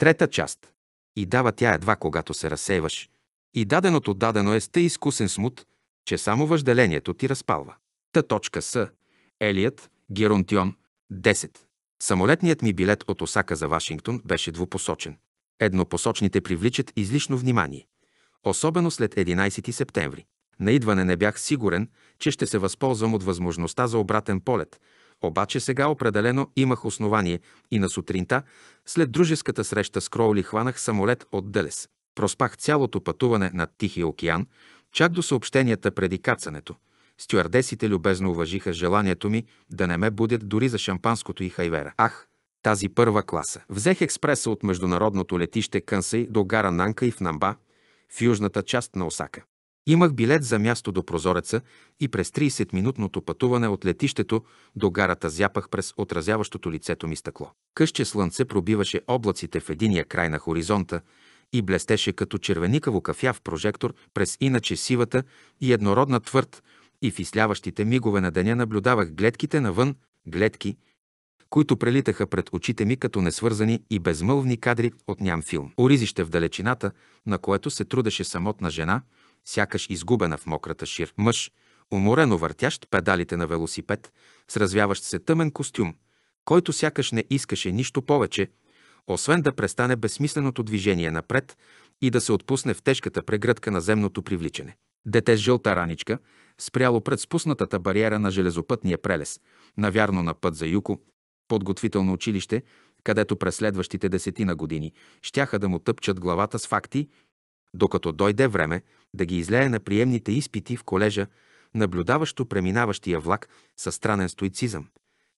Трета част. И дава тя едва когато се разсейваш. И даденото дадено е с тъй изкусен смут, че само въжделението ти разпалва. Та точка С. Елият, Геронтион, 10. Самолетният ми билет от Осака за Вашингтон беше двупосочен. Еднопосочните привличат излишно внимание. Особено след 11 септември. На идване не бях сигурен, че ще се възползвам от възможността за обратен полет – обаче сега определено имах основание и на сутринта, след дружеската среща с Кроули, хванах самолет от Дълес. Проспах цялото пътуване над Тихия океан, чак до съобщенията преди кацането. Стюардесите любезно уважиха желанието ми да не ме будят дори за шампанското и хайвера. Ах, тази първа класа. Взех експреса от международното летище Кънсай до гара Нанка и в Намба, в южната част на Осака. Имах билет за място до прозореца и през 30-минутното пътуване от летището до гарата зяпах през отразяващото лицето ми стъкло. Къще слънце пробиваше облаците в единия край на хоризонта и блестеше като червеникаво кафяв прожектор през иначе сивата и еднородна твърд и в изляващите мигове на деня наблюдавах гледките навън, гледки, които прелитаха пред очите ми като несвързани и безмълвни кадри от ням филм. Оризище в далечината, на което се трудеше самотна жена – сякаш изгубена в мократа шир. Мъж, уморено въртящ педалите на велосипед, с развяващ се тъмен костюм, който сякаш не искаше нищо повече, освен да престане безсмисленото движение напред и да се отпусне в тежката прегръдка на земното привличане. Дете с жълта раничка, спряло пред спуснатата бариера на железопътния прелес, навярно на път за Юко, подготвително училище, където през следващите десетина години щяха да му тъпчат главата с факти, докато дойде време да ги излее на приемните изпити в колежа, наблюдаващо преминаващия влак със странен стоицизъм.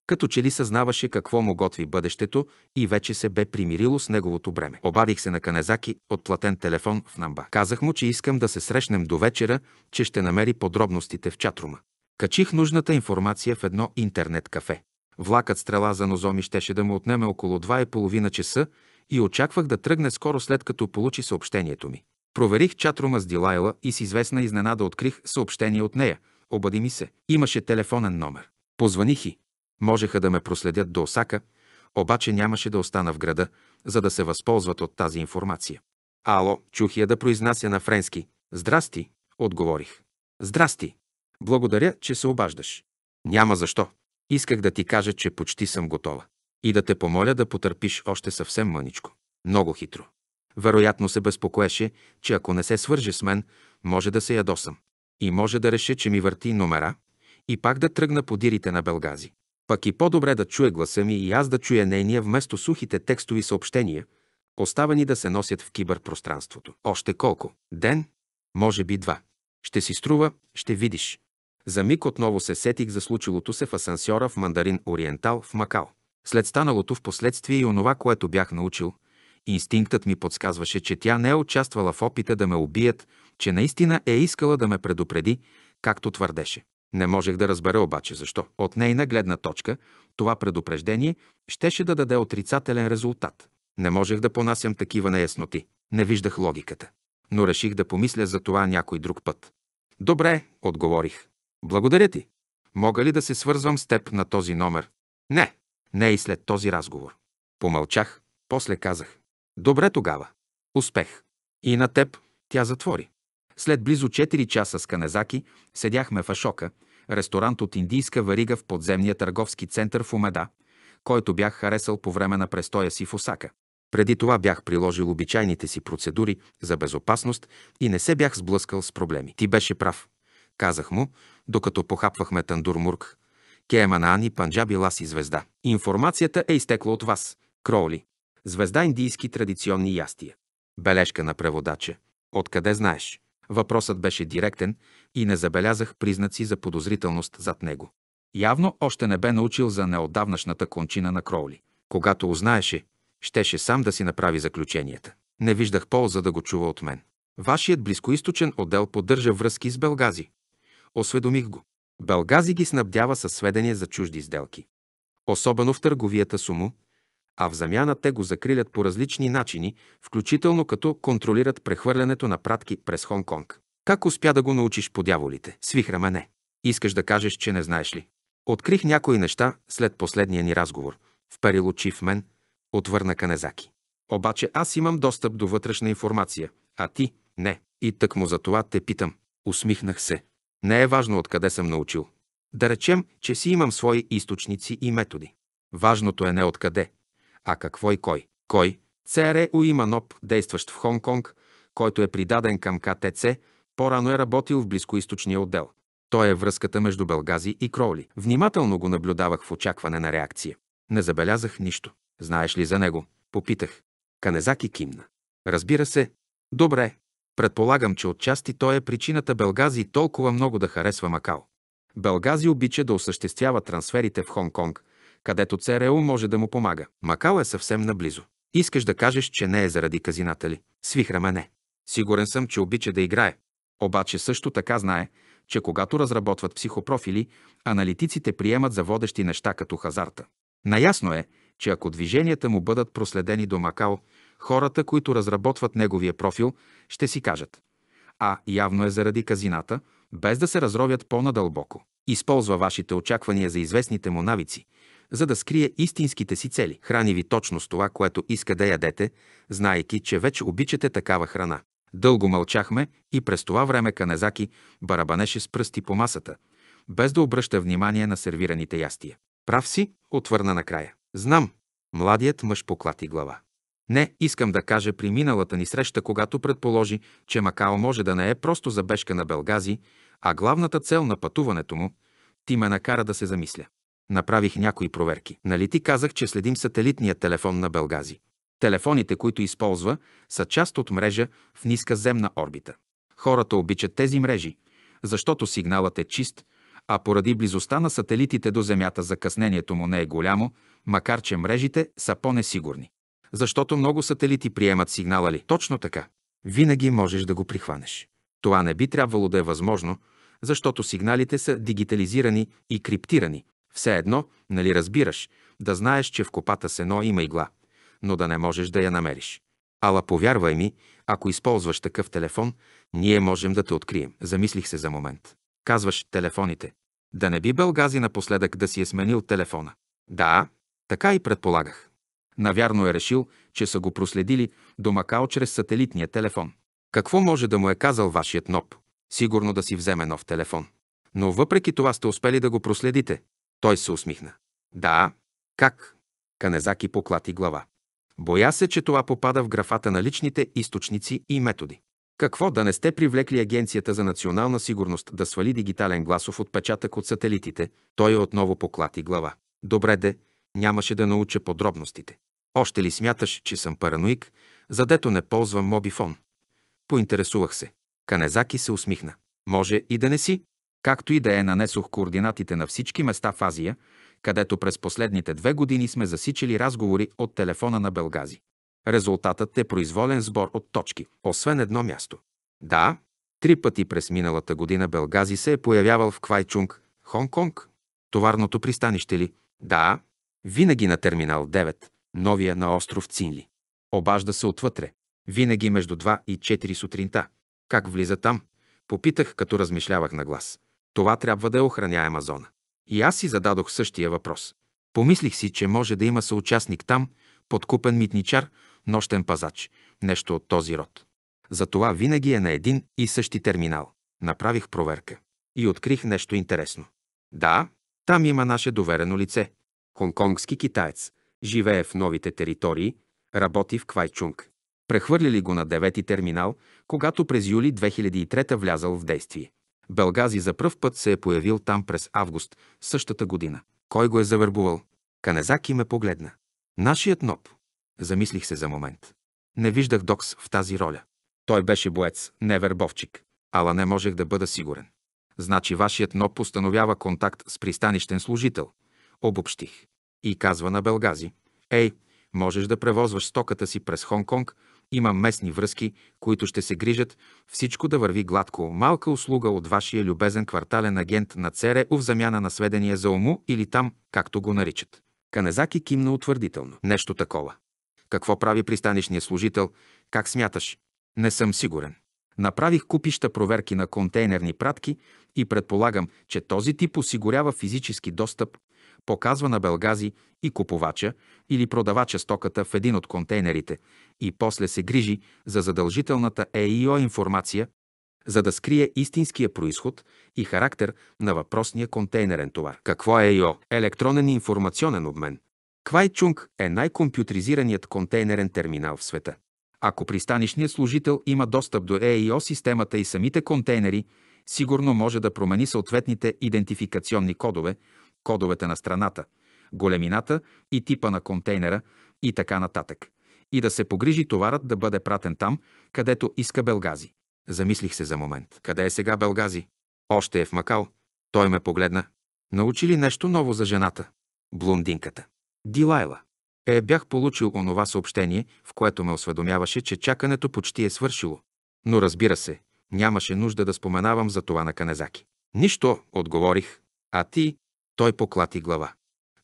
Като че ли съзнаваше какво му готви бъдещето и вече се бе примирило с неговото бреме. Обадих се на Канезаки от платен телефон в Намба. Казах му, че искам да се срещнем до вечера, че ще намери подробностите в чатрума. Качих нужната информация в едно интернет-кафе. Влакът стрела за Нозоми щеше да му отнеме около 2,5 часа и очаквах да тръгне скоро след като получи съобщението ми. Проверих чатрума с Дилайла и с известна изненада открих съобщение от нея. Обади ми се. Имаше телефонен номер. Позваних и. Можеха да ме проследят до Осака, обаче нямаше да остана в града, за да се възползват от тази информация. Ало, чух я да произнася на френски. Здрасти, отговорих. Здрасти. Благодаря, че се обаждаш. Няма защо. Исках да ти кажа, че почти съм готова. И да те помоля да потърпиш още съвсем мъничко. Много хитро. Вероятно се безпокоеше, че ако не се свърже с мен, може да се ядосам. И може да реше, че ми върти номера и пак да тръгна по дирите на Белгази. Пък и по-добре да чуе гласа ми и аз да чуя нейния вместо сухите текстови съобщения, оставани да се носят в киберпространството. Още колко? Ден? Може би два. Ще си струва, ще видиш. За миг отново се сетих за случилото се в асансьора в Мандарин Ориентал в Макао. След станалото в последствие и онова, което бях научил, Инстинктът ми подсказваше, че тя не е участвала в опита да ме убият, че наистина е искала да ме предупреди, както твърдеше. Не можех да разбера обаче защо. От нейна гледна точка това предупреждение щеше да даде отрицателен резултат. Не можех да понасям такива неясноти. Не виждах логиката. Но реших да помисля за това някой друг път. Добре, отговорих. Благодаря ти. Мога ли да се свързвам с теб на този номер? Не, не и след този разговор. Помълчах, после казах. Добре тогава. Успех. И на теб тя затвори. След близо 4 часа с Канезаки седяхме в Ашока, ресторант от индийска варига в подземния търговски център в Умеда, който бях харесал по време на престоя си в Осака. Преди това бях приложил обичайните си процедури за безопасност и не се бях сблъскал с проблеми. Ти беше прав, казах му, докато похапвахме тандур мурк. на Ани Панджаби Ласи Звезда. Информацията е изтекла от вас, Кроули. Звезда индийски традиционни ястия. Бележка на преводача. Откъде знаеш? Въпросът беше директен и не забелязах признаци за подозрителност зад него. Явно още не бе научил за неотдавнашната кончина на Кроули. Когато узнаеше, щеше сам да си направи заключенията. Не виждах полза да го чува от мен. Вашият близкоисточен отдел поддържа връзки с Белгази. Осведомих го. Белгази ги снабдява със сведения за чужди сделки. Особено в търговията с а в замяна те го закрилят по различни начини, включително като контролират прехвърлянето на пратки през Хонконг. Как успя да го научиш по дяволите? Свих рамене. Искаш да кажеш, че не знаеш ли? Открих някои неща след последния ни разговор. Вперил очи в мен, отвърна Канезаки. Обаче аз имам достъп до вътрешна информация, а ти – не. И тък му за това те питам. Усмихнах се. Не е важно откъде съм научил. Да речем, че си имам свои източници и методи. Важното е не откъде, а какво и кой? Кой? Цере Уиманоп, действащ в Хонг-Конг, който е придаден към КТЦ, по-рано е работил в близкоисточния отдел. Той е връзката между Белгази и Кроули. Внимателно го наблюдавах в очакване на реакция. Не забелязах нищо. Знаеш ли за него? Попитах. Канезаки кимна. Разбира се. Добре. Предполагам, че отчасти той е причината Белгази толкова много да харесва Макао. Белгази обича да осъществява трансферите в Хонг-Конг, където ЦРУ може да му помага. Макао е съвсем наблизо. Искаш да кажеш, че не е заради казината ли? Свих рамене. Сигурен съм, че обича да играе. Обаче също така знае, че когато разработват психопрофили, аналитиците приемат за водещи неща като хазарта. Наясно е, че ако движенията му бъдат проследени до Макао, хората, които разработват неговия профил, ще си кажат. А, явно е заради казината, без да се разровят по-надълбоко. Използва вашите очаквания за известните му навици – за да скрие истинските си цели. Храни ви точно с това, което иска да ядете, знаеки, че вече обичате такава храна. Дълго мълчахме и през това време Канезаки барабанеше с пръсти по масата, без да обръща внимание на сервираните ястия. Прав си, отвърна накрая. Знам. Младият мъж поклати глава. Не, искам да кажа при миналата ни среща, когато предположи, че Макао може да не е просто забежка на Белгази, а главната цел на пътуването му, ти ме накара да се замисля направих някои проверки. Нали ти казах, че следим сателитния телефон на Белгази? Телефоните, които използва, са част от мрежа в ниска земна орбита. Хората обичат тези мрежи, защото сигналът е чист, а поради близостта на сателитите до Земята закъснението му не е голямо, макар че мрежите са по-несигурни. Защото много сателити приемат сигнала ли? Точно така. Винаги можеш да го прихванеш. Това не би трябвало да е възможно, защото сигналите са дигитализирани и криптирани, все едно, нали разбираш, да знаеш, че в копата сено има игла, но да не можеш да я намериш. Ала повярвай ми, ако използваш такъв телефон, ние можем да те открием. Замислих се за момент. Казваш телефоните. Да не би Белгази напоследък да си е сменил телефона. Да, така и предполагах. Навярно е решил, че са го проследили до Макао чрез сателитния телефон. Какво може да му е казал вашият НОП? Сигурно да си вземе нов телефон. Но въпреки това сте успели да го проследите. Той се усмихна. Да, как? Канезаки поклати глава. Боя се, че това попада в графата на личните източници и методи. Какво да не сте привлекли Агенцията за национална сигурност да свали дигитален гласов отпечатък от сателитите, той отново поклати глава. Добре де, нямаше да науча подробностите. Още ли смяташ, че съм параноик, задето не ползвам мобифон? Поинтересувах се. Канезаки се усмихна. Може и да не си, Както и да е, нанесох координатите на всички места в Азия, където през последните две години сме засичали разговори от телефона на Белгази. Резултатът е произволен сбор от точки, освен едно място. Да, три пъти през миналата година Белгази се е появявал в Квайчунг, Хонг-Конг. Товарното пристанище ли? Да. Винаги на терминал 9, новия на остров Цинли. Обажда се отвътре. Винаги между 2 и 4 сутринта. Как влиза там? Попитах, като размишлявах на глас. Това трябва да е охраняема зона. И аз си зададох същия въпрос. Помислих си, че може да има съучастник там, подкупен митничар, нощен пазач, нещо от този род. Затова винаги е на един и същи терминал. Направих проверка и открих нещо интересно. Да, там има наше доверено лице. Хонконгски китаец. Живее в новите територии, работи в Квайчунг. Прехвърлили го на девети терминал, когато през юли 2003 влязал в действие. Белгази за пръв път се е появил там през август същата година. Кой го е завърбувал? Канезаки ме погледна. Нашият ноб. Замислих се за момент. Не виждах Докс в тази роля. Той беше боец, не вербовчик. Ала не можех да бъда сигурен. Значи вашият ноб постановява контакт с пристанищен служител. Обобщих. И казва на Белгази. Ей, можеш да превозваш стоката си през Хонг-Конг, има местни връзки, които ще се грижат всичко да върви гладко. Малка услуга от вашия любезен квартален агент на ЦРУ в замяна на сведения за уму или там, както го наричат. Канезаки кимна утвърдително. Нещо такова. Какво прави пристанищния служител? Как смяташ? Не съм сигурен. Направих купища проверки на контейнерни пратки и предполагам, че този тип осигурява физически достъп показва на Белгази и купувача или продавача стоката в един от контейнерите и после се грижи за задължителната ЕИО информация, за да скрие истинския происход и характер на въпросния контейнерен товар. Какво е ЕИО? Електронен информационен обмен. Квайчунг е най-компютризираният контейнерен терминал в света. Ако пристанишният служител има достъп до ЕИО системата и самите контейнери, сигурно може да промени съответните идентификационни кодове, кодовете на страната, големината и типа на контейнера и така нататък. И да се погрижи товарът да бъде пратен там, където иска Белгази. Замислих се за момент. Къде е сега Белгази? Още е в Макао. Той ме погледна. Научи ли нещо ново за жената? Блондинката. Дилайла. Е, бях получил онова съобщение, в което ме осведомяваше, че чакането почти е свършило. Но разбира се, нямаше нужда да споменавам за това на Канезаки. Нищо, отговорих. А ти, той поклати глава.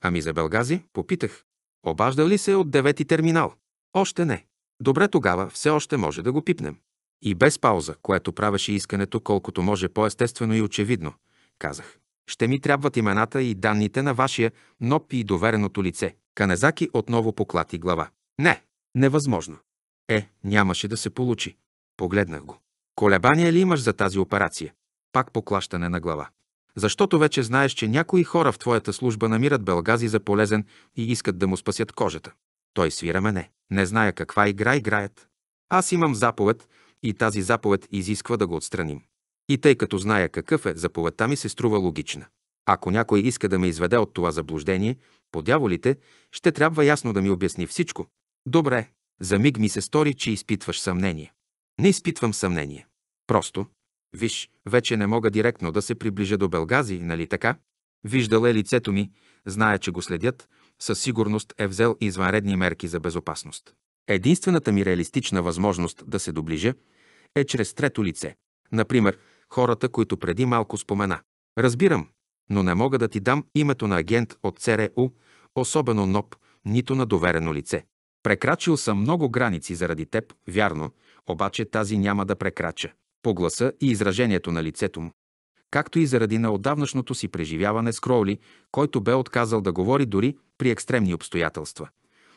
Ами за Белгази? Попитах. Обажда ли се от девети терминал? Още не. Добре тогава, все още може да го пипнем. И без пауза, което правеше искането колкото може по-естествено и очевидно, казах. Ще ми трябват имената и данните на вашия НОП и довереното лице. Канезаки отново поклати глава. Не, невъзможно. Е, нямаше да се получи. Погледнах го. Колебания ли имаш за тази операция? Пак поклащане на глава. Защото вече знаеш, че някои хора в твоята служба намират Белгази за полезен и искат да му спасят кожата. Той свира мене. Не зная каква игра играят. Аз имам заповед и тази заповед изисква да го отстраним. И тъй като зная какъв е, заповедта ми се струва логична. Ако някой иска да ме изведе от това заблуждение, по дяволите, ще трябва ясно да ми обясни всичко. Добре, за миг ми се стори, че изпитваш съмнение. Не изпитвам съмнение. Просто, Виж, вече не мога директно да се приближа до Белгази, нали така? Виждал е лицето ми, знае, че го следят, със сигурност е взел извънредни мерки за безопасност. Единствената ми реалистична възможност да се доближа е чрез трето лице. Например, хората, които преди малко спомена. Разбирам, но не мога да ти дам името на агент от ЦРУ, особено НОП, нито на доверено лице. Прекрачил съм много граници заради теб, вярно, обаче тази няма да прекрача по гласа и изражението на лицето му, както и заради на отдавнашното си преживяване с Кроули, който бе отказал да говори дори при екстремни обстоятелства.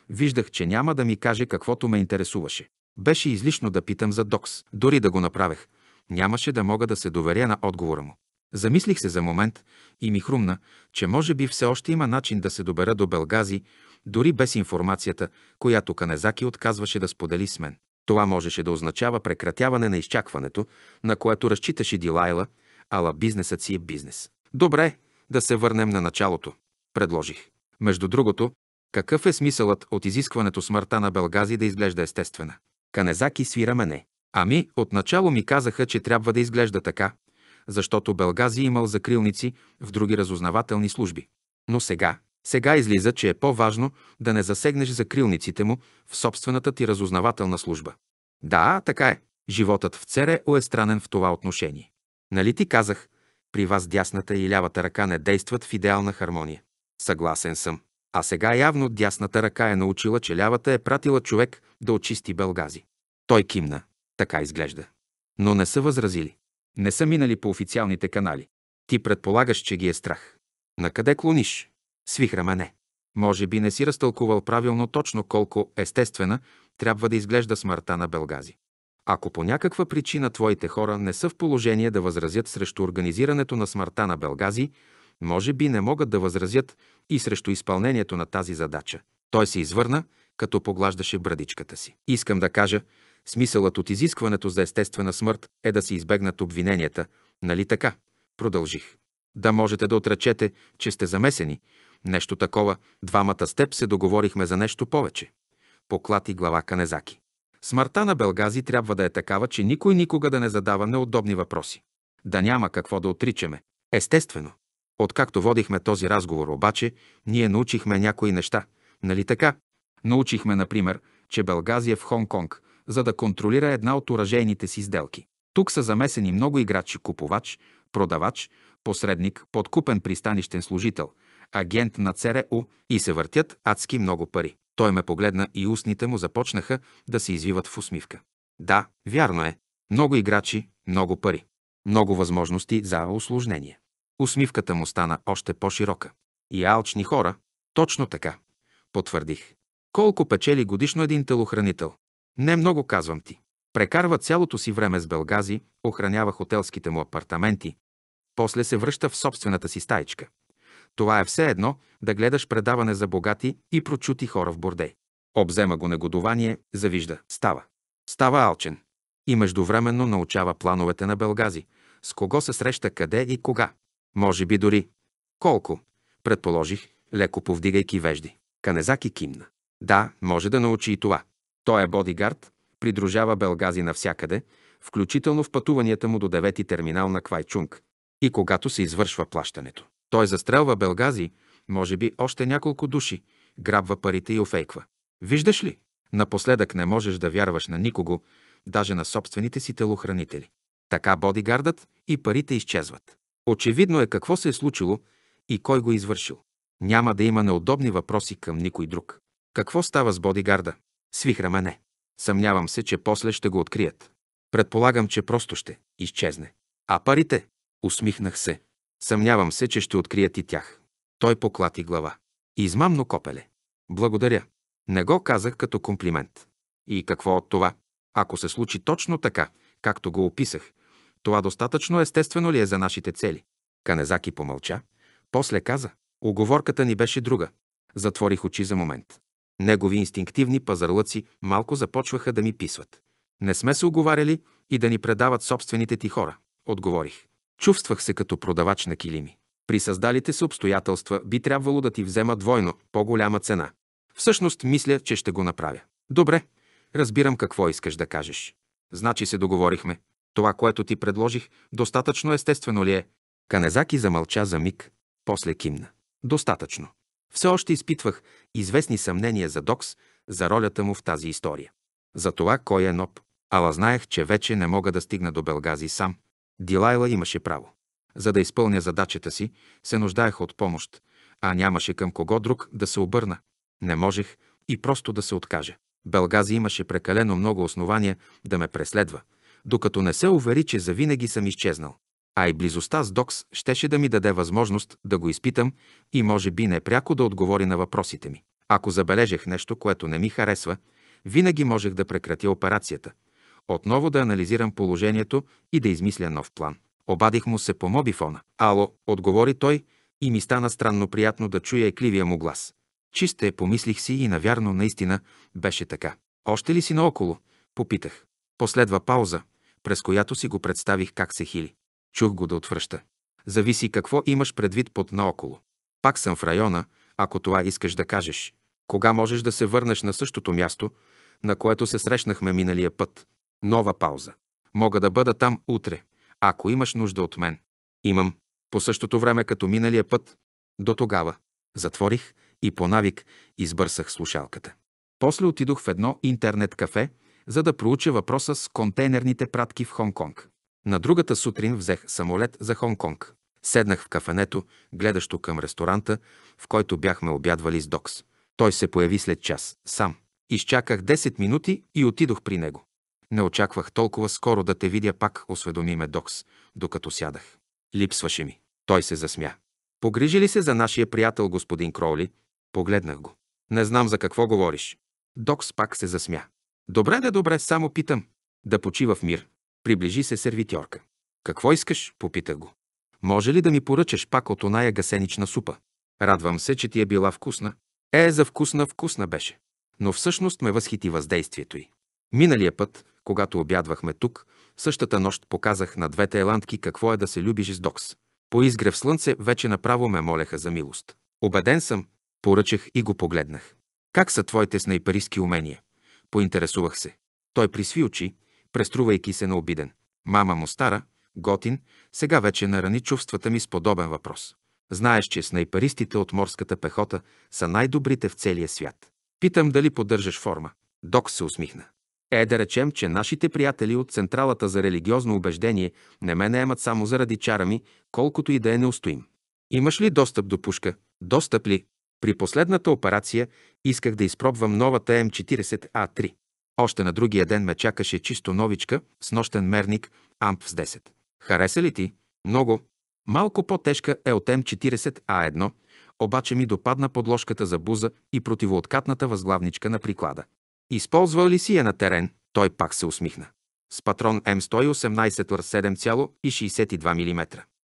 Виждах, че няма да ми каже каквото ме интересуваше. Беше излишно да питам за Докс, дори да го направех. Нямаше да мога да се доверя на отговора му. Замислих се за момент и ми хрумна, че може би все още има начин да се добера до Белгази, дори без информацията, която Канезаки отказваше да сподели с мен. Това можеше да означава прекратяване на изчакването, на което разчиташе Дилайла, ала бизнесът си е бизнес. Добре, да се върнем на началото, предложих. Между другото, какъв е смисълът от изискването смъртта на Белгази да изглежда естествена? Канезаки свира мене. Ами, отначало ми казаха, че трябва да изглежда така, защото Белгази имал закрилници в други разузнавателни служби. Но сега, сега излиза, че е по-важно да не засегнеш закрилниците му в собствената ти разузнавателна служба. Да, така е. Животът в ЦРУ е странен в това отношение. Нали ти казах, при вас дясната и лявата ръка не действат в идеална хармония. Съгласен съм. А сега явно дясната ръка е научила, че лявата е пратила човек да очисти Белгази. Той кимна. Така изглежда. Но не са възразили. Не са минали по официалните канали. Ти предполагаш, че ги е страх. На къде клониш? Свихра мене. Може би не си разтълкувал правилно точно колко естествена трябва да изглежда смъртта на Белгази. Ако по някаква причина твоите хора не са в положение да възразят срещу организирането на смъртта на Белгази, може би не могат да възразят и срещу изпълнението на тази задача. Той се извърна, като поглаждаше брадичката си. Искам да кажа, смисълът от изискването за естествена смърт е да се избегнат обвиненията, нали така? Продължих. Да можете да отречете, че сте замесени, Нещо такова. Двамата с теб се договорихме за нещо повече. Поклати глава Канезаки. Смъртта на Белгази трябва да е такава, че никой никога да не задава неудобни въпроси. Да няма какво да отричаме. Естествено. Откакто водихме този разговор обаче, ние научихме някои неща. Нали така? Научихме, например, че Белгази е в Хонг-Конг, за да контролира една от уражейните си сделки. Тук са замесени много играчи – купувач, продавач, посредник, подкупен пристанищен служител – агент на ЦРУ и се въртят адски много пари. Той ме погледна и устните му започнаха да се извиват в усмивка. Да, вярно е. Много играчи, много пари. Много възможности за осложнение. Усмивката му стана още по-широка. И алчни хора. Точно така. Потвърдих. Колко печели годишно един телохранител? Не много, казвам ти. Прекарва цялото си време с Белгази, охранява хотелските му апартаменти. После се връща в собствената си стаичка. Това е все едно да гледаш предаване за богати и прочути хора в бордей. Обзема го негодование, завижда, става. Става алчен. И междувременно научава плановете на Белгази, с кого се среща къде и кога. Може би дори. Колко? Предположих, леко повдигайки вежди. Канезаки кимна. Да, може да научи и това. Той е бодигард, придружава Белгази навсякъде, включително в пътуванията му до девети терминал на Квайчунг и когато се извършва плащането. Той застрелва Белгази, може би още няколко души, грабва парите и офейква. Виждаш ли? Напоследък не можеш да вярваш на никого, даже на собствените си телохранители. Така бодигардът и парите изчезват. Очевидно е какво се е случило и кой го е извършил. Няма да има неудобни въпроси към никой друг. Какво става с бодигарда? Свих рамене. Съмнявам се, че после ще го открият. Предполагам, че просто ще изчезне. А парите? Усмихнах се. Съмнявам се, че ще открият и тях. Той поклати глава. Измамно копеле. Благодаря. Не го казах като комплимент. И какво от това? Ако се случи точно така, както го описах, това достатъчно естествено ли е за нашите цели? Канезаки помълча. После каза, оговорката ни беше друга. Затворих очи за момент. Негови инстинктивни пазарлъци малко започваха да ми писват. Не сме се оговаряли и да ни предават собствените ти хора, отговорих. Чувствах се като продавач на килими. При създалите се обстоятелства би трябвало да ти взема двойно, по-голяма цена. Всъщност мисля, че ще го направя. Добре, разбирам какво искаш да кажеш. Значи се договорихме. Това, което ти предложих, достатъчно естествено ли е? Канезаки замълча за миг, после кимна. Достатъчно. Все още изпитвах известни съмнения за Докс, за ролята му в тази история. За това кой е Ноб. Ала знаех, че вече не мога да стигна до Белгази сам. Дилайла имаше право. За да изпълня задачата си, се нуждаех от помощ, а нямаше към кого друг да се обърна. Не можех и просто да се откажа. Белгази имаше прекалено много основания да ме преследва, докато не се увери, че завинаги съм изчезнал. А и близостта с Докс щеше да ми даде възможност да го изпитам и може би непряко да отговори на въпросите ми. Ако забележех нещо, което не ми харесва, винаги можех да прекратя операцията – отново да анализирам положението и да измисля нов план. Обадих му се по мобифона. Ало, отговори той и ми стана странно приятно да чуя екливия му глас. Чисте е, помислих си и навярно наистина беше така. Още ли си наоколо? Попитах. Последва пауза, през която си го представих как се хили. Чух го да отвръща. Зависи какво имаш предвид под наоколо. Пак съм в района, ако това искаш да кажеш. Кога можеш да се върнеш на същото място, на което се срещнахме миналия път? Нова пауза. Мога да бъда там утре, ако имаш нужда от мен. Имам. По същото време като миналия път. До тогава. Затворих и по навик избърсах слушалката. После отидох в едно интернет кафе, за да проуча въпроса с контейнерните пратки в Хонг-Конг. На другата сутрин взех самолет за Хонг-Конг. Седнах в кафенето, гледащо към ресторанта, в който бяхме обядвали с Докс. Той се появи след час, сам. Изчаках 10 минути и отидох при него. Не очаквах толкова скоро да те видя пак, осведоми ме Докс, докато сядах. Липсваше ми. Той се засмя. Погрижи ли се за нашия приятел господин Кроули? Погледнах го. Не знам за какво говориш. Докс пак се засмя. Добре да добре, само питам. Да почива в мир. Приближи се сервитьорка. Какво искаш? Попитах го. Може ли да ми поръчаш пак от оная гасенична супа? Радвам се, че ти е била вкусна. Е, за вкусна, вкусна беше. Но всъщност ме възхити въздействието й. Миналия път, когато обядвахме тук, същата нощ показах на двете еландки какво е да се любиш с докс. По изгрев слънце вече направо ме молеха за милост. Обеден съм, поръчах и го погледнах. Как са твоите снайперистки умения? Поинтересувах се. Той присви очи, преструвайки се на обиден. Мама му стара, готин, сега вече нарани чувствата ми с подобен въпрос. Знаеш, че снайперистите от морската пехота са най-добрите в целия свят. Питам дали поддържаш форма. Док се усмихна. Е да речем, че нашите приятели от Централата за религиозно убеждение не ме наемат само заради чара ми, колкото и да е неустоим. Имаш ли достъп до пушка? Достъп ли? При последната операция исках да изпробвам новата М40А3. Още на другия ден ме чакаше чисто новичка с нощен мерник АМП с 10. Хареса ли ти? Много. Малко по-тежка е от М40А1, обаче ми допадна подложката за буза и противооткатната възглавничка на приклада. Използвал ли си я на терен? Той пак се усмихна. С патрон М118 Р 7,62 мм.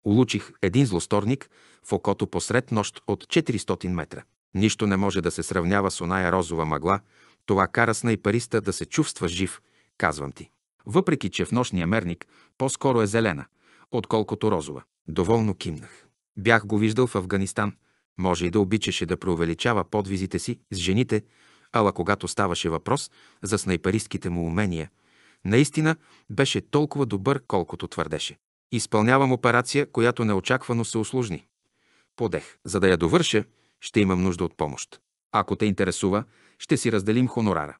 Улучих един злосторник в окото посред нощ от 400 метра. Нищо не може да се сравнява с оная розова мъгла, това кара и париста да се чувства жив, казвам ти. Въпреки, че в нощния мерник по-скоро е зелена, отколкото розова. Доволно кимнах. Бях го виждал в Афганистан. Може и да обичаше да преувеличава подвизите си с жените, Ала когато ставаше въпрос за снайперистките му умения, наистина беше толкова добър, колкото твърдеше. Изпълнявам операция, която неочаквано се услужни. Подех. За да я довърша, ще имам нужда от помощ. Ако те интересува, ще си разделим хонорара.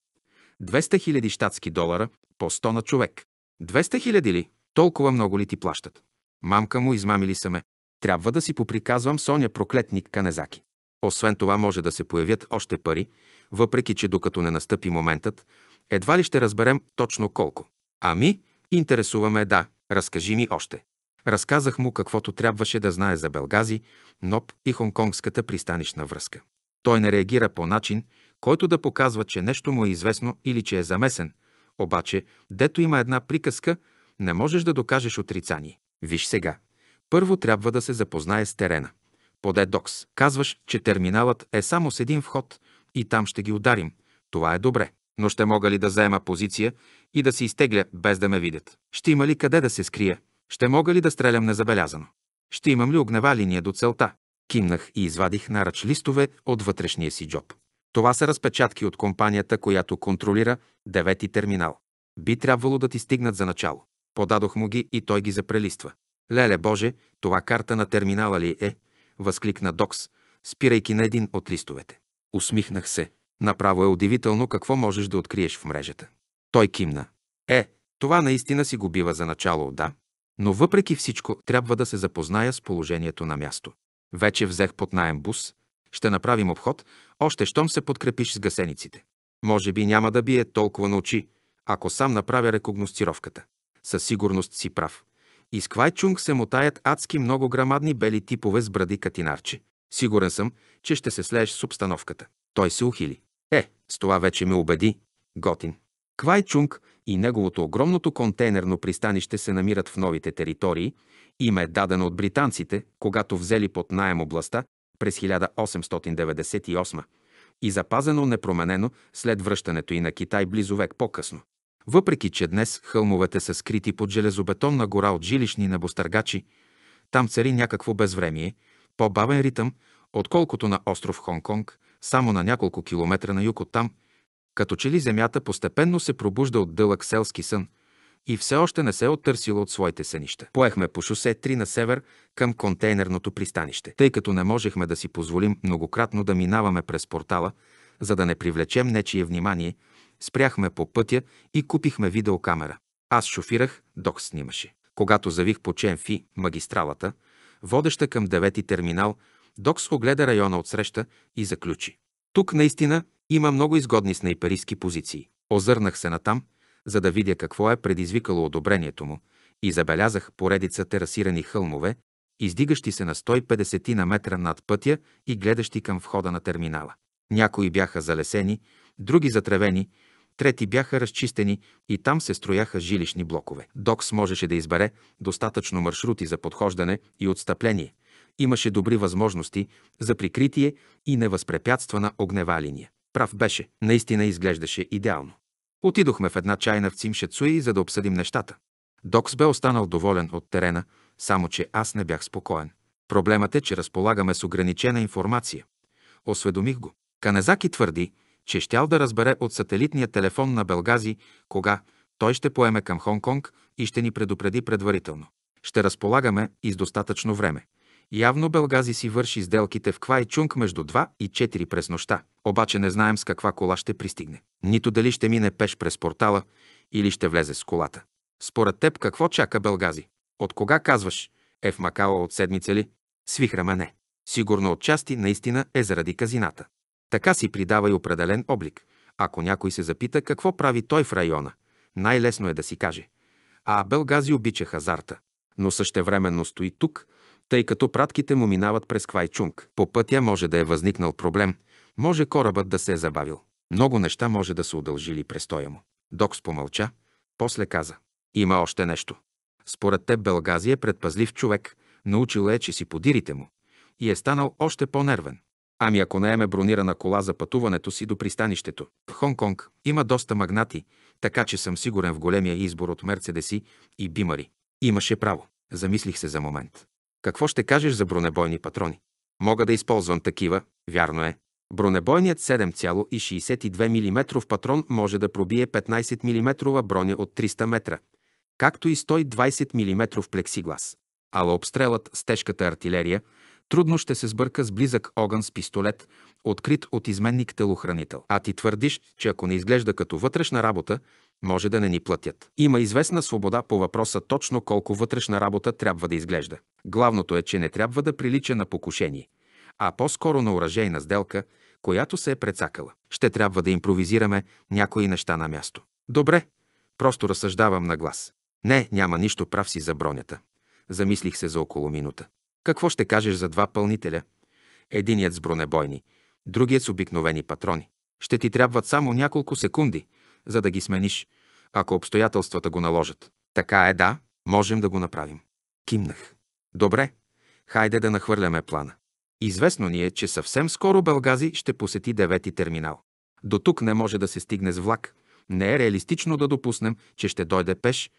200 000 щатски долара по 100 на човек. 200 000 ли? Толкова много ли ти плащат? Мамка му измамили саме. Трябва да си поприказвам Соня проклетник Канезаки. Освен това може да се появят още пари, въпреки че докато не настъпи моментът, едва ли ще разберем точно колко. Ами, интересуваме да, разкажи ми още. Разказах му каквото трябваше да знае за Белгази, НОП и хонконгската пристанищна връзка. Той не реагира по начин, който да показва, че нещо му е известно или че е замесен, обаче, дето има една приказка, не можеш да докажеш отрицание. Виж сега. Първо трябва да се запознае с терена. Поде докс. Казваш, че терминалът е само с един вход, и там ще ги ударим. Това е добре. Но ще мога ли да заема позиция и да се изтегля, без да ме видят? Ще има ли къде да се скрия? Ще мога ли да стрелям незабелязано? Ще имам ли огнева линия до целта? Кимнах и извадих нарач листове от вътрешния си джоб. Това са разпечатки от компанията, която контролира девети терминал. Би трябвало да ти стигнат за начало. Подадох му ги и той ги запрелиства. Леле Боже, това карта на терминала ли е? възкликна Докс, спирайки на един от листовете. Усмихнах се. Направо е удивително какво можеш да откриеш в мрежата. Той кимна. Е, това наистина си го бива за начало, да. Но въпреки всичко, трябва да се запозная с положението на място. Вече взех под найем бус, ще направим обход, още щом се подкрепиш с гасениците. Може би няма да бие толкова на очи, ако сам направя рекогностировката. Със сигурност си прав. Из Квайчунг се мотаят адски много грамадни бели типове с бради катинарче. Сигурен съм, че ще се слееш с обстановката. Той се ухили. Е, с това вече ме убеди. Готин. Квайчунг и неговото огромното контейнерно пристанище се намират в новите територии, им е дадено от британците, когато взели под найем областта през 1898 и запазено непроменено след връщането и на Китай близо век по-късно. Въпреки, че днес хълмовете са скрити под железобетонна гора от жилищни небостъргачи, там цари някакво безвремие – по-бавен ритъм, отколкото на остров Хонконг, само на няколко километра на юг от там, като че ли земята постепенно се пробужда от дълъг селски сън и все още не се е оттърсила от своите сънища. Поехме по шосе 3 на север към контейнерното пристанище. Тъй като не можехме да си позволим многократно да минаваме през портала, за да не привлечем нечие внимание, спряхме по пътя и купихме видеокамера. Аз шофирах, Док снимаше. Когато завих по Ченфи, магистралата, водеща към девети терминал, Докс огледа района отсреща и заключи. Тук наистина има много изгодни снайперистки позиции. Озърнах се натам, за да видя какво е предизвикало одобрението му и забелязах поредица терасирани хълмове, издигащи се на 150 на метра над пътя и гледащи към входа на терминала. Някои бяха залесени, други затревени, трети бяха разчистени и там се строяха жилищни блокове. Докс можеше да избере достатъчно маршрути за подхождане и отстъпление. Имаше добри възможности за прикритие и невъзпрепятствана огнева линия. Прав беше, наистина изглеждаше идеално. Отидохме в една чайна в Цимшецуи, за да обсъдим нещата. Докс бе останал доволен от терена, само че аз не бях спокоен. Проблемът е, че разполагаме с ограничена информация. Осведомих го. Канезаки твърди, че щял да разбере от сателитния телефон на Белгази кога той ще поеме към Хонконг и ще ни предупреди предварително. Ще разполагаме и с достатъчно време. Явно Белгази си върши сделките в Квай Чунг между 2 и 4 през нощта, обаче не знаем с каква кола ще пристигне. Нито дали ще мине пеш през портала или ще влезе с колата. Според теб какво чака Белгази? От кога казваш? Е в Макао от седмица ли? Свихраме не. Сигурно отчасти наистина е заради казината. Така си придава и определен облик. Ако някой се запита какво прави той в района, най-лесно е да си каже. А Белгази обича хазарта, но същевременно стои тук, тъй като пратките му минават през Квайчунг. По пътя може да е възникнал проблем, може корабът да се е забавил. Много неща може да са удължили престоя му. Докс помълча, после каза. Има още нещо. Според теб Белгази е предпазлив човек, научил е, че си подирите му и е станал още по-нервен. Ами ако наеме бронирана кола за пътуването си до пристанището. В Хонг-Конг има доста магнати, така че съм сигурен в големия избор от мерцедеси и бимари. Имаше право. Замислих се за момент. Какво ще кажеш за бронебойни патрони? Мога да използвам такива, вярно е. Бронебойният 7,62 мм патрон може да пробие 15 мм броня от 300 метра, както и 120 мм плексиглас. Ала обстрелът с тежката артилерия Трудно ще се сбърка с близък огън с пистолет, открит от изменник телохранител. А ти твърдиш, че ако не изглежда като вътрешна работа, може да не ни платят. Има известна свобода по въпроса точно колко вътрешна работа трябва да изглежда. Главното е, че не трябва да прилича на покушение, а по-скоро на оръжейна сделка, която се е прецакала. Ще трябва да импровизираме някои неща на място. Добре, просто разсъждавам на глас. Не, няма нищо прав си за бронята. Замислих се за около минута. Какво ще кажеш за два пълнителя? Единият с бронебойни, другият с обикновени патрони. Ще ти трябват само няколко секунди, за да ги смениш, ако обстоятелствата го наложат. Така е, да, можем да го направим. Кимнах. Добре, хайде да нахвърляме плана. Известно ни е, че съвсем скоро Белгази ще посети девети терминал. До тук не може да се стигне с влак. Не е реалистично да допуснем, че ще дойде пеш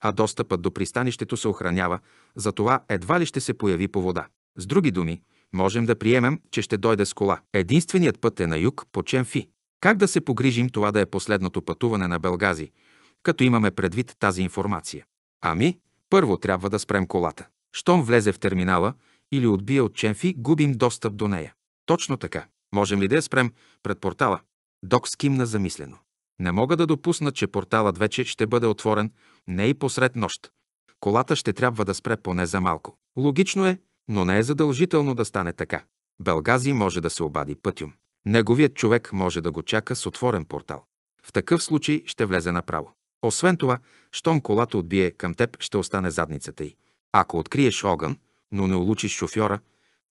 а достъпът до пристанището се охранява, затова едва ли ще се появи по вода. С други думи, можем да приемем, че ще дойде с кола. Единственият път е на юг по Ченфи. Как да се погрижим това да е последното пътуване на Белгази, като имаме предвид тази информация? Ами, първо трябва да спрем колата. Щом влезе в терминала или отбие от Ченфи, губим достъп до нея. Точно така. Можем ли да я спрем пред портала? Док скимна замислено. Не мога да допусна, че порталът вече ще бъде отворен, не и посред нощ. Колата ще трябва да спре поне за малко. Логично е, но не е задължително да стане така. Белгази може да се обади пътюм. Неговият човек може да го чака с отворен портал. В такъв случай ще влезе направо. Освен това, щом колата отбие към теб, ще остане задницата й. Ако откриеш огън, но не улучиш шофьора,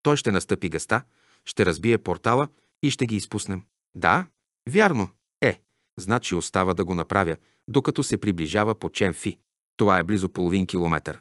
той ще настъпи гъста, ще разбие портала и ще ги изпуснем. Да, вярно. Е, значи остава да го направя, докато се приближава по Ченфи. Това е близо половин километър.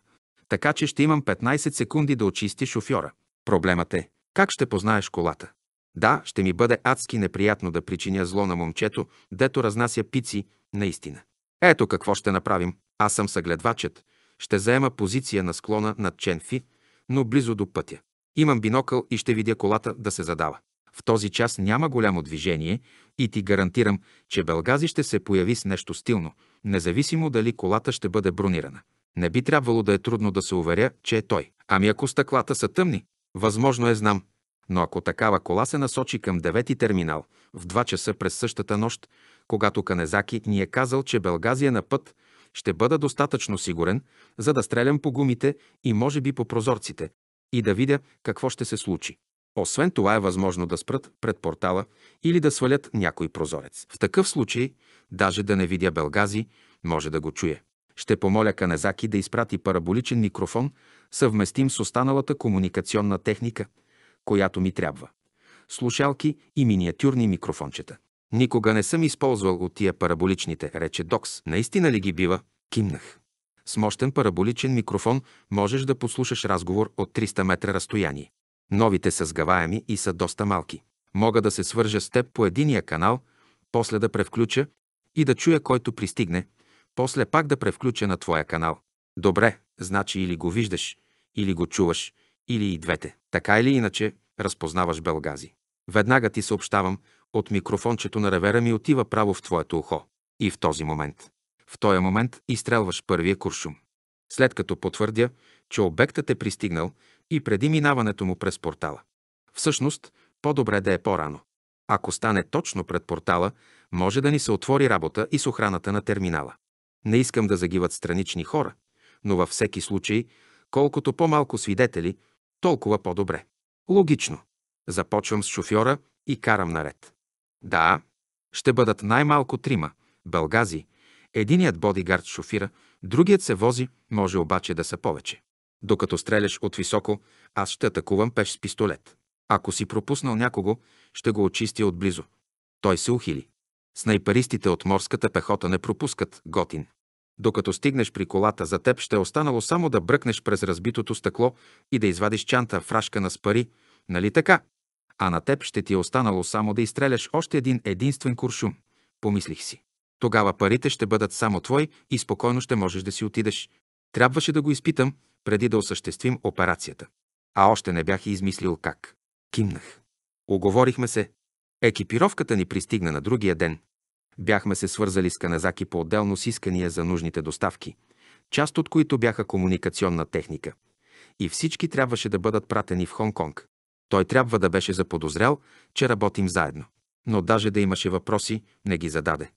Така че ще имам 15 секунди да очисти шофьора. Проблемът е, как ще познаеш колата? Да, ще ми бъде адски неприятно да причиня зло на момчето, дето разнася пици, наистина. Ето какво ще направим. Аз съм съгледвачът. Ще заема позиция на склона над Ченфи, но близо до пътя. Имам бинокъл и ще видя колата да се задава. В този час няма голямо движение и ти гарантирам, че Белгази ще се появи с нещо стилно, независимо дали колата ще бъде бронирана. Не би трябвало да е трудно да се уверя, че е той. Ами ако стъклата са тъмни, възможно е знам. Но ако такава кола се насочи към девети терминал в 2 часа през същата нощ, когато Канезаки ни е казал, че Белгазия на път, ще бъда достатъчно сигурен, за да стрелям по гумите и може би по прозорците и да видя какво ще се случи. Освен това е възможно да спрат пред портала или да свалят някой прозорец. В такъв случай, даже да не видя Белгази, може да го чуя. Ще помоля Канезаки да изпрати параболичен микрофон, съвместим с останалата комуникационна техника, която ми трябва. Слушалки и миниатюрни микрофончета. Никога не съм използвал от тия параболичните, рече Докс. Наистина ли ги бива? Кимнах. С мощен параболичен микрофон можеш да послушаш разговор от 300 метра разстояние. Новите са сгъваеми и са доста малки. Мога да се свържа с теб по единия канал, после да превключа и да чуя който пристигне, после пак да превключа на твоя канал. Добре, значи или го виждаш, или го чуваш, или и двете. Така или иначе, разпознаваш Белгази. Веднага ти съобщавам, от микрофончето на ревера ми отива право в твоето ухо. И в този момент. В този момент изстрелваш първия куршум. След като потвърдя, че обектът е пристигнал, и преди минаването му през портала. Всъщност, по-добре да е по-рано. Ако стане точно пред портала, може да ни се отвори работа и с охраната на терминала. Не искам да загиват странични хора, но във всеки случай, колкото по-малко свидетели, толкова по-добре. Логично. Започвам с шофьора и карам наред. Да, ще бъдат най-малко трима – бългази. Единият бодигард шофира, другият се вози, може обаче да са повече. Докато стреляш от високо, аз ще атакувам пеш с пистолет. Ако си пропуснал някого, ще го очистя отблизо. Той се ухили. Снайперистите от морската пехота не пропускат, готин. Докато стигнеш при колата, за теб ще е останало само да бръкнеш през разбитото стъкло и да извадиш чанта, фрашкана с пари, нали така? А на теб ще ти е останало само да изстреляш още един единствен куршум, помислих си. Тогава парите ще бъдат само твои и спокойно ще можеш да си отидеш. Трябваше да го изпитам, преди да осъществим операцията. А още не бях и измислил как. Кимнах. Оговорихме се. Екипировката ни пристигна на другия ден. Бяхме се свързали с каназаки по-отделно с искания за нужните доставки, част от които бяха комуникационна техника. И всички трябваше да бъдат пратени в Хонг-Конг. Той трябва да беше заподозрял, че работим заедно. Но даже да имаше въпроси, не ги зададе.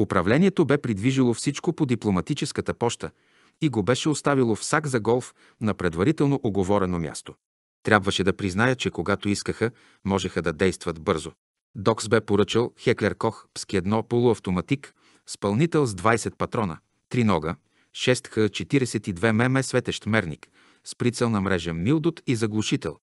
Управлението бе придвижило всичко по дипломатическата поща, и го беше оставило в сак за голф на предварително оговорено място. Трябваше да призная, че когато искаха, можеха да действат бързо. Докс бе поръчал Хеклер Кох пски едно полуавтоматик, спълнител с 20 патрона, 3 нога, 6Х42 ММ светещ мерник, с прицел на мрежа Милдот и заглушител.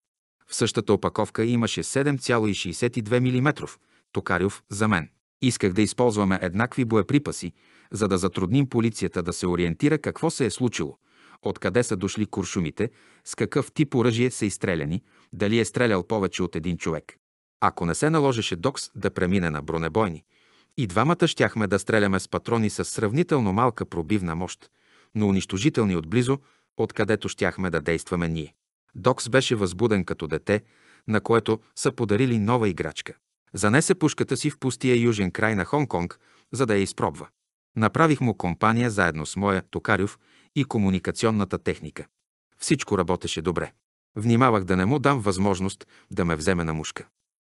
В същата опаковка имаше 7,62 мм, токарев за мен. Исках да използваме еднакви боеприпаси, за да затрудним полицията да се ориентира какво се е случило, откъде са дошли куршумите, с какъв тип оръжие са изстреляни, дали е стрелял повече от един човек. Ако не се наложеше Докс да премине на бронебойни, и двамата щяхме да стреляме с патрони с сравнително малка пробивна мощ, но унищожителни отблизо, откъдето щяхме да действаме ние. Докс беше възбуден като дете, на което са подарили нова играчка. Занесе пушката си в пустия южен край на Хонконг, за да я изпробва. Направих му компания заедно с моя Токарюв и комуникационната техника. Всичко работеше добре. Внимавах да не му дам възможност да ме вземе на мушка.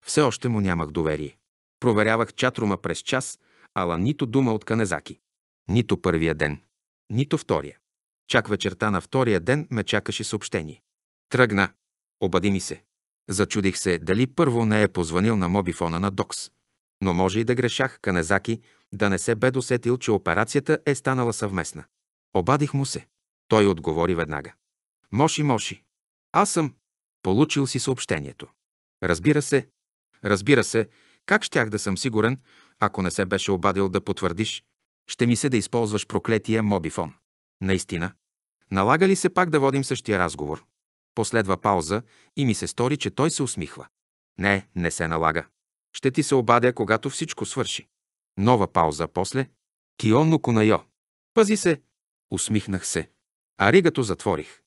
Все още му нямах доверие. Проверявах чатрума през час, ала нито дума от Канезаки. Нито първия ден, нито втория. Чак вечерта на втория ден ме чакаше съобщение. Тръгна. Обади ми се. Зачудих се дали първо не е позванил на мобифона на Докс. Но може и да грешах Канезаки, да не се бе досетил, че операцията е станала съвместна. Обадих му се. Той отговори веднага. Моши, Моши. Аз съм. Получил си съобщението. Разбира се. Разбира се, как щях да съм сигурен, ако не се беше обадил да потвърдиш? Ще ми се да използваш проклетия мобифон. Наистина. Налага ли се пак да водим същия разговор? Последва пауза и ми се стори, че той се усмихва. Не, не се налага. Ще ти се обадя, когато всичко свърши. Нова пауза после. Кионно Кунайо. Пази се. Усмихнах се. А ригато затворих.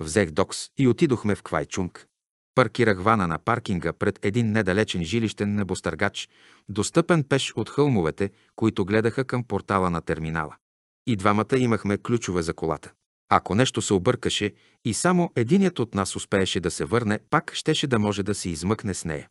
Взех докс и отидохме в Квайчунг. Паркирах вана на паркинга пред един недалечен жилищен небостъргач, достъпен пеш от хълмовете, които гледаха към портала на терминала. И двамата имахме ключове за колата. Ако нещо се объркаше и само единият от нас успееше да се върне, пак щеше да може да се измъкне с нея.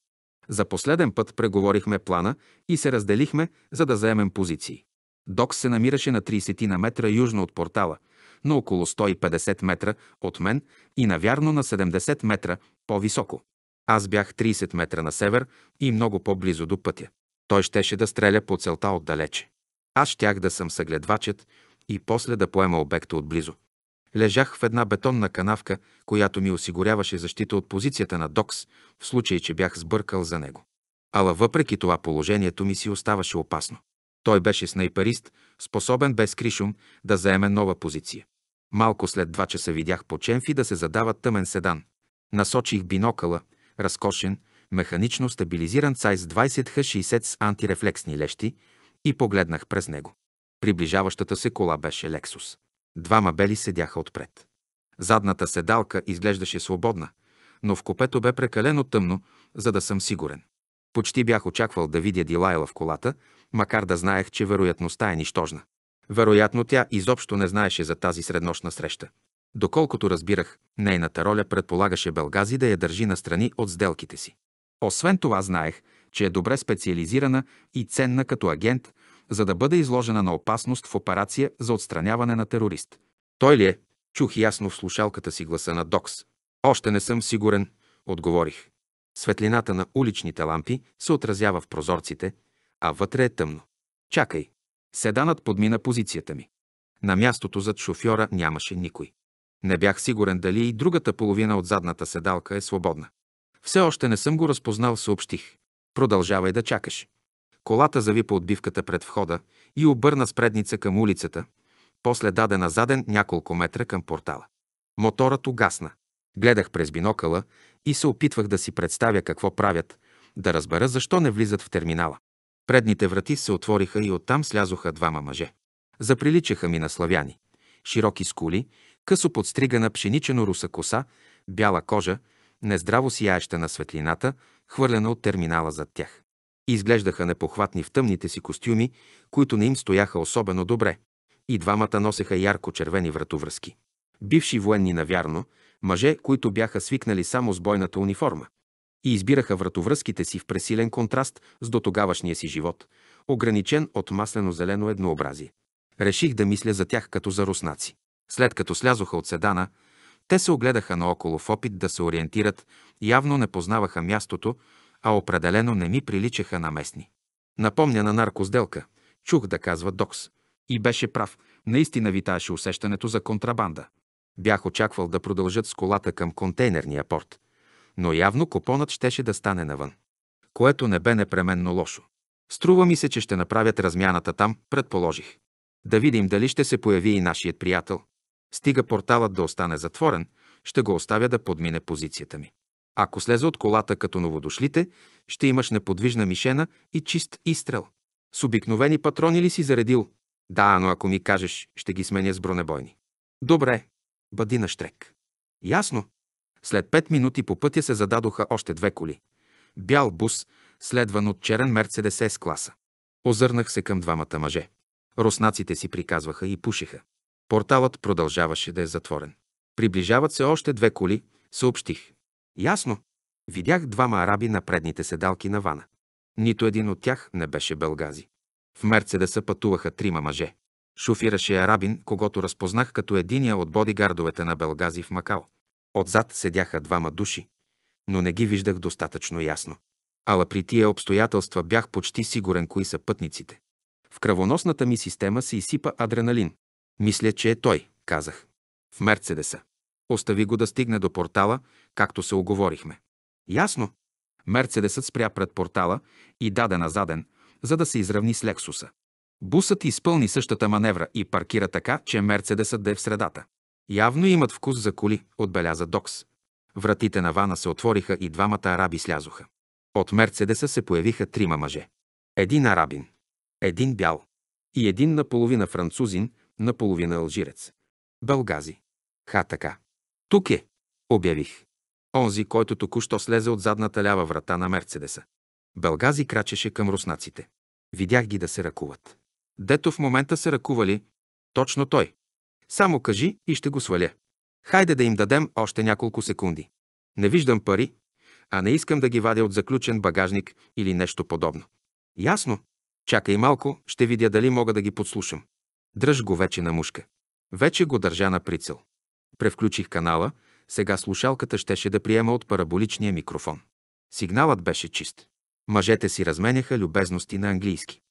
За последен път преговорихме плана и се разделихме, за да заемем позиции. Док се намираше на 30 на метра южно от портала, на около 150 метра от мен и навярно на 70 метра по-високо. Аз бях 30 метра на север и много по-близо до пътя. Той щеше да стреля по целта отдалече. Аз щях да съм съгледвачът и после да поема обекта отблизо лежах в една бетонна канавка, която ми осигуряваше защита от позицията на Докс, в случай, че бях сбъркал за него. Ала въпреки това положението ми си оставаше опасно. Той беше снайперист, способен без кришум да заеме нова позиция. Малко след два часа видях по Ченфи да се задава тъмен седан. Насочих бинокъла, разкошен, механично стабилизиран с 20Х60 с антирефлексни лещи и погледнах през него. Приближаващата се кола беше Лексус. Двама бели седяха отпред. Задната седалка изглеждаше свободна, но в купето бе прекалено тъмно, за да съм сигурен. Почти бях очаквал да видя Дилайла в колата, макар да знаех, че вероятността е нищожна. Вероятно тя изобщо не знаеше за тази среднощна среща. Доколкото разбирах, нейната роля предполагаше Белгази да я държи настрани от сделките си. Освен това знаех, че е добре специализирана и ценна като агент – за да бъде изложена на опасност в операция за отстраняване на терорист. Той ли е? Чух ясно в слушалката си гласа на Докс. Още не съм сигурен, отговорих. Светлината на уличните лампи се отразява в прозорците, а вътре е тъмно. Чакай. Седанът подмина позицията ми. На мястото зад шофьора нямаше никой. Не бях сигурен дали и другата половина от задната седалка е свободна. Все още не съм го разпознал, съобщих. Продължавай да чакаш. Колата зави по отбивката пред входа и обърна спредница към улицата, после даде на заден няколко метра към портала. Моторът угасна. Гледах през бинокъла и се опитвах да си представя какво правят, да разбера защо не влизат в терминала. Предните врати се отвориха и оттам слязоха двама мъже. Заприличаха ми на славяни. Широки скули, късо подстригана пшеничено-руса коса, бяла кожа, нездраво сияеща на светлината, хвърлена от терминала зад тях. Изглеждаха непохватни в тъмните си костюми, които не им стояха особено добре. И двамата носеха ярко-червени вратовръзки. Бивши военни, навярно, мъже, които бяха свикнали само с бойната униформа. И избираха вратовръзките си в пресилен контраст с дотогавашния си живот, ограничен от маслено-зелено еднообразие. Реших да мисля за тях като за руснаци. След като слязоха от седана, те се огледаха наоколо в опит да се ориентират, явно не познаваха мястото, а определено не ми приличаха на местни. Напомня на наркозделка, чух да казва Докс. И беше прав, наистина витаеше усещането за контрабанда. Бях очаквал да продължат с колата към контейнерния порт, но явно купонът щеше да стане навън, което не бе непременно лошо. Струва ми се, че ще направят размяната там, предположих. Да видим дали ще се появи и нашият приятел. Стига порталът да остане затворен, ще го оставя да подмине позицията ми. Ако слезе от колата като новодошлите, ще имаш неподвижна мишена и чист изстрел. С обикновени патрони ли си заредил? Да, но ако ми кажеш, ще ги сменя с бронебойни. Добре, бъди на штрек. Ясно. След пет минути по пътя се зададоха още две коли. Бял бус, следван от черен Мерцедес С класа. Озърнах се към двамата мъже. Руснаците си приказваха и пушеха. Порталът продължаваше да е затворен. Приближават се още две коли, съобщих. Ясно. Видях двама араби на предните седалки на вана. Нито един от тях не беше белгази. В Мерцедеса пътуваха трима мъже. Шофираше арабин, когато разпознах като единия от бодигардовете на Белгази в Макао. Отзад седяха двама души, но не ги виждах достатъчно ясно. Ала при тия обстоятелства бях почти сигурен кои са пътниците. В кръвоносната ми система се изсипа адреналин. Мисля, че е той, казах. В Мерцедеса. Остави го да стигне до портала както се оговорихме. Ясно. Мерцедесът спря пред портала и даде назаден, за да се изравни с Лексуса. Бусът изпълни същата маневра и паркира така, че Мерцедесът да е в средата. Явно имат вкус за коли, отбеляза Докс. Вратите на вана се отвориха и двамата араби слязоха. От Мерцедеса се появиха трима мъже. Един арабин, един бял и един наполовина французин, наполовина алжирец. Белгази. Ха така. Тук е, обявих онзи, който току-що слезе от задната лява врата на Мерцедеса. Белгази крачеше към руснаците. Видях ги да се ръкуват. Дето в момента се ръкували, точно той. Само кажи и ще го сваля. Хайде да им дадем още няколко секунди. Не виждам пари, а не искам да ги вадя от заключен багажник или нещо подобно. Ясно. Чакай малко, ще видя дали мога да ги подслушам. Дръж го вече на мушка. Вече го държа на прицел. Превключих канала сега слушалката щеше да приема от параболичния микрофон. Сигналът беше чист. Мъжете си разменяха любезности на английски.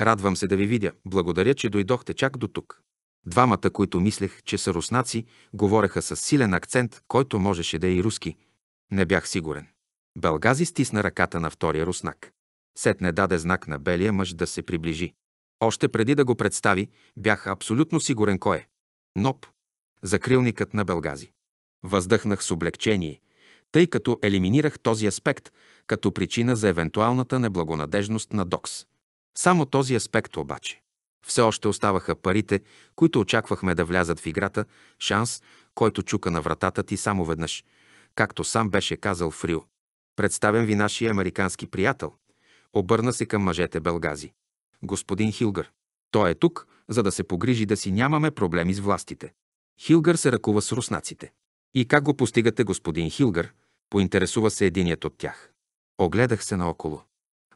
Радвам се да ви видя. Благодаря, че дойдохте чак до тук. Двамата, които мислех, че са руснаци, говореха с силен акцент, който можеше да е и руски. Не бях сигурен. Белгази стисна ръката на втория руснак. Сетне даде знак на белия мъж да се приближи. Още преди да го представи, бях абсолютно сигурен кой е. Ноп. Закрилникът на Белгази. Въздъхнах с облегчение, тъй като елиминирах този аспект като причина за евентуалната неблагонадежност на Докс. Само този аспект обаче. Все още оставаха парите, които очаквахме да влязат в играта, шанс, който чука на вратата ти само веднъж, както сам беше казал Фрио. Представям ви нашия американски приятел. Обърна се към мъжете Белгази. Господин Хилгър. Той е тук, за да се погрижи да си нямаме проблеми с властите. Хилгър се ръкува с руснаците. И как го постигате, господин Хилгър? Поинтересува се единият от тях. Огледах се наоколо.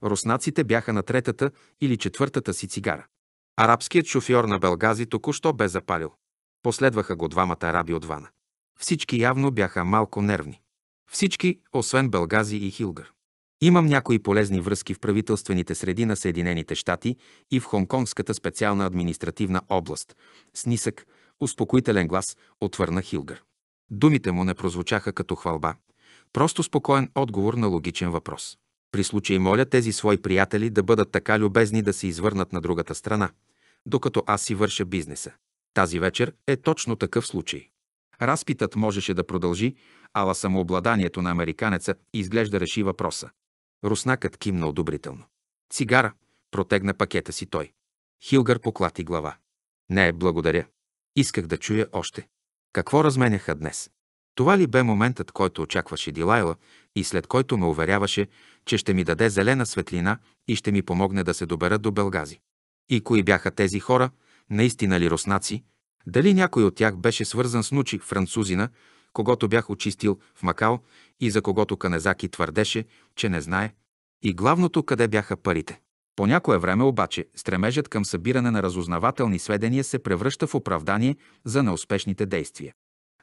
Руснаците бяха на третата или четвъртата си цигара. Арабският шофьор на Белгази току-що бе запалил. Последваха го двамата араби от вана. Всички явно бяха малко нервни. Всички, освен Белгази и Хилгър. Имам някои полезни връзки в правителствените среди на Съединените щати и в Хонконгската специална административна област. С нисък, успокоителен глас отвърна Хилгър. Думите му не прозвучаха като хвалба, просто спокоен отговор на логичен въпрос. При случай моля тези свои приятели да бъдат така любезни да се извърнат на другата страна, докато аз си върша бизнеса. Тази вечер е точно такъв случай. Разпитът можеше да продължи, ала самообладанието на американеца изглежда реши въпроса. Руснакът кимна одобрително. Цигара, протегна пакета си той. Хилгар поклати глава. Не, благодаря. Исках да чуя още. Какво разменяха днес? Това ли бе моментът, който очакваше Дилайла и след който ме уверяваше, че ще ми даде зелена светлина и ще ми помогне да се добера до Белгази? И кои бяха тези хора, наистина ли руснаци? Дали някой от тях беше свързан с нучи французина, когато бях очистил в Макао и за когото Канезаки твърдеше, че не знае? И главното, къде бяха парите? По някое време обаче стремежът към събиране на разузнавателни сведения се превръща в оправдание за неуспешните действия.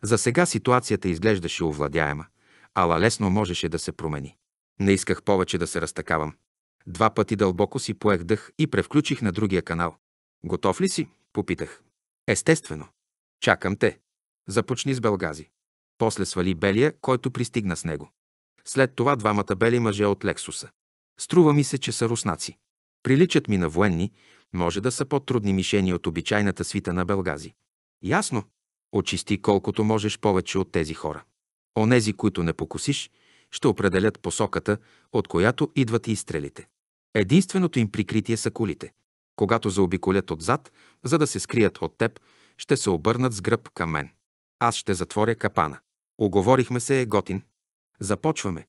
За сега ситуацията изглеждаше овладяема, ала лесно можеше да се промени. Не исках повече да се разтакавам. Два пъти дълбоко си поех дъх и превключих на другия канал. Готов ли си? Попитах. Естествено. Чакам те. Започни с Белгази. После свали Белия, който пристигна с него. След това двамата бели мъже от Лексуса. Струва ми се, че са руснаци приличат ми на военни, може да са по-трудни мишени от обичайната свита на белгази. Ясно, очисти колкото можеш повече от тези хора. Онези, които не покусиш, ще определят посоката, от която идват и изстрелите. Единственото им прикритие са кулите. Когато заобиколят отзад, за да се скрият от теб, ще се обърнат с гръб към мен. Аз ще затворя капана. Оговорихме се, е готин. Започваме.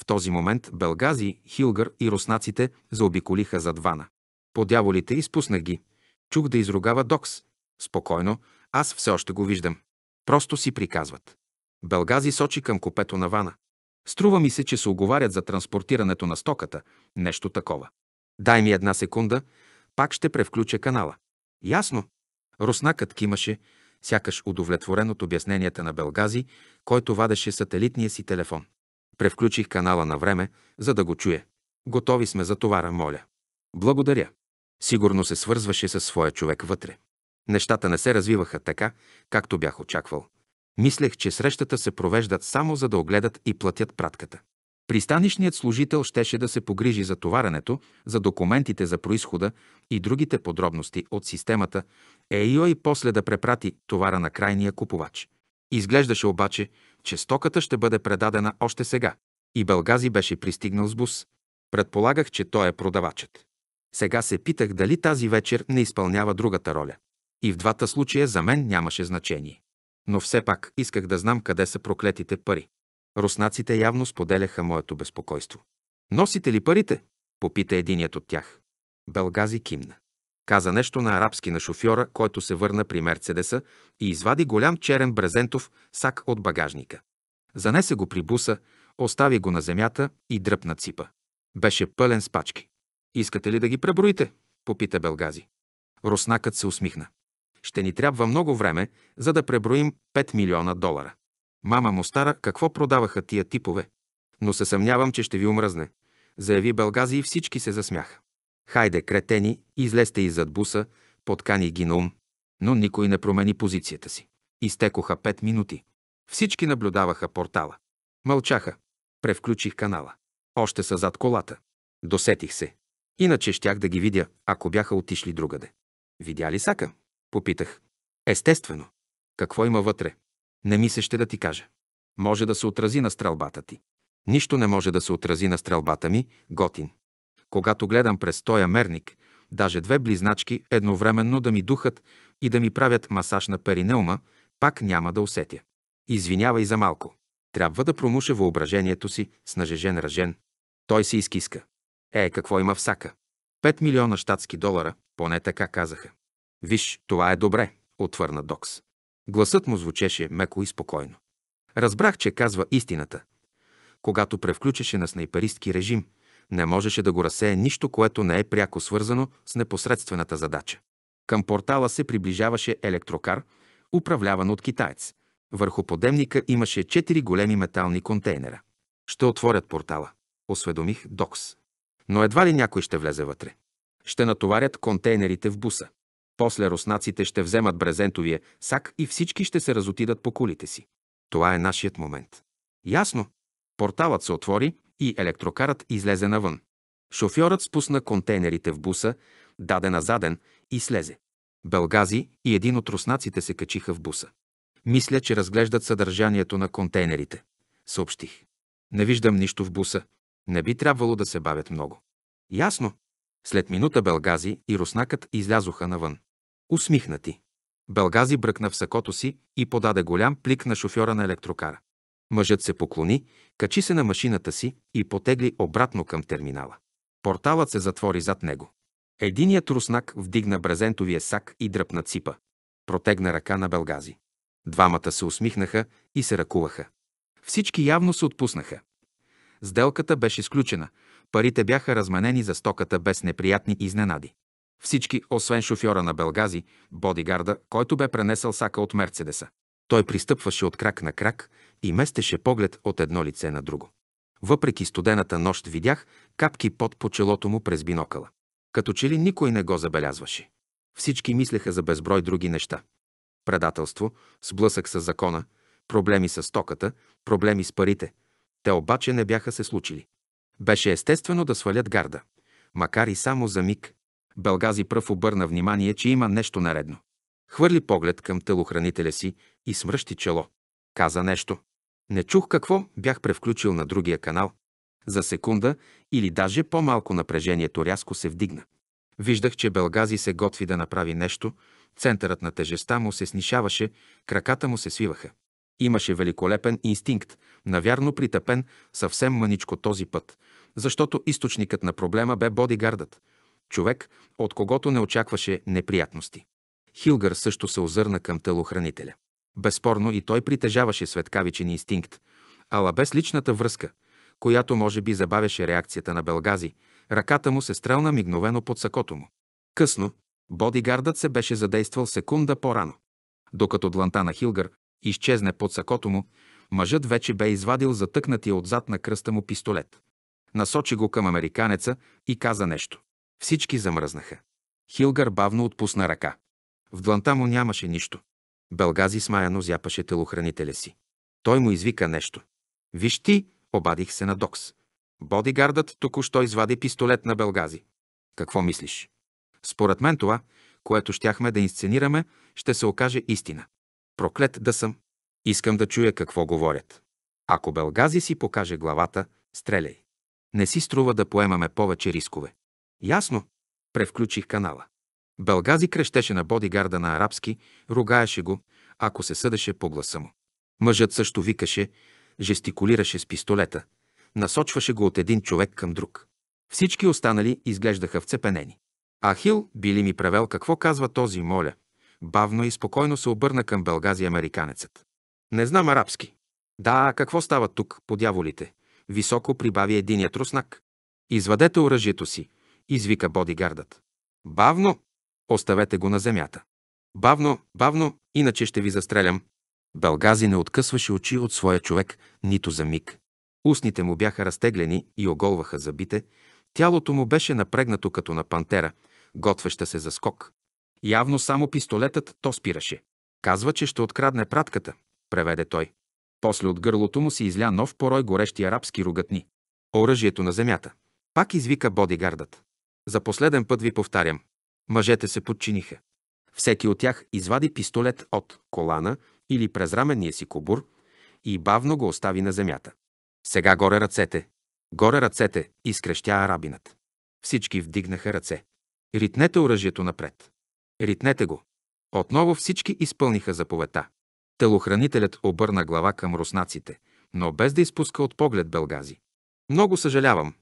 В този момент Белгази, Хилгър и руснаците заобиколиха зад вана. Подяволите изпуснах ги. Чух да изругава Докс. Спокойно, аз все още го виждам. Просто си приказват. Белгази сочи към купето на вана. Струва ми се, че се оговарят за транспортирането на стоката, нещо такова. Дай ми една секунда, пак ще превключа канала. Ясно. Руснакът кимаше, сякаш удовлетворен от обясненията на Белгази, който вадеше сателитния си телефон. Превключих канала на време, за да го чуе. Готови сме за товара, моля. Благодаря. Сигурно се свързваше със своя човек вътре. Нещата не се развиваха така, както бях очаквал. Мислех, че срещата се провеждат само за да огледат и платят пратката. Пристанишният служител щеше да се погрижи за товарането, за документите за происхода и другите подробности от системата ЕИО и после да препрати товара на крайния купувач. Изглеждаше обаче, че стоката ще бъде предадена още сега. И Белгази беше пристигнал с бус. Предполагах, че той е продавачът. Сега се питах дали тази вечер не изпълнява другата роля. И в двата случая за мен нямаше значение. Но все пак исках да знам къде са проклетите пари. Руснаците явно споделяха моето безпокойство. Носите ли парите? попита единият от тях. Белгази кимна. Каза нещо на арабски на шофьора, който се върна при Мерцедеса и извади голям черен брезентов сак от багажника. Занесе го при буса, остави го на земята и дръпна ципа. Беше пълен с пачки. Искате ли да ги преброите? попита Белгази. Руснакът се усмихна. Ще ни трябва много време, за да преброим 5 милиона долара. Мама му стара, какво продаваха тия типове? Но се съмнявам, че ще ви умръзне. Заяви Белгази и всички се засмяха. Хайде, кретени, излезте иззад буса, подкани ги на ум. Но никой не промени позицията си. Изтекоха пет минути. Всички наблюдаваха портала. Мълчаха. Превключих канала. Още са зад колата. Досетих се. Иначе щях да ги видя, ако бяха отишли другаде. Видя ли сака? Попитах. Естествено. Какво има вътре? Не ми се ще да ти кажа. Може да се отрази на стрелбата ти. Нищо не може да се отрази на стрелбата ми, Готин. Когато гледам през този мерник, даже две близначки едновременно да ми духат и да ми правят масаж на перинеума, пак няма да усетя. Извинявай за малко. Трябва да промуша въображението си с нажежен ръжен. Той се изкиска. Е, какво има сака? 5 милиона щатски долара, поне така казаха. Виж, това е добре, отвърна Докс. Гласът му звучеше меко и спокойно. Разбрах, че казва истината. Когато превключеше на снайперистки режим, не можеше да го разсее нищо, което не е пряко свързано с непосредствената задача. Към портала се приближаваше електрокар, управляван от китаец. Върху подемника имаше четири големи метални контейнера. Ще отворят портала, осведомих Докс. Но едва ли някой ще влезе вътре. Ще натоварят контейнерите в буса. После руснаците ще вземат брезентовия сак и всички ще се разотидат по колите си. Това е нашият момент. Ясно. Порталът се отвори и електрокарът излезе навън. Шофьорът спусна контейнерите в буса, даде на заден и слезе. Белгази и един от руснаците се качиха в буса. Мисля, че разглеждат съдържанието на контейнерите, съобщих. Не виждам нищо в буса. Не би трябвало да се бавят много. Ясно. След минута Белгази и руснакът излязоха навън. Усмихнати. Белгази бръкна в сакото си и подаде голям плик на шофьора на електрокара. Мъжът се поклони, качи се на машината си и потегли обратно към терминала. Порталът се затвори зад него. Единият руснак вдигна брезентовия сак и дръпна ципа. Протегна ръка на Белгази. Двамата се усмихнаха и се ръкуваха. Всички явно се отпуснаха. Сделката беше сключена. Парите бяха разменени за стоката без неприятни изненади. Всички, освен шофьора на Белгази, бодигарда, който бе пренесъл сака от Мерцедеса. Той пристъпваше от крак на крак, и местеше поглед от едно лице на друго. Въпреки студената нощ видях капки под почелото му през бинокъла. Като че ли никой не го забелязваше. Всички мислеха за безброй други неща. Предателство, сблъсък с закона, проблеми с токата, проблеми с парите. Те обаче не бяха се случили. Беше естествено да свалят гарда, макар и само за миг. Белгази пръв обърна внимание, че има нещо наредно. Хвърли поглед към телохранителя си и смръщи чело. Каза нещо. Не чух какво, бях превключил на другия канал. За секунда или даже по-малко напрежението рязко се вдигна. Виждах, че Белгази се готви да направи нещо, центърът на тежеста му се снишаваше, краката му се свиваха. Имаше великолепен инстинкт, навярно притъпен съвсем мъничко този път, защото източникът на проблема бе бодигардът, човек, от когото не очакваше неприятности. Хилгър също се озърна към телохранителя. Безспорно и той притежаваше светкавичен инстинкт, ала без личната връзка, която може би забавяше реакцията на Белгази, ръката му се стрелна мигновено под сакото му. Късно, бодигардът се беше задействал секунда по-рано. Докато дланта на Хилгър изчезне под сакото му, мъжът вече бе извадил затъкнатия отзад на кръста му пистолет. Насочи го към американеца и каза нещо. Всички замръзнаха. Хилгър бавно отпусна ръка. В дланта му нямаше нищо. Белгази смаяно зяпаше телохранителя си. Той му извика нещо. Виж ти, обадих се на Докс. Бодигардът току-що извади пистолет на Белгази. Какво мислиш? Според мен това, което щяхме да инсценираме, ще се окаже истина. Проклет да съм. Искам да чуя какво говорят. Ако Белгази си покаже главата, стреляй. Не си струва да поемаме повече рискове. Ясно. Превключих канала. Белгази крещеше на бодигарда на арабски, ругаеше го, ако се съдеше по гласа му. Мъжът също викаше, жестикулираше с пистолета, насочваше го от един човек към друг. Всички останали изглеждаха вцепенени. Ахил били ми превел какво казва този моля. Бавно и спокойно се обърна към Белгази американецът. Не знам арабски. Да, какво става тук, по дяволите? Високо прибави единият руснак. Извадете оръжието си, извика бодигардът. Бавно, Оставете го на земята. Бавно, бавно, иначе ще ви застрелям. Белгази не откъсваше очи от своя човек нито за миг. Устните му бяха разтеглени и оголваха зъбите, тялото му беше напрегнато като на пантера, готвеща се за скок. Явно само пистолетът то спираше. Казва, че ще открадне пратката, преведе той. После от гърлото му се изля нов порой горещи арабски ругатни. Оръжието на земята. Пак извика бодигардът. За последен път ви повтарям. Мъжете се подчиниха. Всеки от тях извади пистолет от колана или през раменния си кобур и бавно го остави на земята. Сега горе ръцете! Горе ръцете! изкрещя арабинът. Всички вдигнаха ръце. Ритнете оръжието напред. Ритнете го. Отново всички изпълниха заповедта. Телохранителят обърна глава към руснаците, но без да изпуска от поглед Белгази. Много съжалявам,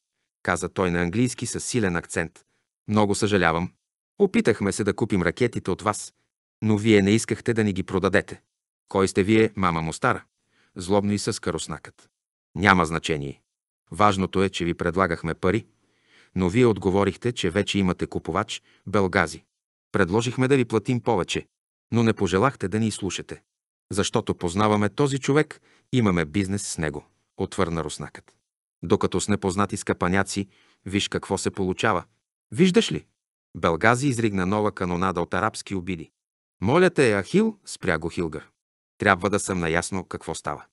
каза той на английски със силен акцент. Много съжалявам, Опитахме се да купим ракетите от вас, но вие не искахте да ни ги продадете. Кой сте вие, мама му стара? Злобно и със кароснакът. Няма значение. Важното е, че ви предлагахме пари, но вие отговорихте, че вече имате купувач, белгази. Предложихме да ви платим повече, но не пожелахте да ни слушате. Защото познаваме този човек, имаме бизнес с него, отвърна руснакът. Докато с непознати скъпаняци, виж какво се получава. Виждаш ли? Белгази изригна нова канонада от арабски обиди. Моля те, Ахил, спря го Хилгар. Трябва да съм наясно какво става.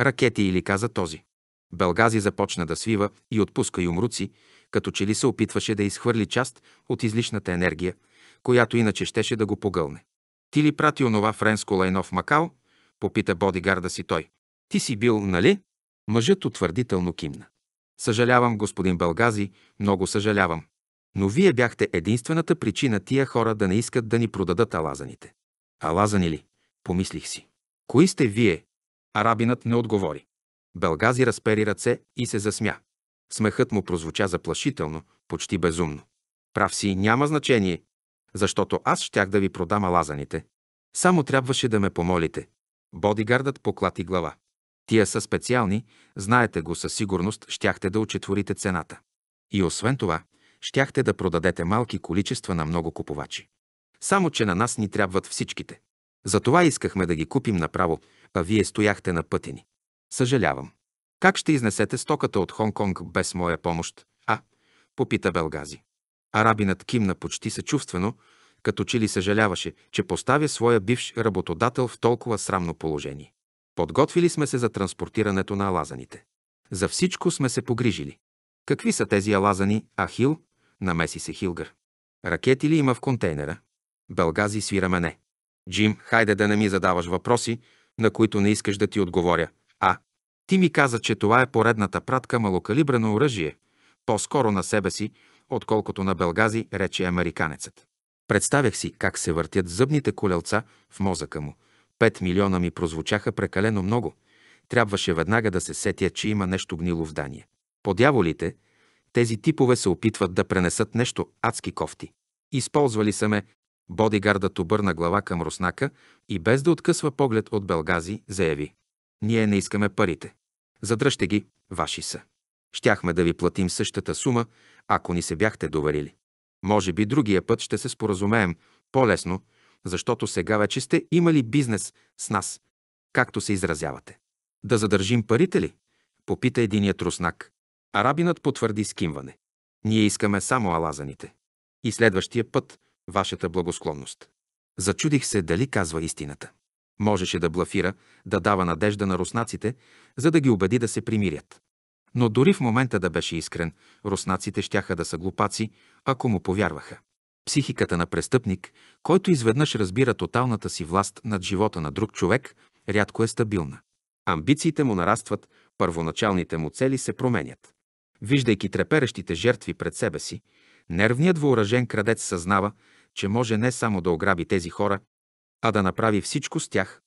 Ракети или каза този. Белгази започна да свива и отпуска юмруци, като че ли се опитваше да изхвърли част от излишната енергия, която иначе щеше да го погълне. Ти ли прати онова френско лайно в Макао? Попита бодигарда си той. Ти си бил, нали? Мъжът утвърдително кимна. Съжалявам, господин Белгази, много съжалявам. Но вие бяхте единствената причина тия хора да не искат да ни продадат алазаните. Алазани ли? Помислих си. Кои сте вие? Арабинът не отговори. Белгази разпери ръце и се засмя. Смехът му прозвуча заплашително, почти безумно. Прав си, няма значение, защото аз щях да ви продам алазаните. Само трябваше да ме помолите. Бодигардът поклати глава. Тия са специални, знаете го със сигурност, щяхте да учетворите цената. И освен това, щяхте да продадете малки количества на много купувачи. Само, че на нас ни трябват всичките. Затова искахме да ги купим направо, а вие стояхте на пътя ни. Съжалявам. Как ще изнесете стоката от Хонг-Конг без моя помощ? А, попита Белгази. Арабинът кимна почти съчувствено, като че ли съжаляваше, че поставя своя бивш работодател в толкова срамно положение. Подготвили сме се за транспортирането на алазаните. За всичко сме се погрижили. Какви са тези алазани, Ахил, намеси се Хилгър. Ракети ли има в контейнера? Белгази свира мене. Джим, хайде да не ми задаваш въпроси, на които не искаш да ти отговоря. А, ти ми каза, че това е поредната пратка малокалибрено оръжие, по-скоро на себе си, отколкото на Белгази, рече американецът. Представях си как се въртят зъбните колелца в мозъка му. Пет милиона ми прозвучаха прекалено много. Трябваше веднага да се сетя, че има нещо гнило в Дания. По дяволите, тези типове се опитват да пренесат нещо адски кофти. Използвали са ме, бодигардът обърна глава към Руснака и без да откъсва поглед от Белгази, заяви. Ние не искаме парите. Задръжте ги, ваши са. Щяхме да ви платим същата сума, ако ни се бяхте доверили. Може би другия път ще се споразумеем по-лесно, защото сега вече сте имали бизнес с нас, както се изразявате. Да задържим парите ли? Попита единият руснак. Арабинът потвърди скимване. Ние искаме само алазаните. И следващия път – вашата благосклонност. Зачудих се дали казва истината. Можеше да блафира, да дава надежда на руснаците, за да ги убеди да се примирят. Но дори в момента да беше искрен, руснаците щяха да са глупаци, ако му повярваха. Психиката на престъпник, който изведнъж разбира тоталната си власт над живота на друг човек, рядко е стабилна. Амбициите му нарастват, първоначалните му цели се променят. Виждайки треперещите жертви пред себе си, нервният въоръжен крадец съзнава, че може не само да ограби тези хора, а да направи всичко с тях.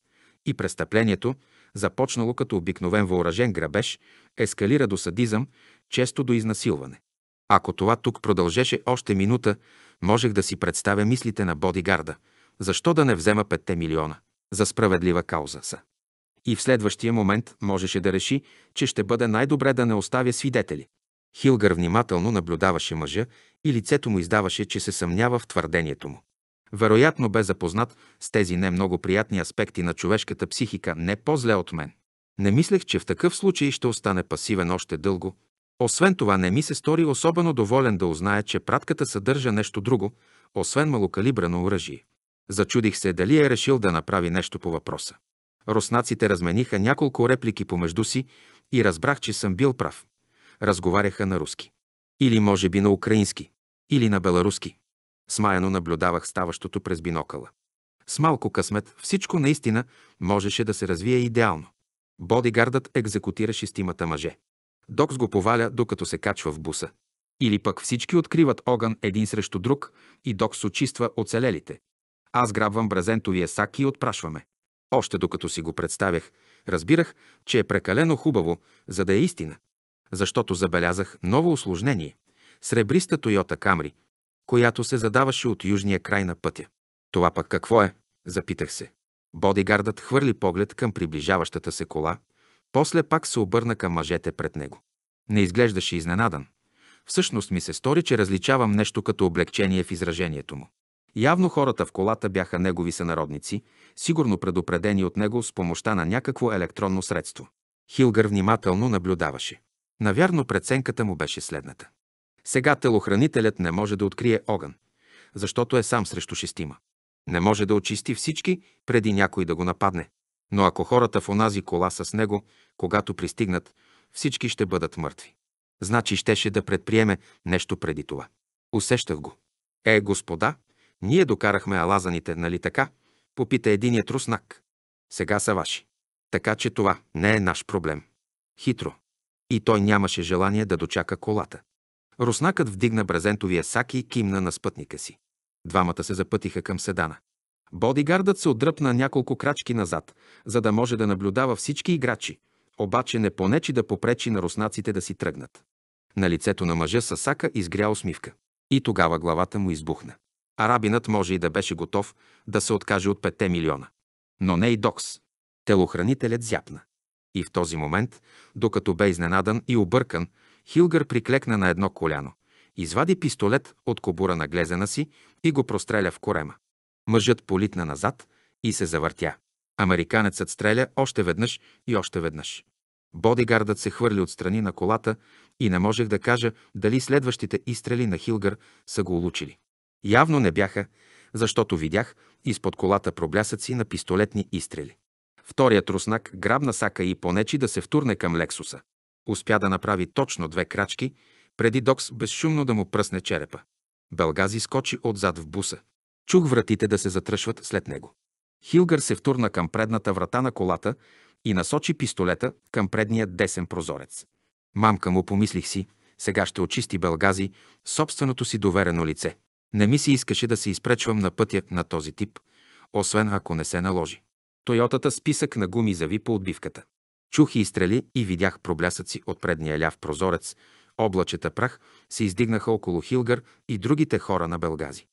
И престъплението, започнало като обикновен въоръжен грабеж, ескалира до садизъм, често до изнасилване. Ако това тук продължеше още минута, можех да си представя мислите на бодигарда. Защо да не взема петте милиона? За справедлива кауза са. И в следващия момент можеше да реши, че ще бъде най-добре да не оставя свидетели. Хилгар внимателно наблюдаваше мъжа и лицето му издаваше, че се съмнява в твърдението му. Вероятно бе запознат с тези не много приятни аспекти на човешката психика не по-зле от мен. Не мислех, че в такъв случай ще остане пасивен още дълго. Освен това, не ми се стори особено доволен да узнае, че пратката съдържа нещо друго, освен малокалибрано оръжие. Зачудих се дали е решил да направи нещо по въпроса. Руснаците размениха няколко реплики помежду си и разбрах, че съм бил прав разговаряха на руски. Или може би на украински. Или на беларуски. Смаяно наблюдавах ставащото през бинокъла. С малко късмет всичко наистина можеше да се развие идеално. Бодигардът екзекутира шестимата мъже. Докс го поваля, докато се качва в буса. Или пък всички откриват огън един срещу друг и Докс очиства оцелелите. Аз грабвам брезентовия сак и отпрашваме. Още докато си го представях, разбирах, че е прекалено хубаво, за да е истина защото забелязах ново осложнение – сребриста Тойота Камри, която се задаваше от южния край на пътя. Това пък какво е? Запитах се. Бодигардът хвърли поглед към приближаващата се кола, после пак се обърна към мъжете пред него. Не изглеждаше изненадан. Всъщност ми се стори, че различавам нещо като облегчение в изражението му. Явно хората в колата бяха негови сънародници, сигурно предупредени от него с помощта на някакво електронно средство. Хилгър внимателно наблюдаваше. Навярно преценката му беше следната. Сега телохранителят не може да открие огън, защото е сам срещу шестима. Не може да очисти всички, преди някой да го нападне. Но ако хората в онази кола с него, когато пристигнат, всички ще бъдат мъртви. Значи щеше да предприеме нещо преди това. Усещах го. Е, господа, ние докарахме алазаните, нали така? Попита единият руснак. Сега са ваши. Така че това не е наш проблем. Хитро и той нямаше желание да дочака колата. Руснакът вдигна брезентовия сак и кимна на спътника си. Двамата се запътиха към седана. Бодигардът се отдръпна няколко крачки назад, за да може да наблюдава всички играчи, обаче не понечи да попречи на руснаците да си тръгнат. На лицето на мъжа Сасака изгря усмивка. И тогава главата му избухна. Арабинът може и да беше готов да се откаже от 5 милиона. Но не и Докс. Телохранителят зяпна. И в този момент, докато бе изненадан и объркан, Хилгър приклекна на едно коляно, извади пистолет от кобура на глезена си и го простреля в корема. Мъжът политна назад и се завъртя. Американецът стреля още веднъж и още веднъж. Бодигардът се хвърли отстрани на колата и не можех да кажа дали следващите изстрели на Хилгър са го улучили. Явно не бяха, защото видях изпод колата проблясъци на пистолетни изстрели. Вторият руснак грабна сака и понечи да се втурне към Лексуса. Успя да направи точно две крачки, преди Докс безшумно да му пръсне черепа. Белгази скочи отзад в буса. Чух вратите да се затръшват след него. Хилгър се втурна към предната врата на колата и насочи пистолета към предния десен прозорец. Мамка му помислих си, сега ще очисти Белгази собственото си доверено лице. Не ми се искаше да се изпречвам на пътя на този тип, освен ако не се наложи. Тойотата списък на гуми зави по отбивката. Чух и изстрели и видях проблясъци от предния ляв прозорец, облачета прах се издигнаха около Хилгър и другите хора на Белгази.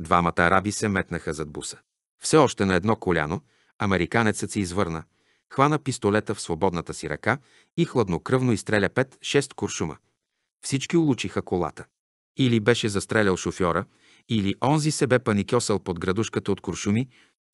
Двамата араби се метнаха зад буса. Все още на едно коляно, американецът се извърна, хвана пистолета в свободната си ръка и хладнокръвно изстреля 5-6 куршума. Всички улучиха колата. Или беше застрелял шофьора, или онзи се бе паникьосал под градушката от куршуми,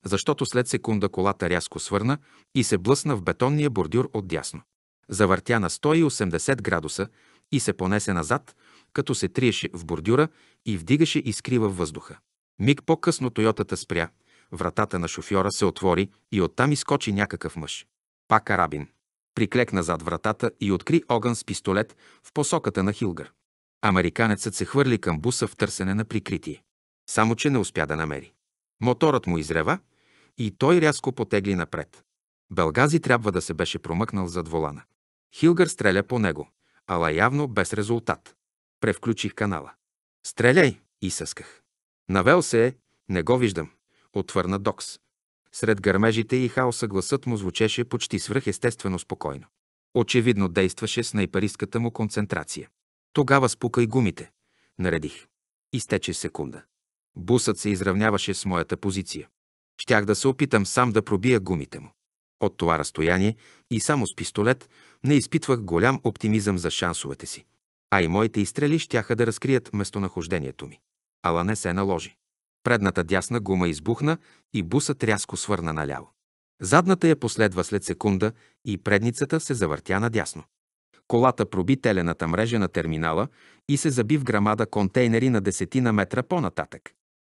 защото след секунда колата рязко свърна и се блъсна в бетонния бордюр отдясно. Завъртя на 180 градуса и се понесе назад, като се триеше в бордюра и вдигаше искри във въздуха. Миг по-късно Тойотата спря, вратата на шофьора се отвори и оттам изкочи някакъв мъж. Пак арабин. Приклекна зад вратата и откри огън с пистолет в посоката на Хилгър. Американецът се хвърли към буса в търсене на прикритие. Само, че не успя да намери. Моторът му изрева и той рязко потегли напред. Белгази трябва да се беше промъкнал зад волана. Хилгър стреля по него, ала явно без резултат. Превключих канала. Стреляй! И съсках. Навел се е, не го виждам, отвърна Докс. Сред гърмежите и хаоса гласът му звучеше почти свръхестествено спокойно. Очевидно действаше с найпаристката му концентрация. Тогава спукай гумите, наредих. Изтече секунда. Бусът се изравняваше с моята позиция. Щях да се опитам сам да пробия гумите му. От това разстояние и само с пистолет не изпитвах голям оптимизъм за шансовете си. А и моите изстрели щяха да разкрият местонахождението ми. Ала не се наложи. Предната дясна гума избухна и бусът рязко свърна наляво. Задната я последва след секунда и предницата се завъртя надясно. Колата проби телената мрежа на терминала и се заби в грамада контейнери на десетина метра по-нататък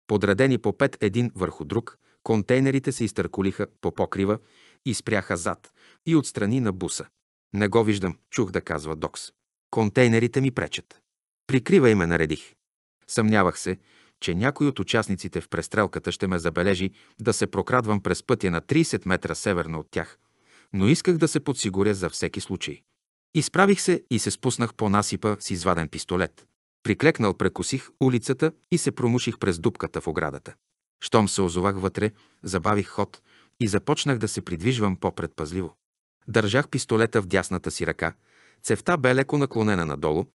подредени по пет един върху друг, контейнерите се изтърколиха по покрива и спряха зад и отстрани на буса. Не го виждам, чух да казва Докс. Контейнерите ми пречат. Прикрива и ме наредих. Съмнявах се, че някой от участниците в престрелката ще ме забележи да се прокрадвам през пътя на 30 метра северно от тях, но исках да се подсигуря за всеки случай. Изправих се и се спуснах по насипа с изваден пистолет. Приклекнал прекосих улицата и се промуших през дупката в оградата. Щом се озовах вътре, забавих ход и започнах да се придвижвам по-предпазливо. Държах пистолета в дясната си ръка, цевта бе леко наклонена надолу,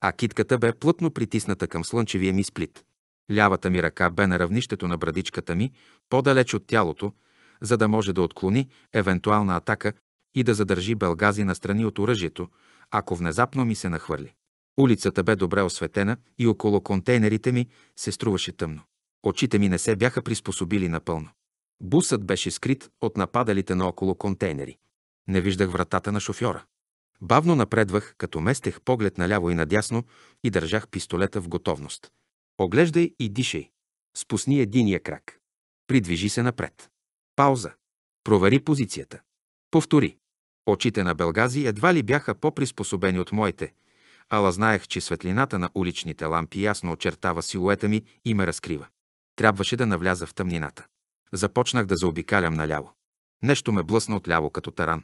а китката бе плътно притисната към слънчевия ми сплит. Лявата ми ръка бе на равнището на брадичката ми, по-далеч от тялото, за да може да отклони евентуална атака и да задържи белгази настрани от оръжието, ако внезапно ми се нахвърли. Улицата бе добре осветена и около контейнерите ми се струваше тъмно. Очите ми не се бяха приспособили напълно. Бусът беше скрит от нападалите на около контейнери. Не виждах вратата на шофьора. Бавно напредвах, като местех поглед наляво и надясно и държах пистолета в готовност. Оглеждай и дишай. Спусни единия крак. Придвижи се напред. Пауза. Провери позицията. Повтори. Очите на Белгази едва ли бяха по-приспособени от моите – ала знаех, че светлината на уличните лампи ясно очертава силуета ми и ме разкрива. Трябваше да навляза в тъмнината. Започнах да заобикалям наляво. Нещо ме блъсна отляво като таран.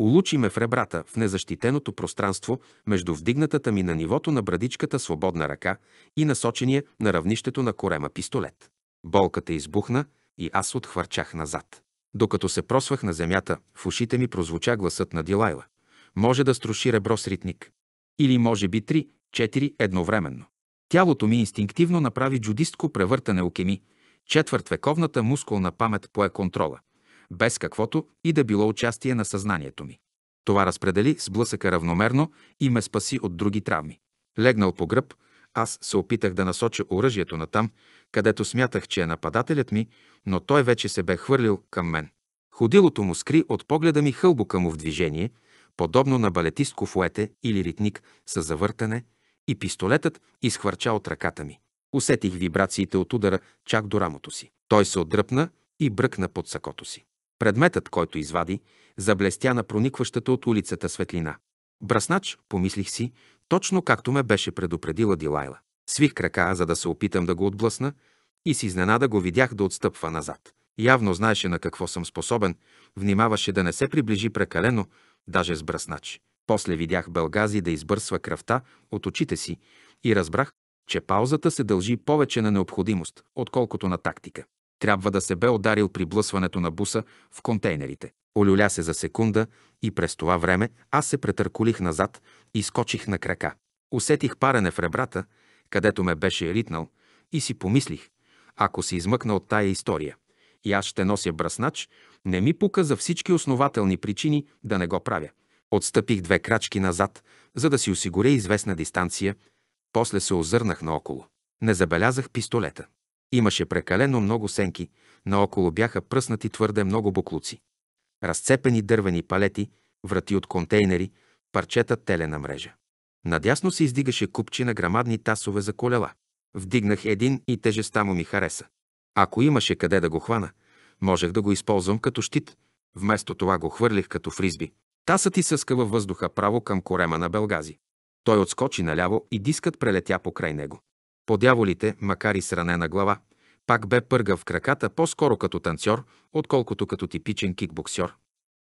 Улучи ме в ребрата, в незащитеното пространство, между вдигнатата ми на нивото на брадичката свободна ръка и насочения на равнището на корема пистолет. Болката избухна и аз отхвърчах назад. Докато се просвах на земята, в ушите ми прозвуча гласът на Дилайла. Може да струши ребро с ритник или може би три, четири едновременно. Тялото ми инстинктивно направи джудистко превъртане океми, четвъртвековната мускулна памет пое контрола, без каквото и да било участие на съзнанието ми. Това разпредели сблъсъка равномерно и ме спаси от други травми. Легнал по гръб, аз се опитах да насоча оръжието на там, където смятах, че е нападателят ми, но той вече се бе хвърлил към мен. Ходилото му скри от погледа ми хълбука му в движение – подобно на балетистко фуете или ритник с завъртане, и пистолетът изхвърча от ръката ми. Усетих вибрациите от удара чак до рамото си. Той се отдръпна и бръкна под сакото си. Предметът, който извади, заблестя на проникващата от улицата светлина. Браснач, помислих си, точно както ме беше предупредила Дилайла. Свих крака, за да се опитам да го отблъсна, и с изненада го видях да отстъпва назад. Явно знаеше на какво съм способен, внимаваше да не се приближи прекалено, даже с бръснач. После видях Белгази да избърсва кръвта от очите си и разбрах, че паузата се дължи повече на необходимост, отколкото на тактика. Трябва да се бе ударил при блъсването на буса в контейнерите. Олюля се за секунда и през това време аз се претърколих назад и скочих на крака. Усетих парене в ребрата, където ме беше ритнал, и си помислих, ако се измъкна от тая история – и аз ще нося браснач, не ми пука за всички основателни причини да не го правя. Отстъпих две крачки назад, за да си осигуря известна дистанция, после се озърнах наоколо. Не забелязах пистолета. Имаше прекалено много сенки, наоколо бяха пръснати твърде много буклуци. Разцепени дървени палети, врати от контейнери, парчета телена мрежа. Надясно се издигаше купче на грамадни тасове за колела. Вдигнах един и тежеста му ми хареса. Ако имаше къде да го хвана, можех да го използвам като щит. Вместо това го хвърлих като фризби. Таса ти съска във въздуха право към корема на Белгази. Той отскочи наляво и дискът прелетя покрай него. По дяволите, макар и с ранена глава, пак бе пърга в краката по-скоро като танцор, отколкото като типичен кикбоксер.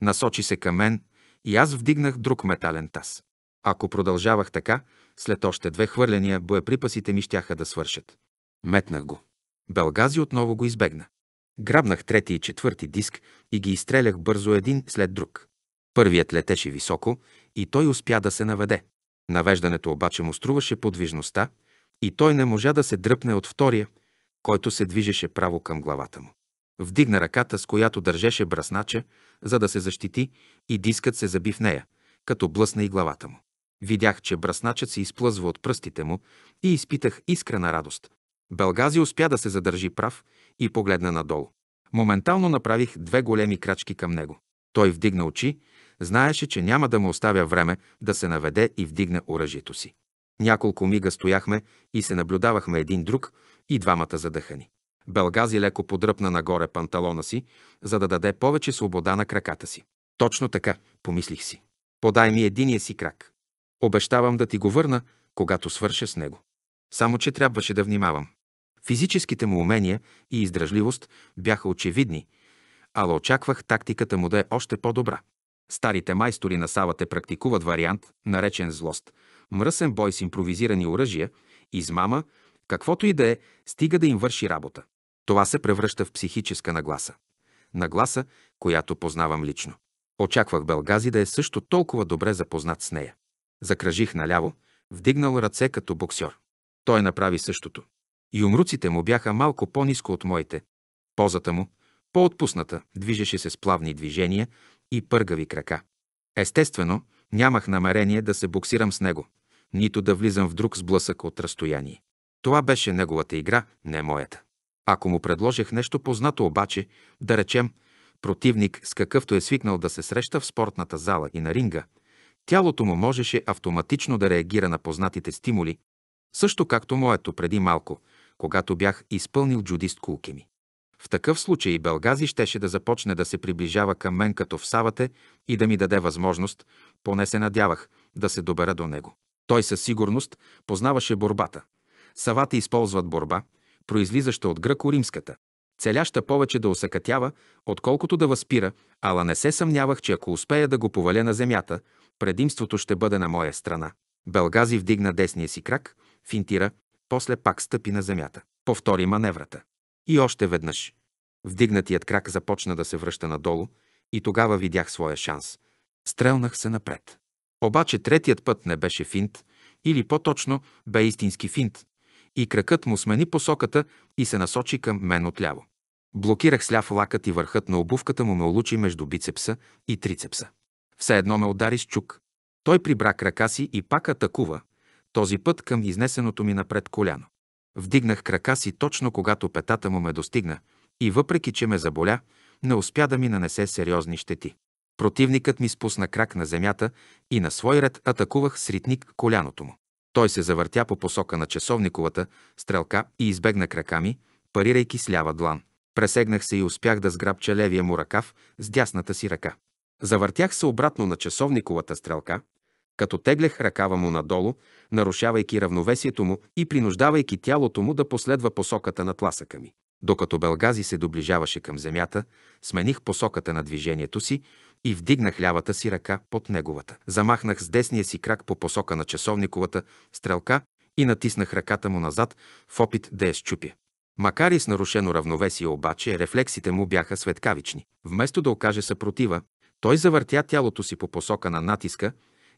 Насочи се към мен и аз вдигнах друг метален таз. Ако продължавах така, след още две хвърляния боеприпасите ми щяха да свършат. Метнах го. Белгази отново го избегна. Грабнах трети и четвърти диск и ги изстрелях бързо един след друг. Първият летеше високо и той успя да се наведе. Навеждането обаче му струваше подвижността и той не можа да се дръпне от втория, който се движеше право към главата му. Вдигна ръката, с която държеше браснача, за да се защити, и дискът се заби в нея, като блъсна и главата му. Видях, че брасначът се изплъзва от пръстите му и изпитах искрена радост. Белгази успя да се задържи прав и погледна надолу. Моментално направих две големи крачки към него. Той вдигна очи, знаеше, че няма да му оставя време да се наведе и вдигне оръжието си. Няколко мига стояхме и се наблюдавахме един друг и двамата задъхани. Белгази леко подръпна нагоре панталона си, за да даде повече свобода на краката си. Точно така, помислих си. Подай ми единия си крак. Обещавам да ти го върна, когато свърша с него. Само, че трябваше да внимавам. Физическите му умения и издръжливост бяха очевидни, ала очаквах тактиката му да е още по-добра. Старите майстори на савате практикуват вариант, наречен злост, мръсен бой с импровизирани оръжия, измама, каквото и да е, стига да им върши работа. Това се превръща в психическа нагласа. Нагласа, която познавам лично. Очаквах Белгази да е също толкова добре запознат с нея. Закръжих наляво, вдигнал ръце като боксер. Той направи същото. И умруците му бяха малко по-низко от моите. Позата му, по-отпусната, движеше се с плавни движения и пъргави крака. Естествено, нямах намерение да се боксирам с него, нито да влизам в друг сблъсък от разстояние. Това беше неговата игра, не моята. Ако му предложих нещо познато обаче, да речем, противник с какъвто е свикнал да се среща в спортната зала и на ринга, тялото му можеше автоматично да реагира на познатите стимули, също както моето преди малко – когато бях изпълнил джудист кулки ми. В такъв случай Белгази щеше да започне да се приближава към мен като в савате и да ми даде възможност, поне се надявах, да се добера до него. Той със сигурност познаваше борбата. Савата използват борба, произлизаща от гръко-римската, целяща повече да усъкътява, отколкото да възпира, ала не се съмнявах, че ако успея да го поваля на земята, предимството ще бъде на моя страна. Белгази вдигна десния си крак, финтира, после пак стъпи на земята. Повтори маневрата. И още веднъж. Вдигнатият крак започна да се връща надолу и тогава видях своя шанс. Стрелнах се напред. Обаче третият път не беше финт, или по-точно бе истински финт, и кракът му смени посоката и се насочи към мен отляво. Блокирах сляв лакът и върхът на обувката му ме улучи между бицепса и трицепса. Все едно ме удари с чук. Той прибра крака си и пак атакува, този път към изнесеното ми напред коляно. Вдигнах крака си точно когато петата му ме достигна и въпреки, че ме заболя, не успя да ми нанесе сериозни щети. Противникът ми спусна крак на земята и на свой ред атакувах с ритник коляното му. Той се завъртя по посока на часовниковата стрелка и избегна крака ми, парирайки с лява длан. Пресегнах се и успях да сграбча левия му ръкав с дясната си ръка. Завъртях се обратно на часовниковата стрелка като теглех ръкава му надолу, нарушавайки равновесието му и принуждавайки тялото му да последва посоката на тласъка ми. Докато Белгази се доближаваше към земята, смених посоката на движението си и вдигнах лявата си ръка под неговата. Замахнах с десния си крак по посока на часовниковата стрелка и натиснах ръката му назад в опит да я счупя. Макар и с нарушено равновесие обаче, рефлексите му бяха светкавични. Вместо да окаже съпротива, той завъртя тялото си по посока на натиска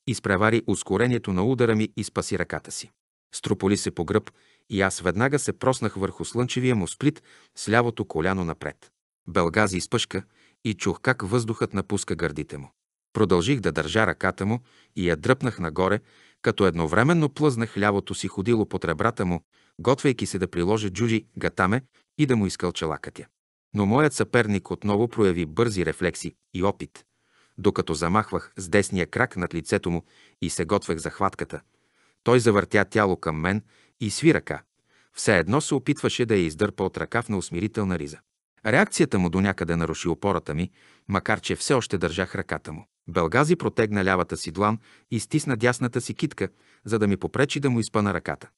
изпревари ускорението на удара ми и спаси ръката си. Строполи се по гръб и аз веднага се проснах върху слънчевия му сплит с лявото коляно напред. Белгази изпъшка и чух как въздухът напуска гърдите му. Продължих да държа ръката му и я дръпнах нагоре, като едновременно плъзнах лявото си ходило под ребрата му, готвейки се да приложа Джужи гатаме и да му изкълча лакътя. Но моят съперник отново прояви бързи рефлекси и опит докато замахвах с десния крак над лицето му и се готвех за хватката. Той завъртя тяло към мен и сви ръка. Все едно се опитваше да я издърпа от ръка в усмирителна риза. Реакцията му до някъде наруши опората ми, макар че все още държах ръката му. Белгази протегна лявата си длан и стисна дясната си китка, за да ми попречи да му изпъна ръката.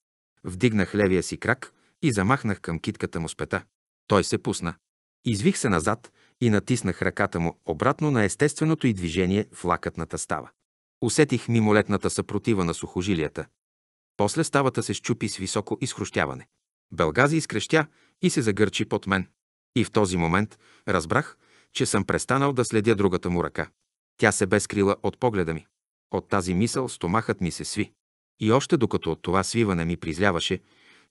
Вдигнах левия си крак и замахнах към китката му с пета. Той се пусна. Извих се назад и натиснах ръката му обратно на естественото й движение в лакътната става. Усетих мимолетната съпротива на сухожилията. После ставата се щупи с високо изхрущяване. Белгази изкрещя и се загърчи под мен. И в този момент разбрах, че съм престанал да следя другата му ръка. Тя се бе скрила от погледа ми. От тази мисъл стомахът ми се сви. И още докато от това свиване ми призляваше,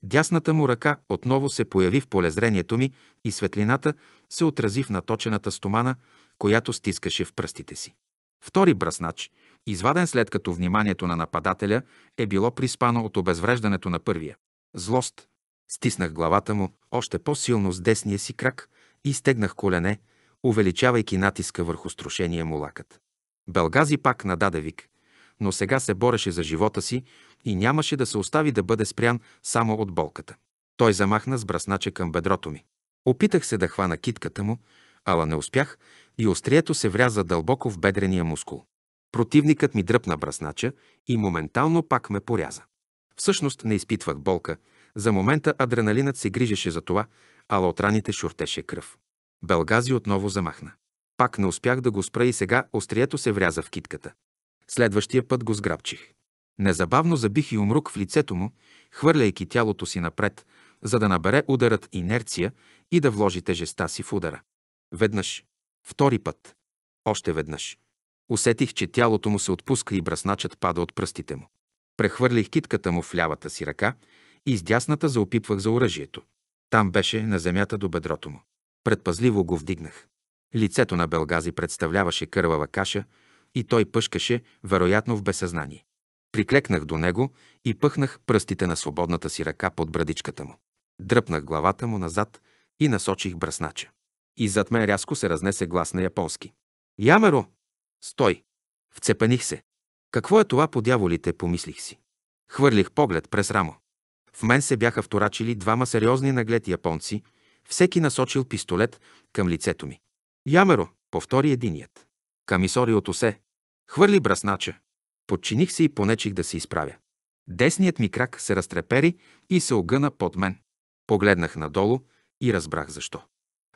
дясната му ръка отново се появи в полезрението ми и светлината се отрази в наточената стомана, която стискаше в пръстите си. Втори браснач, изваден след като вниманието на нападателя е било приспано от обезвреждането на първия. Злост. Стиснах главата му още по-силно с десния си крак и стегнах колене, увеличавайки натиска върху струшения му лакът. Белгази пак нададе вик, но сега се бореше за живота си и нямаше да се остави да бъде спрян само от болката. Той замахна с браснача към бедрото ми. Опитах се да хвана китката му, ала не успях и острието се вряза дълбоко в бедрения мускул. Противникът ми дръпна браснача и моментално пак ме поряза. Всъщност не изпитвах болка, за момента адреналинът се грижеше за това, ала от раните шуртеше кръв. Белгази отново замахна. Пак не успях да го спра и сега острието се вряза в китката. Следващия път го сграбчих. Незабавно забих и умрук в лицето му, хвърляйки тялото си напред, за да набере ударът инерция и да вложи тежеста си в удара. Веднъж. Втори път. Още веднъж. Усетих, че тялото му се отпуска и брасначът пада от пръстите му. Прехвърлих китката му в лявата си ръка и с дясната заопипвах за оръжието. Там беше на земята до бедрото му. Предпазливо го вдигнах. Лицето на Белгази представляваше кървава каша и той пъшкаше, вероятно в безсъзнание. Приклекнах до него и пъхнах пръстите на свободната си ръка под брадичката му. Дръпнах главата му назад и насочих браснача. И зад мен рязко се разнесе глас на японски. Ямеро! Стой! Вцепених се. Какво е това по дяволите, помислих си. Хвърлих поглед през рамо. В мен се бяха вторачили двама сериозни наглед японци, всеки насочил пистолет към лицето ми. Ямеро, повтори единият. Камисори от осе. Хвърли браснача. Подчиних се и понечих да се изправя. Десният ми крак се разтрепери и се огъна под мен. Погледнах надолу, и разбрах защо.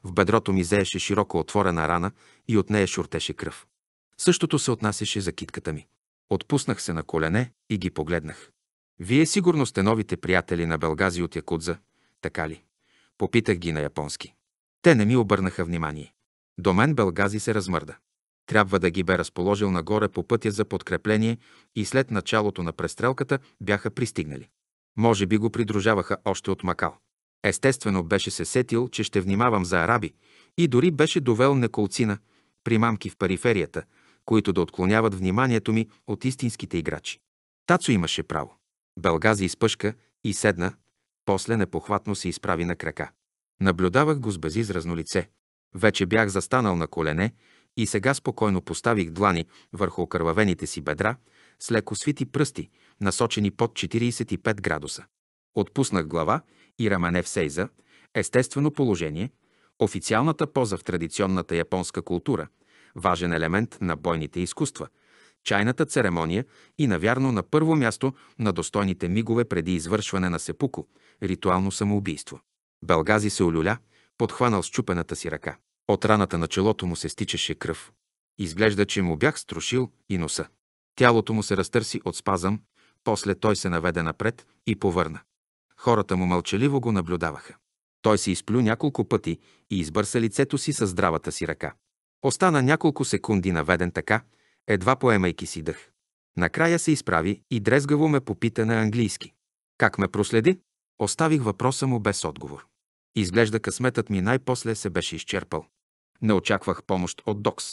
В бедрото ми зееше широко отворена рана и от нея шуртеше кръв. Същото се отнасяше за китката ми. Отпуснах се на колене и ги погледнах. Вие сигурно сте новите приятели на Белгази от Якудза, така ли? Попитах ги на японски. Те не ми обърнаха внимание. До мен Белгази се размърда. Трябва да ги бе разположил нагоре по пътя за подкрепление и след началото на престрелката бяха пристигнали. Може би го придружаваха още от макал. Естествено беше се сетил, че ще внимавам за араби и дори беше довел неколцина, примамки в периферията, които да отклоняват вниманието ми от истинските играчи. Тацо имаше право. Белгази изпъшка и седна, после непохватно се изправи на крака. Наблюдавах го с безизразно лице. Вече бях застанал на колене и сега спокойно поставих длани върху окървавените си бедра с леко свити пръсти, насочени под 45 градуса. Отпуснах глава и рамане в сейза, естествено положение, официалната поза в традиционната японска култура, важен елемент на бойните изкуства, чайната церемония и, навярно, на първо място на достойните мигове преди извършване на сепуко, ритуално самоубийство. Белгази се олюля, подхванал с чупената си ръка. От раната на челото му се стичаше кръв. Изглежда, че му бях струшил и носа. Тялото му се разтърси от спазъм, после той се наведе напред и повърна. Хората му мълчаливо го наблюдаваха. Той се изплю няколко пъти и избърса лицето си със здравата си ръка. Остана няколко секунди наведен така, едва поемайки си дъх. Накрая се изправи и дрезгаво ме попита на английски. Как ме проследи? Оставих въпроса му без отговор. Изглежда късметът ми най-после се беше изчерпал. Не очаквах помощ от Докс.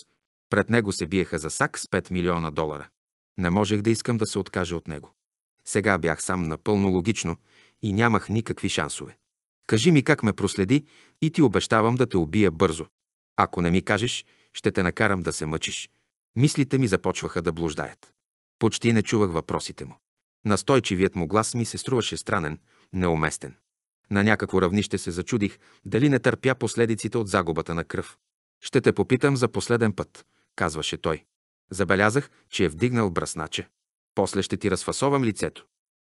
Пред него се биеха за сак с 5 милиона долара. Не можех да искам да се откажа от него. Сега бях сам напълно логично, и нямах никакви шансове. Кажи ми как ме проследи и ти обещавам да те убия бързо. Ако не ми кажеш, ще те накарам да се мъчиш. Мислите ми започваха да блуждаят. Почти не чувах въпросите му. Настойчивият му глас ми се струваше странен, неуместен. На някакво равнище се зачудих дали не търпя последиците от загубата на кръв. Ще те попитам за последен път, казваше той. Забелязах, че е вдигнал браснача. После ще ти разфасовам лицето.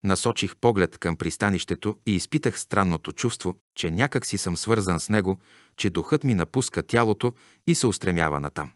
Насочих поглед към пристанището и изпитах странното чувство, че някак си съм свързан с него, че духът ми напуска тялото и се устремява натам.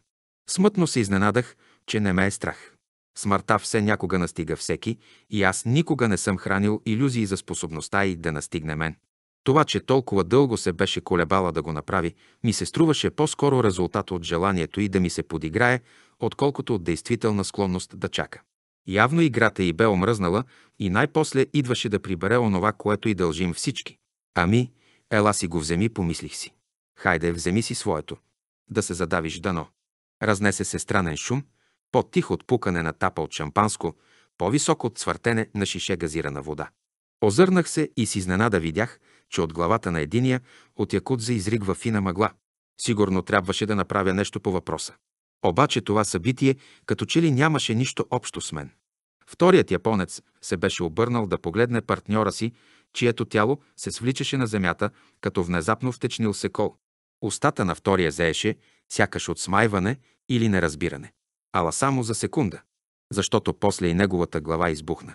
Смътно се изненадах, че не ме е страх. Смъртта все някога настига всеки и аз никога не съм хранил иллюзии за способността и да настигне мен. Това, че толкова дълго се беше колебала да го направи, ми се струваше по-скоро резултат от желанието и да ми се подиграе, отколкото от действителна склонност да чака. Явно играта й бе омръзнала и най-после идваше да прибере онова, което й дължим всички. Ами, ела си го вземи, помислих си. Хайде, вземи си своето. Да се задавиш дано. Разнесе се странен шум, по-тих от пукане на тапа от шампанско, по-висок от свъртене на шише газирана вода. Озърнах се и с изненада видях, че от главата на единия от якудза изригва фина мъгла. Сигурно трябваше да направя нещо по въпроса. Обаче това събитие като че ли нямаше нищо общо с мен. Вторият японец се беше обърнал да погледне партньора си, чието тяло се свличаше на земята, като внезапно втечнил се кол. Устата на втория зееше, сякаш от смайване или неразбиране. Ала само за секунда, защото после и неговата глава избухна.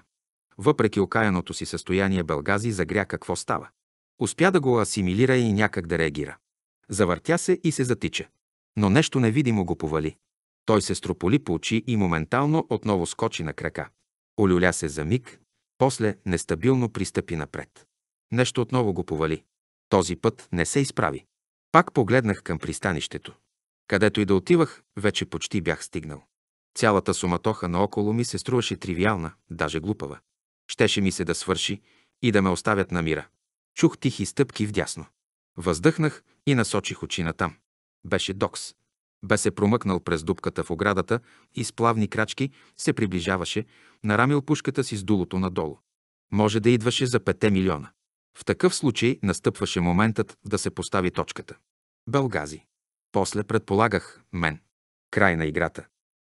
Въпреки окаяното си състояние Белгази загря какво става. Успя да го асимилира и някак да реагира. Завъртя се и се затича но нещо невидимо го повали. Той се строполи по очи и моментално отново скочи на крака. Олюля се за миг, после нестабилно пристъпи напред. Нещо отново го повали. Този път не се изправи. Пак погледнах към пристанището. Където и да отивах, вече почти бях стигнал. Цялата суматоха наоколо ми се струваше тривиална, даже глупава. Щеше ми се да свърши и да ме оставят на мира. Чух тихи стъпки вдясно. Въздъхнах и насочих очи натам. Беше Докс. Бе се промъкнал през дупката в оградата и с плавни крачки се приближаваше, нарамил пушката си с дулото надолу. Може да идваше за 5 милиона. В такъв случай настъпваше моментът да се постави точката. Белгази. После предполагах мен. Край на играта.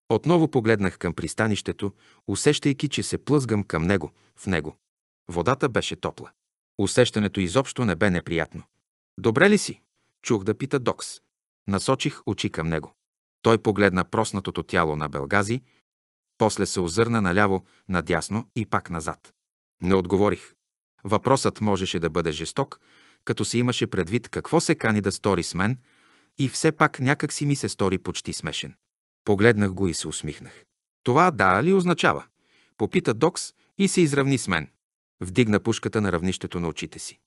Отново погледнах към пристанището, усещайки, че се плъзгам към него, в него. Водата беше топла. Усещането изобщо не бе неприятно. Добре ли си? Чух да пита Докс. Насочих очи към него. Той погледна проснатото тяло на Белгази, после се озърна наляво, надясно и пак назад. Не отговорих. Въпросът можеше да бъде жесток, като се имаше предвид какво се кани да стори с мен, и все пак някак си ми се стори почти смешен. Погледнах го и се усмихнах. Това да ли означава? Попита Докс и се изравни с мен. Вдигна пушката на равнището на очите си.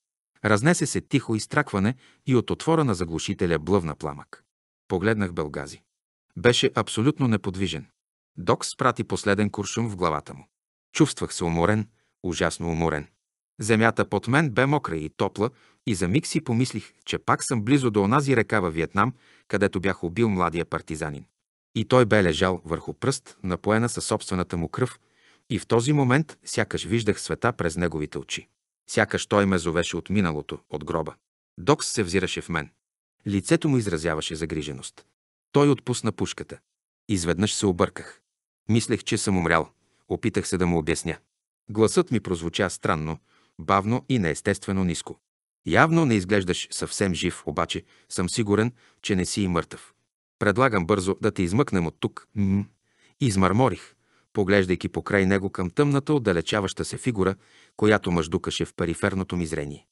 Разнесе се тихо изтракване и от отвора на заглушителя блъвна пламък. Погледнах Белгази. Беше абсолютно неподвижен. Док спрати последен куршум в главата му. Чувствах се уморен, ужасно уморен. Земята под мен бе мокра и топла и за миг си помислих, че пак съм близо до онази река във Виетнам, където бях убил младия партизанин. И той бе лежал върху пръст, напоена със собствената му кръв, и в този момент сякаш виждах света през неговите очи. Сякаш той ме зовеше от миналото, от гроба. Докс се взираше в мен. Лицето му изразяваше загриженост. Той отпусна пушката. Изведнъж се обърках. Мислех, че съм умрял. Опитах се да му обясня. Гласът ми прозвуча странно, бавно и неестествено ниско. Явно не изглеждаш съвсем жив, обаче съм сигурен, че не си и мъртъв. Предлагам бързо да те измъкнем от тук. Измърморих поглеждайки покрай него към тъмната, отдалечаваща се фигура, която мъждукаше в периферното ми зрение.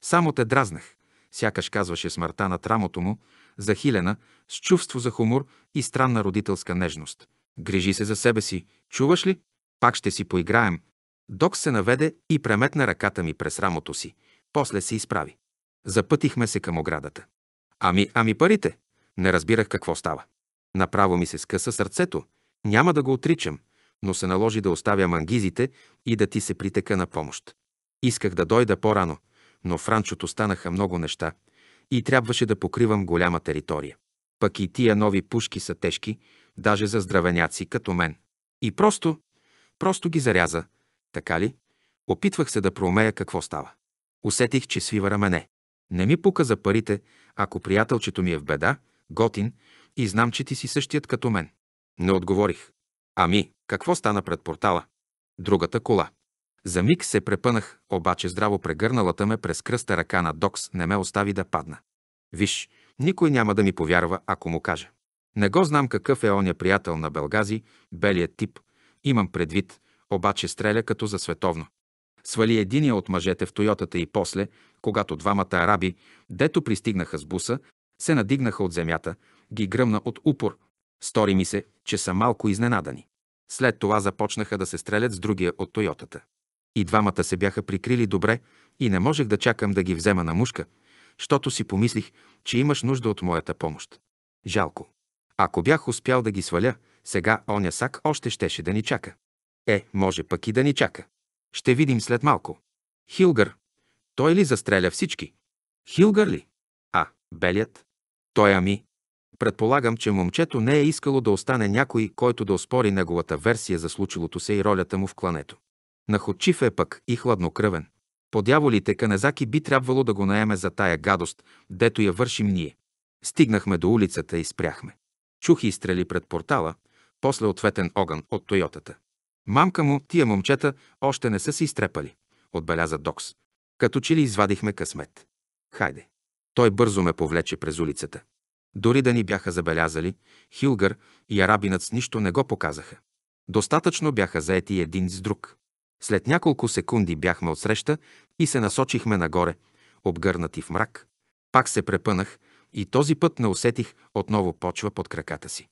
Само те дразнах, сякаш казваше смъртта над рамото му, захилена, с чувство за хумор и странна родителска нежност. Грижи се за себе си, чуваш ли? Пак ще си поиграем. Док се наведе и преметна ръката ми през рамото си. После се изправи. Запътихме се към оградата. Ами, ами парите? Не разбирах какво става. Направо ми се скъса сърцето. Няма да го отричам – но се наложи да оставя мангизите и да ти се притека на помощ. Исках да дойда по-рано, но в ранчото станаха много неща и трябваше да покривам голяма територия. Пък и тия нови пушки са тежки, даже за здравеняци като мен. И просто, просто ги заряза, така ли? Опитвах се да проумея какво става. Усетих, че свива рамене. Не ми пука за парите, ако приятелчето ми е в беда, готин, и знам, че ти си същият като мен. Не отговорих. Ами, какво стана пред портала? Другата кола. За миг се препънах, обаче здраво прегърналата ме през кръста ръка на Докс не ме остави да падна. Виж, никой няма да ми повярва, ако му кажа. Не го знам какъв е оня приятел на Белгази, белият тип. Имам предвид, обаче стреля като за световно. Свали единия от мъжете в Тойотата и после, когато двамата араби, дето пристигнаха с буса, се надигнаха от земята, ги гръмна от упор. Стори ми се, че са малко изненадани. След това започнаха да се стрелят с другия от Тойотата. И двамата се бяха прикрили добре и не можех да чакам да ги взема на мушка, защото си помислих, че имаш нужда от моята помощ. Жалко. Ако бях успял да ги сваля, сега оня сак още щеше да ни чака. Е, може пък и да ни чака. Ще видим след малко. Хилгър. Той ли застреля всички? Хилгър ли? А, белият. Той ами, Предполагам, че момчето не е искало да остане някой, който да оспори неговата версия за случилото се и ролята му в клането. Находчив е пък и хладнокръвен. По дяволите Канезаки би трябвало да го наеме за тая гадост, дето я вършим ние. Стигнахме до улицата и спряхме. Чух и стрели пред портала, после ответен огън от Тойотата. Мамка му, тия момчета, още не са се изтрепали, отбеляза Докс. Като че ли извадихме късмет. Хайде. Той бързо ме повлече през улицата. Дори да ни бяха забелязали, Хилгър и арабинът с нищо не го показаха. Достатъчно бяха заети един с друг. След няколко секунди бяхме отсреща и се насочихме нагоре, обгърнати в мрак. Пак се препънах и този път не усетих отново почва под краката си.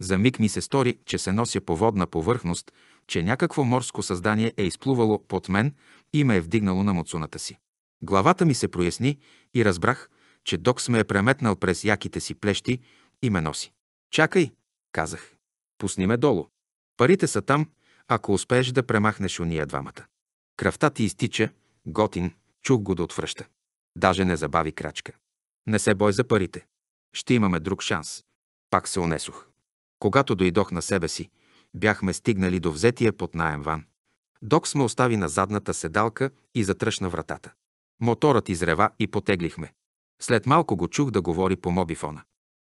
За миг ми се стори, че се нося по водна повърхност, че някакво морско създание е изплувало под мен и ме е вдигнало на муцуната си. Главата ми се проясни и разбрах, че Докс ме е преметнал през яките си плещи и ме носи. Чакай, казах. Пусни ме долу. Парите са там, ако успееш да премахнеш уния двамата. Кръвта ти изтича, готин, чух го да отвръща. Даже не забави крачка. Не се бой за парите. Ще имаме друг шанс. Пак се унесох. Когато дойдох на себе си, бяхме стигнали до взетия под наем ван. Докс ме остави на задната седалка и затръшна вратата. Моторът изрева и потеглихме. След малко го чух да говори по мобифона.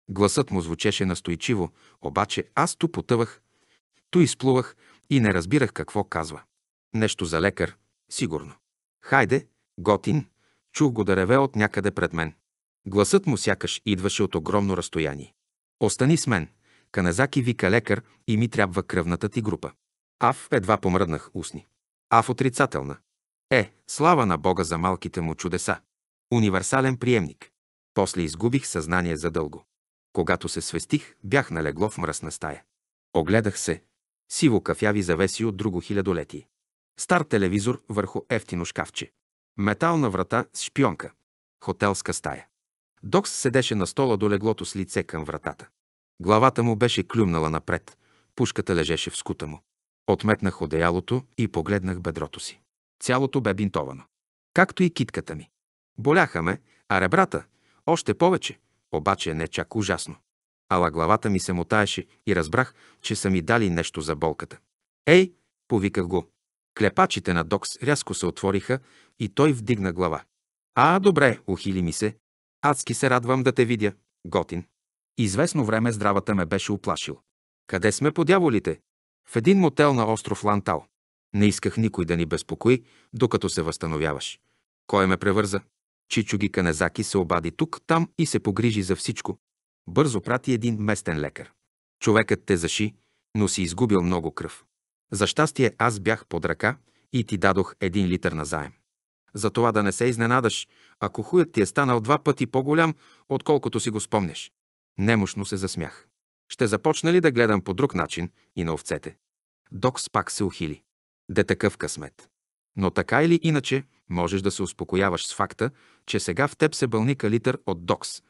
Гласът му звучеше настойчиво, обаче аз ту потъвах, ту изплувах и не разбирах какво казва. Нещо за лекар, сигурно. Хайде, готин, чух го да реве от някъде пред мен. Гласът му сякаш идваше от огромно разстояние. Остани с мен, Каназаки вика лекар и ми трябва кръвната ти група. Ав едва помръднах устни. Аф отрицателна. Е, слава на Бога за малките му чудеса универсален приемник. После изгубих съзнание задълго. Когато се свестих, бях налегло в мръсна стая. Огледах се. Сиво кафяви завеси от друго хилядолетие. Стар телевизор върху ефтино шкафче. Метална врата с шпионка. Хотелска стая. Докс седеше на стола до леглото с лице към вратата. Главата му беше клюмнала напред. Пушката лежеше в скута му. Отметнах одеялото и погледнах бедрото си. Цялото бе бинтовано. Както и китката ми. Боляха ме, а ребрата – още повече, обаче не чак ужасно. Ала главата ми се мотаеше и разбрах, че са ми дали нещо за болката. Ей, повиках го. Клепачите на Докс рязко се отвориха и той вдигна глава. А, добре, ухили ми се. Адски се радвам да те видя, готин. Известно време здравата ме беше оплашил. Къде сме по дяволите? В един мотел на остров Лантал. Не исках никой да ни безпокои, докато се възстановяваш. Кой ме превърза? Чичуги Канезаки се обади тук-там и се погрижи за всичко. Бързо прати един местен лекар. Човекът те заши, но си изгубил много кръв. За щастие аз бях под ръка и ти дадох един литър назаем. За това да не се изненадаш, ако хуят ти е станал два пъти по-голям, отколкото си го спомняш. Немощно се засмях. Ще започна ли да гледам по друг начин и на овцете? Докс пак се ухили. Де такъв късмет. Но така или иначе, можеш да се успокояваш с факта, че сега в теб се бълника литър от докс.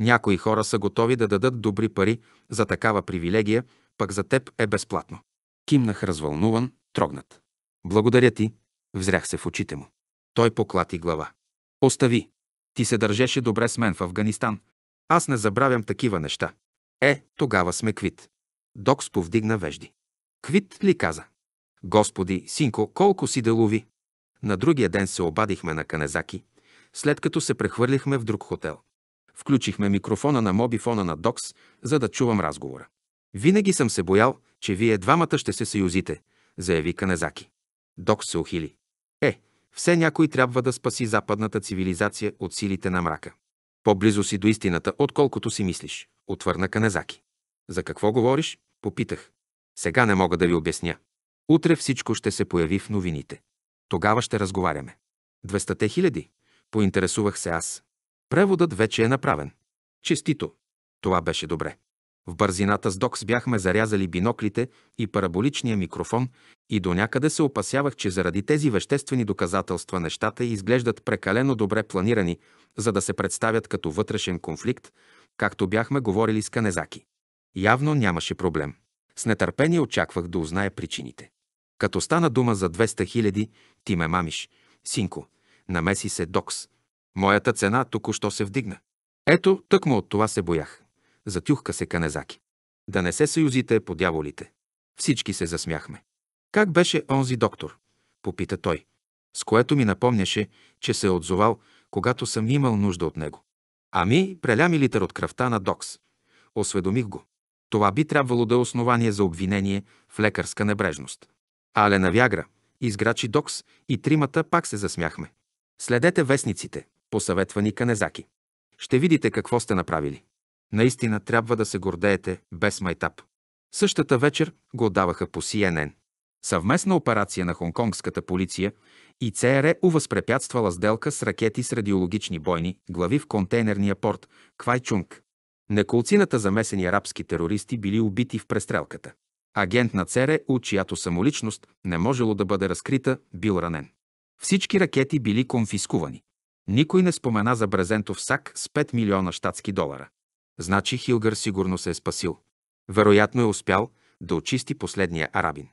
Някои хора са готови да дадат добри пари за такава привилегия, пък за теб е безплатно. Кимнах развълнуван, трогнат. Благодаря ти, взрях се в очите му. Той поклати глава. Остави. Ти се държеше добре с мен в Афганистан. Аз не забравям такива неща. Е, тогава сме квит. Докс повдигна вежди. Квит ли каза? Господи, синко, колко си да лови? На другия ден се обадихме на Канезаки, след като се прехвърлихме в друг хотел. Включихме микрофона на мобифона на Докс, за да чувам разговора. Винаги съм се боял, че вие двамата ще се съюзите, заяви Канезаки. Докс се ухили. Е, все някой трябва да спаси западната цивилизация от силите на мрака. По-близо си до истината, отколкото си мислиш, отвърна Канезаки. За какво говориш? Попитах. Сега не мога да ви обясня. Утре всичко ще се появи в новините. Тогава ще разговаряме. 200 хиляди? Поинтересувах се аз. Преводът вече е направен. Честито. Това беше добре. В бързината с Докс бяхме зарязали биноклите и параболичния микрофон и до някъде се опасявах, че заради тези веществени доказателства нещата изглеждат прекалено добре планирани, за да се представят като вътрешен конфликт, както бяхме говорили с Канезаки. Явно нямаше проблем. С нетърпение очаквах да узная причините. Като стана дума за 200 хиляди, ти ме мамиш, синко, намеси се Докс. Моята цена току-що се вдигна. Ето, тъкмо от това се боях. Затюхка се Канезаки. Да не се съюзите по дяволите. Всички се засмяхме. Как беше онзи доктор? Попита той. С което ми напомняше, че се е отзовал, когато съм имал нужда от него. Ами, прелями литър от кръвта на Докс. Осведомих го. Това би трябвало да е основание за обвинение в лекарска небрежност. Але на Вягра, изграчи Докс и тримата пак се засмяхме. Следете вестниците, посъветва ни Канезаки. Ще видите какво сте направили. Наистина трябва да се гордеете без майтап. Същата вечер го даваха по CNN. Съвместна операция на хонконгската полиция и ЦРУ възпрепятствала сделка с ракети с радиологични бойни глави в контейнерния порт Квайчунг. Неколцината замесени арабски терористи били убити в престрелката агент на ЦРУ, чиято самоличност не можело да бъде разкрита, бил ранен. Всички ракети били конфискувани. Никой не спомена за брезентов сак с 5 милиона щатски долара. Значи Хилгър сигурно се е спасил. Вероятно е успял да очисти последния арабин.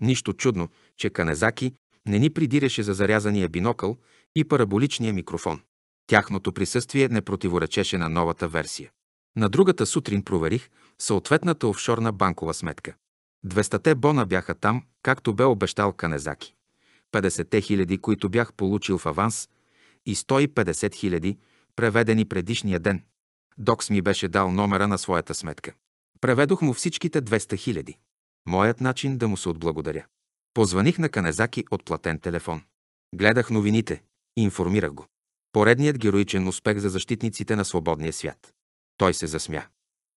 Нищо чудно, че Канезаки не ни придиреше за зарязания бинокъл и параболичния микрофон. Тяхното присъствие не противоречеше на новата версия. На другата сутрин проверих съответната офшорна банкова сметка. Двестате бона бяха там, както бе обещал Канезаки. 50 хиляди, които бях получил в аванс, и 150 хиляди, преведени предишния ден. Докс ми беше дал номера на своята сметка. Преведох му всичките 200 хиляди. Моят начин да му се отблагодаря. Позваних на Канезаки от платен телефон. Гледах новините, информирах го. Поредният героичен успех за защитниците на свободния свят. Той се засмя.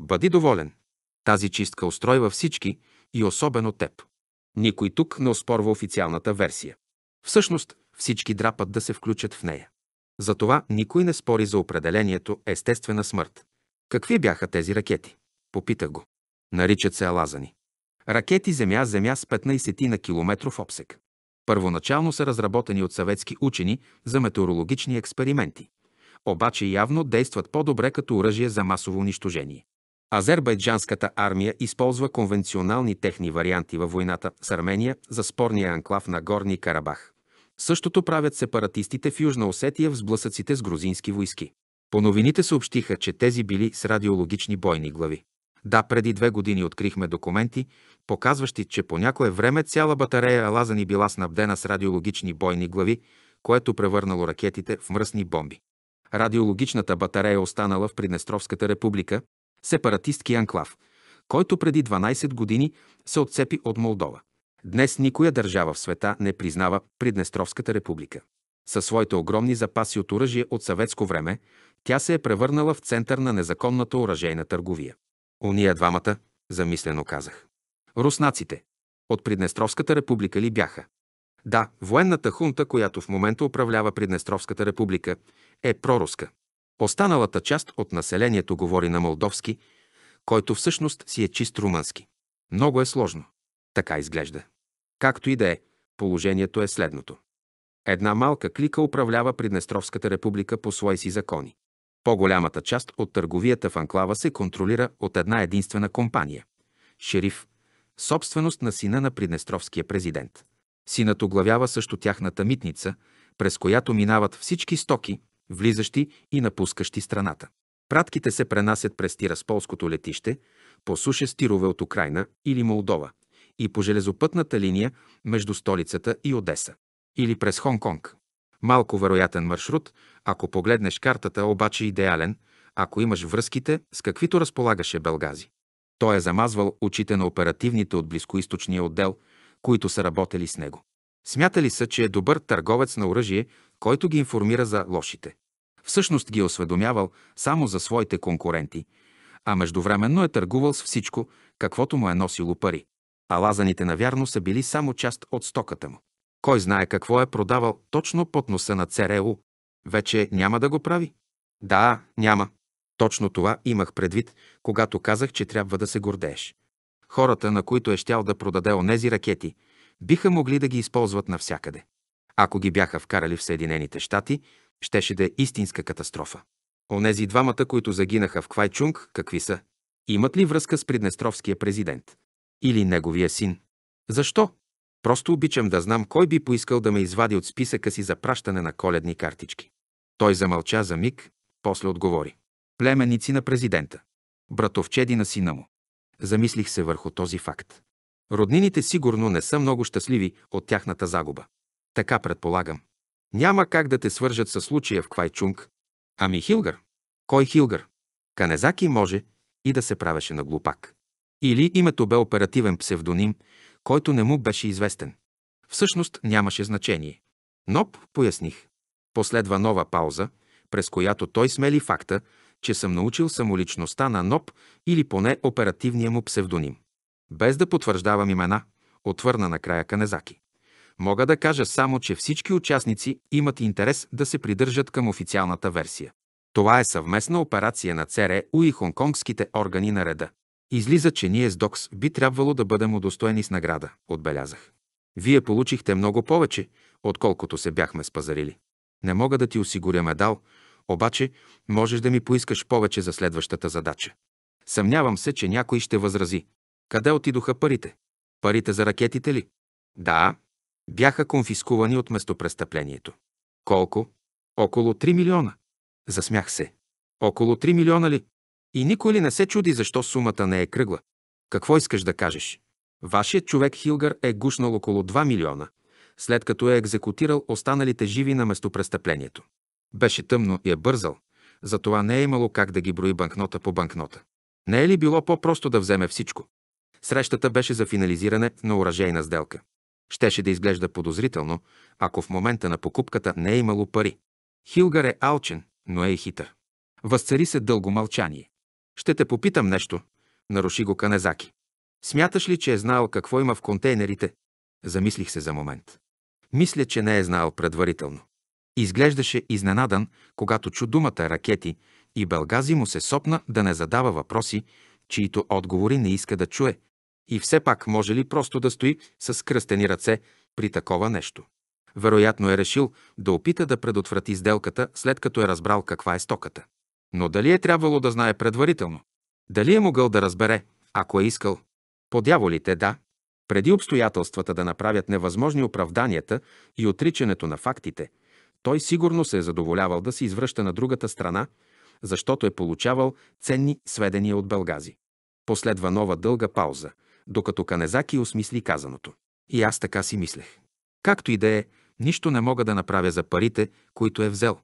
Бъди доволен. Тази чистка устройва всички, и особено теб. Никой тук не оспорва официалната версия. Всъщност, всички драпат да се включат в нея. Затова никой не спори за определението естествена смърт. Какви бяха тези ракети? Попитах го. Наричат се алазани. Ракети земя-земя с 15 на километров обсек. Първоначално са разработени от съветски учени за метеорологични експерименти. Обаче явно действат по-добре като оръжие за масово унищожение. Азербайджанската армия използва конвенционални техни варианти във войната с Армения за спорния анклав на Горни Карабах. Същото правят сепаратистите в Южна Осетия в сблъсъците с грузински войски. По новините съобщиха, че тези били с радиологични бойни глави. Да, преди две години открихме документи, показващи, че по някое време цяла батарея Алазани била снабдена с радиологични бойни глави, което превърнало ракетите в мръсни бомби. Радиологичната батарея останала в Приднестровската република, сепаратистки анклав, който преди 12 години се отцепи от Молдова. Днес никоя държава в света не признава Приднестровската република. Със своите огромни запаси от оръжие от съветско време, тя се е превърнала в център на незаконната оръжейна търговия. Уния двамата, замислено казах. Руснаците. От Приднестровската република ли бяха? Да, военната хунта, която в момента управлява Приднестровската република, е проруска. Останалата част от населението говори на молдовски, който всъщност си е чист румънски. Много е сложно. Така изглежда. Както и да е, положението е следното. Една малка клика управлява Приднестровската република по свои си закони. По-голямата част от търговията в анклава се контролира от една единствена компания – Шериф, собственост на сина на Приднестровския президент. Синът оглавява също тяхната митница, през която минават всички стоки, влизащи и напускащи страната. Пратките се пренасят през Тирасполското летище, по суше стирове от Украина или Молдова и по железопътната линия между столицата и Одеса или през Хонг-Конг. Малко вероятен маршрут, ако погледнеш картата, обаче идеален, ако имаш връзките, с каквито разполагаше Белгази. Той е замазвал очите на оперативните от близкоисточния отдел, които са работели с него. Смятали са, че е добър търговец на оръжие който ги информира за лошите. Всъщност ги е осведомявал само за своите конкуренти, а междувременно е търгувал с всичко, каквото му е носило пари. А лазаните навярно са били само част от стоката му. Кой знае какво е продавал точно под носа на ЦРУ? Вече няма да го прави? Да, няма. Точно това имах предвид, когато казах, че трябва да се гордееш. Хората, на които е щял да продаде онези ракети, биха могли да ги използват навсякъде. Ако ги бяха вкарали в Съединените щати, щеше да е истинска катастрофа. Онези двамата, които загинаха в Квайчунг, какви са? Имат ли връзка с приднестровския президент? Или неговия син? Защо? Просто обичам да знам кой би поискал да ме извади от списъка си за пращане на коледни картички. Той замълча за миг, после отговори. Племеници на президента. Братовчеди на сина му. Замислих се върху този факт. Роднините сигурно не са много щастливи от тяхната загуба. Така предполагам. Няма как да те свържат със случая в Квайчунг. Ами Хилгър? Кой Хилгър? Канезаки може и да се правеше на глупак. Или името бе оперативен псевдоним, който не му беше известен. Всъщност нямаше значение. Ноп, поясних. Последва нова пауза, през която той смели факта, че съм научил самоличността на Ноп или поне оперативния му псевдоним. Без да потвърждавам имена, отвърна накрая Канезаки. Мога да кажа само, че всички участници имат интерес да се придържат към официалната версия. Това е съвместна операция на ЦРУ и хонконгските органи на реда. Излиза, че ние с ДОКС би трябвало да бъдем удостоени с награда, отбелязах. Вие получихте много повече, отколкото се бяхме спазарили. Не мога да ти осигуря медал, обаче можеш да ми поискаш повече за следващата задача. Съмнявам се, че някой ще възрази. Къде отидоха парите? Парите за ракетите ли? Да, бяха конфискувани от местопрестъплението. Колко? Около 3 милиона. Засмях се. Около 3 милиона ли? И никой ли не се чуди защо сумата не е кръгла? Какво искаш да кажеш? Вашият човек Хилгър е гушнал около 2 милиона, след като е екзекутирал останалите живи на местопрестъплението. Беше тъмно и е бързал, затова не е имало как да ги брои банкнота по банкнота. Не е ли било по-просто да вземе всичко? Срещата беше за финализиране на уражейна сделка. Щеше да изглежда подозрително, ако в момента на покупката не е имало пари. Хилгар е алчен, но е и хитър. Възцари се дълго мълчание. Ще те попитам нещо, наруши го Канезаки. Смяташ ли, че е знал какво има в контейнерите? Замислих се за момент. Мисля, че не е знал предварително. Изглеждаше изненадан, когато чу думата ракети и Белгази му се сопна да не задава въпроси, чието отговори не иска да чуе, и все пак може ли просто да стои с кръстени ръце при такова нещо? Вероятно е решил да опита да предотврати сделката, след като е разбрал каква е стоката. Но дали е трябвало да знае предварително? Дали е могъл да разбере, ако е искал? По дяволите да. Преди обстоятелствата да направят невъзможни оправданията и отричането на фактите, той сигурно се е задоволявал да се извръща на другата страна, защото е получавал ценни сведения от Белгази. Последва нова дълга пауза – докато Канезаки осмисли казаното. И аз така си мислех. Както и да е, нищо не мога да направя за парите, които е взел.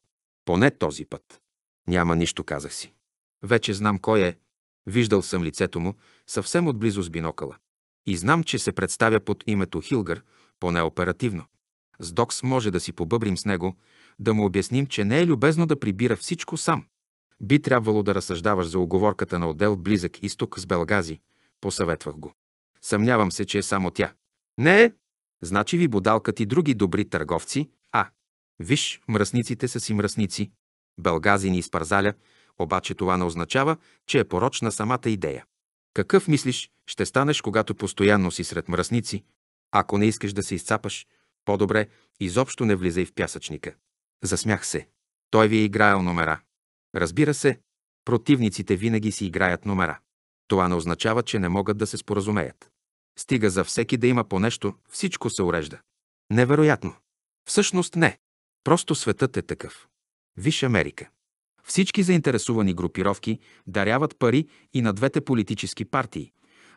Поне този път. Няма нищо, казах си. Вече знам кой е. Виждал съм лицето му съвсем отблизо с бинокъла. И знам, че се представя под името Хилгър, поне оперативно. С Докс може да си побъбрим с него, да му обясним, че не е любезно да прибира всичко сам. Би трябвало да разсъждаваш за оговорката на отдел Близък изток с Белгази, посъветвах го. Съмнявам се, че е само тя. Не е. Значи ви бодалкат и други добри търговци, а. Виж, мръсниците са си мръсници. Бългазини и Спарзаля, обаче това не означава, че е порочна самата идея. Какъв мислиш, ще станеш, когато постоянно си сред мръсници? Ако не искаш да се изцапаш, по-добре изобщо не влизай в пясъчника. Засмях се. Той ви е играел номера. Разбира се, противниците винаги си играят номера. Това не означава, че не могат да се споразумеят. Стига за всеки да има по нещо, всичко се урежда. Невероятно. Всъщност не. Просто светът е такъв. Виж Америка. Всички заинтересувани групировки даряват пари и на двете политически партии,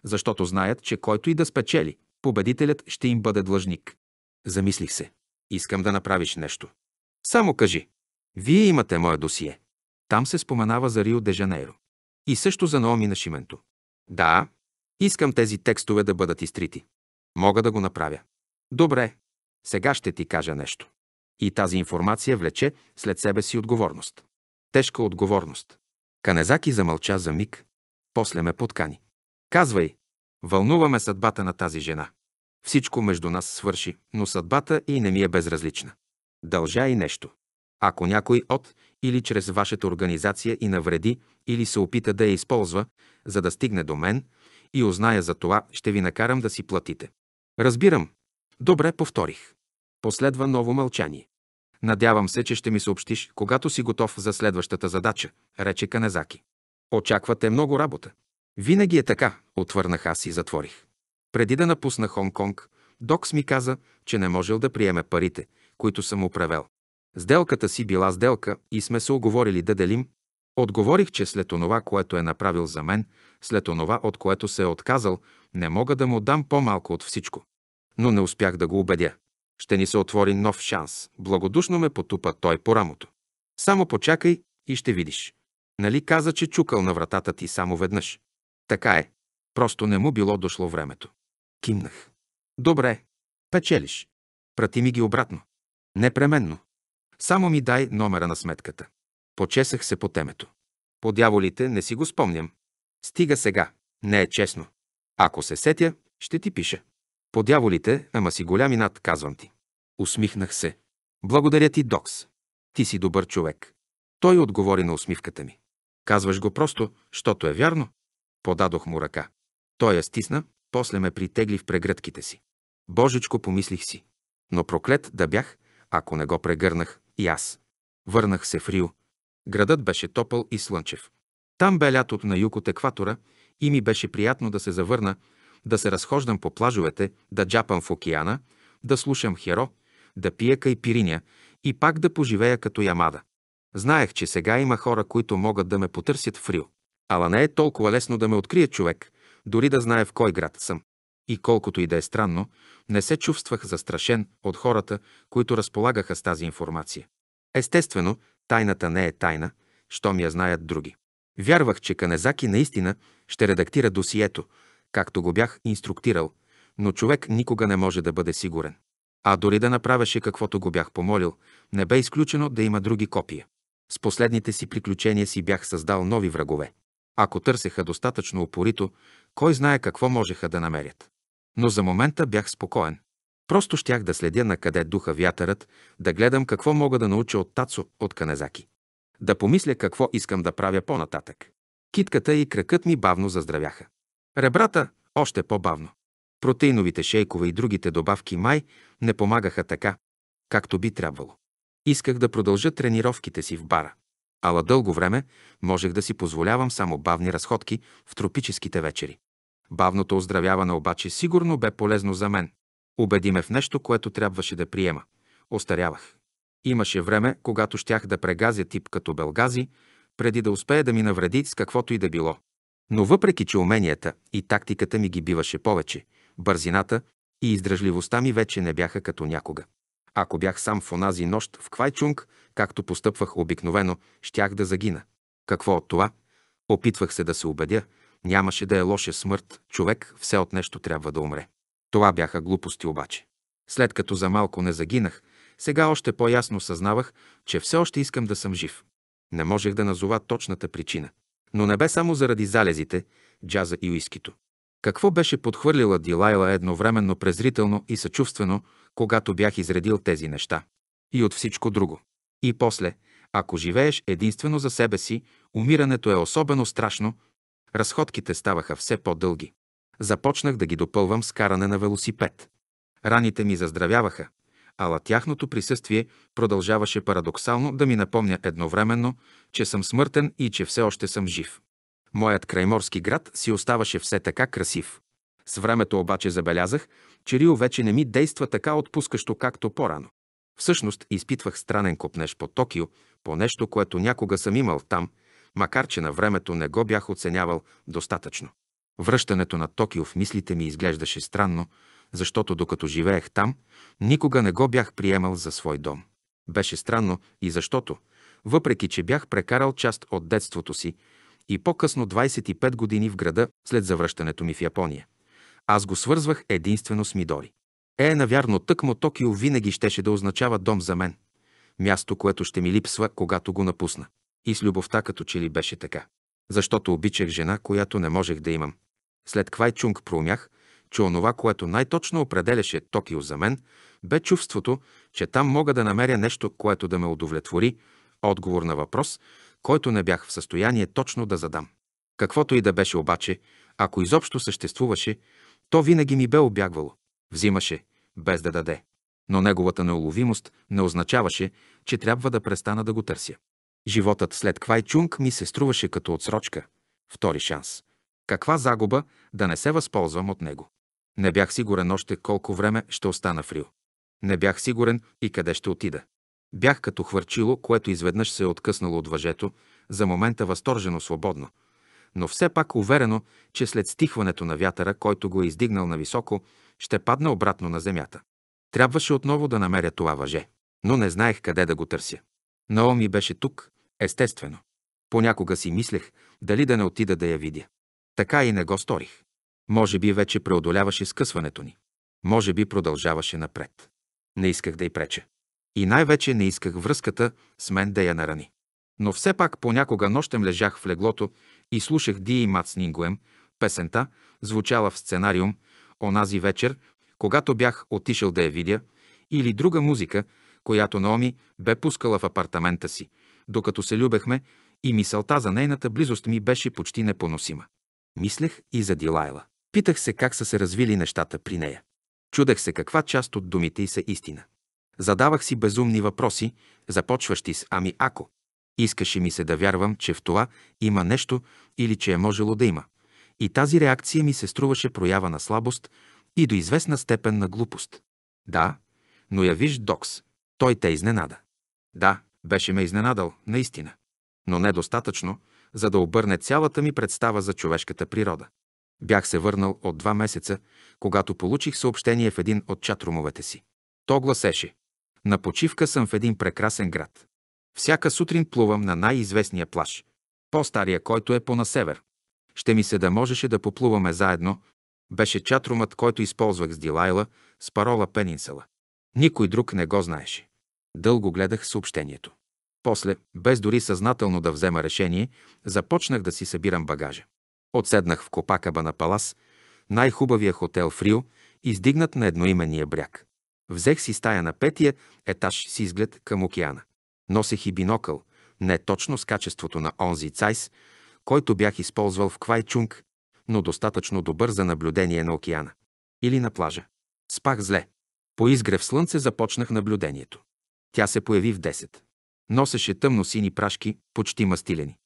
защото знаят, че който и да спечели, победителят ще им бъде длъжник. Замислих се. Искам да направиш нещо. Само кажи. Вие имате мое досие. Там се споменава за Рио де Жанейро. И също за Наоми на Шименто. Да, Искам тези текстове да бъдат изтрити. Мога да го направя. Добре, сега ще ти кажа нещо. И тази информация влече след себе си отговорност. Тежка отговорност. Канезаки замълча за миг. После ме подкани. Казвай, вълнуваме съдбата на тази жена. Всичко между нас свърши, но съдбата и не ми е безразлична. Дължа и нещо. Ако някой от или чрез вашата организация и навреди, или се опита да я използва, за да стигне до мен, и узная за това, ще ви накарам да си платите. Разбирам. Добре, повторих. Последва ново мълчание. Надявам се, че ще ми съобщиш, когато си готов за следващата задача, рече Канезаки. Очаквате много работа. Винаги е така, отвърнах аз и затворих. Преди да напусна Хонг-Конг, Докс ми каза, че не можел да приеме парите, които съм му превел. Сделката си била сделка и сме се оговорили да делим. Отговорих, че след онова, което е направил за мен, след онова, от което се е отказал, не мога да му дам по-малко от всичко. Но не успях да го убедя. Ще ни се отвори нов шанс. Благодушно ме потупа той по рамото. Само почакай и ще видиш. Нали каза, че чукал на вратата ти само веднъж? Така е. Просто не му било дошло времето. Кимнах. Добре. Печелиш. Прати ми ги обратно. Непременно. Само ми дай номера на сметката. Почесах се по темето. По дяволите не си го спомням. Стига сега. Не е честно. Ако се сетя, ще ти пиша. По дяволите, ама си голями над, казвам ти. Усмихнах се. Благодаря ти, Докс. Ти си добър човек. Той отговори на усмивката ми. Казваш го просто, щото е вярно. Подадох му ръка. Той я стисна, после ме притегли в прегръдките си. Божечко помислих си. Но проклет да бях, ако не го прегърнах и аз. Върнах се в Рио. Градът беше топъл и слънчев. Там бе лятото на юг от екватора и ми беше приятно да се завърна, да се разхождам по плажовете, да джапам в океана, да слушам херо, да пия кайпириня и пак да поживея като ямада. Знаех, че сега има хора, които могат да ме потърсят в Рио. Ала не е толкова лесно да ме открие човек, дори да знае в кой град съм. И колкото и да е странно, не се чувствах застрашен от хората, които разполагаха с тази информация. Естествено, тайната не е тайна, що ми я знаят други. Вярвах, че Канезаки наистина ще редактира досието, както го бях инструктирал, но човек никога не може да бъде сигурен. А дори да направеше каквото го бях помолил, не бе изключено да има други копия. С последните си приключения си бях създал нови врагове. Ако търсеха достатъчно опорито, кой знае какво можеха да намерят. Но за момента бях спокоен. Просто щях да следя на къде духа вятърът, да гледам какво мога да науча от Тацо, от Канезаки да помисля какво искам да правя по-нататък. Китката и кракът ми бавно заздравяха. Ребрата още по-бавно. Протеиновите шейкове и другите добавки май не помагаха така, както би трябвало. Исках да продължа тренировките си в бара. Ала дълго време можех да си позволявам само бавни разходки в тропическите вечери. Бавното оздравяване обаче сигурно бе полезно за мен. Убеди ме в нещо, което трябваше да приема. Остарявах. Имаше време, когато щях да прегазя тип като белгази, преди да успее да ми навреди с каквото и да било. Но въпреки, че уменията и тактиката ми ги биваше повече, бързината и издръжливостта ми вече не бяха като някога. Ако бях сам в онази нощ в Квайчунг, както постъпвах обикновено, щях да загина. Какво от това? Опитвах се да се убедя, нямаше да е лоша смърт, човек все от нещо трябва да умре. Това бяха глупости обаче. След като за малко не загинах, сега още по-ясно съзнавах, че все още искам да съм жив. Не можех да назова точната причина. Но не бе само заради залезите, джаза и уискито. Какво беше подхвърлила Дилайла едновременно презрително и съчувствено, когато бях изредил тези неща? И от всичко друго. И после, ако живееш единствено за себе си, умирането е особено страшно, разходките ставаха все по-дълги. Започнах да ги допълвам с каране на велосипед. Раните ми заздравяваха. Ала тяхното присъствие продължаваше парадоксално да ми напомня едновременно, че съм смъртен и че все още съм жив. Моят крайморски град си оставаше все така красив. С времето обаче забелязах, че Рио вече не ми действа така отпускащо, както по-рано. Всъщност изпитвах странен копнеж по Токио, по нещо, което някога съм имал там, макар че на времето не го бях оценявал достатъчно. Връщането на Токио в мислите ми изглеждаше странно, защото докато живеех там, никога не го бях приемал за свой дом. Беше странно и защото, въпреки че бях прекарал част от детството си и по-късно 25 години в града след завръщането ми в Япония, аз го свързвах единствено с Мидори. Е, навярно, тъкмо Токио винаги щеше да означава дом за мен. Място, което ще ми липсва, когато го напусна. И с любовта като че ли беше така. Защото обичах жена, която не можех да имам. След Квайчунг проумях, че онова, което най-точно определяше Токио за мен, бе чувството, че там мога да намеря нещо, което да ме удовлетвори, отговор на въпрос, който не бях в състояние точно да задам. Каквото и да беше обаче, ако изобщо съществуваше, то винаги ми бе обягвало. Взимаше, без да даде. Но неговата неуловимост не означаваше, че трябва да престана да го търся. Животът след Квайчунг ми се струваше като отсрочка, втори шанс. Каква загуба да не се възползвам от него. Не бях сигурен още колко време ще остана в Рио. Не бях сигурен и къде ще отида. Бях като хвърчило, което изведнъж се е откъснало от въжето, за момента възторжено свободно, но все пак уверено, че след стихването на вятъра, който го е издигнал нависоко, ще падне обратно на земята. Трябваше отново да намеря това въже, но не знаех къде да го търся. Наоми беше тук, естествено. Понякога си мислех дали да не отида да я видя. Така и не го сторих. Може би вече преодоляваше скъсването ни. Може би продължаваше напред. Не исках да й преча. И най-вече не исках връзката с мен да я нарани. Но все пак понякога нощем лежах в леглото и слушах Дии Мац Нингуем, песента, звучала в сценариум, онази вечер, когато бях отишъл да я видя, или друга музика, която Наоми бе пускала в апартамента си, докато се любехме и мисълта за нейната близост ми беше почти непоносима. Мислех и за Дилайла. Питах се как са се развили нещата при нея. Чудех се каква част от думите й са истина. Задавах си безумни въпроси, започващи с «Ами ако?». Искаше ми се да вярвам, че в това има нещо или че е можело да има. И тази реакция ми се струваше проява на слабост и до известна степен на глупост. Да, но я виж Докс. Той те изненада. Да, беше ме изненадал, наистина. Но недостатъчно, за да обърне цялата ми представа за човешката природа. Бях се върнал от два месеца, когато получих съобщение в един от чатрумовете си. То гласеше «На почивка съм в един прекрасен град. Всяка сутрин плувам на най-известния плаж, по-стария, който е по-на север. Ще ми се да можеше да поплуваме заедно, беше чатрумът, който използвах с Дилайла, с парола Пенинсела. Никой друг не го знаеше. Дълго гледах съобщението. После, без дори съзнателно да взема решение, започнах да си събирам багажа. Отседнах в копакаба на Палас, най-хубавия хотел в Рио, издигнат на едноимения бряг. Взех си стая на петия етаж с изглед към океана. Носех и бинокъл, не точно с качеството на онзи цайс, който бях използвал в Квайчунг, но достатъчно добър за наблюдение на океана. Или на плажа. Спах зле. По изгрев слънце започнах наблюдението. Тя се появи в 10. Носеше тъмно-сини прашки, почти мастилени.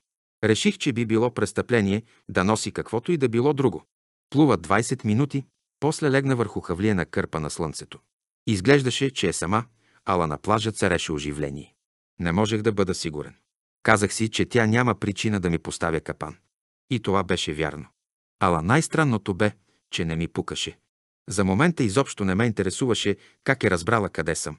Реших, че би било престъпление да носи каквото и да било друго. Плува 20 минути, после легна върху хавлия на кърпа на слънцето. Изглеждаше, че е сама, ала на плажа цареше оживление. Не можех да бъда сигурен. Казах си, че тя няма причина да ми поставя капан. И това беше вярно. Ала най-странното бе, че не ми пукаше. За момента изобщо не ме интересуваше как е разбрала къде съм.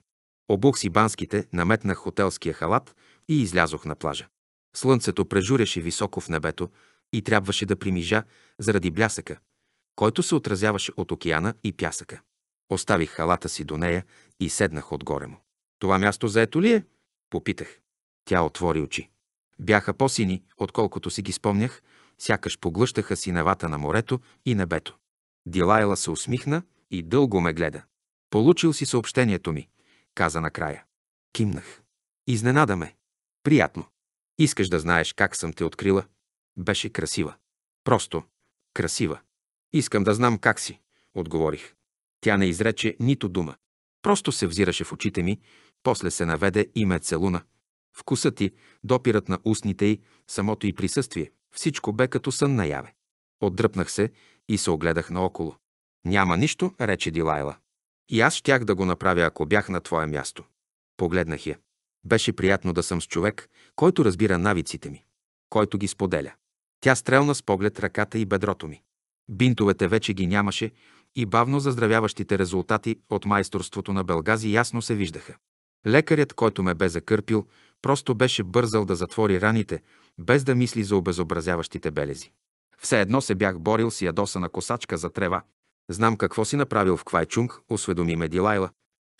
Обух си банските, наметнах хотелския халат и излязох на плажа. Слънцето прежуреше високо в небето и трябваше да примижа заради блясъка, който се отразяваше от океана и пясъка. Оставих халата си до нея и седнах отгоре му. Това място заето ли е? Попитах. Тя отвори очи. Бяха по-сини, отколкото си ги спомнях, сякаш поглъщаха синевата на морето и небето. Дилайла се усмихна и дълго ме гледа. Получил си съобщението ми, каза накрая. Кимнах. Изненада ме. Приятно. Искаш да знаеш как съм те открила? Беше красива. Просто красива. Искам да знам как си, отговорих. Тя не изрече нито дума. Просто се взираше в очите ми, после се наведе и ме целуна. Вкусът ти, допират на устните й, самото й присъствие, всичко бе като сън наяве. Отдръпнах се и се огледах наоколо. Няма нищо, рече Дилайла. И аз щях да го направя, ако бях на твое място. Погледнах я. Беше приятно да съм с човек, който разбира навиците ми, който ги споделя. Тя стрелна с поглед ръката и бедрото ми. Бинтовете вече ги нямаше и бавно заздравяващите резултати от майсторството на Белгази ясно се виждаха. Лекарят, който ме бе закърпил, просто беше бързал да затвори раните, без да мисли за обезобразяващите белези. Все едно се бях борил с ядоса на косачка за трева. Знам какво си направил в Квайчунг, осведоми ме Дилайла.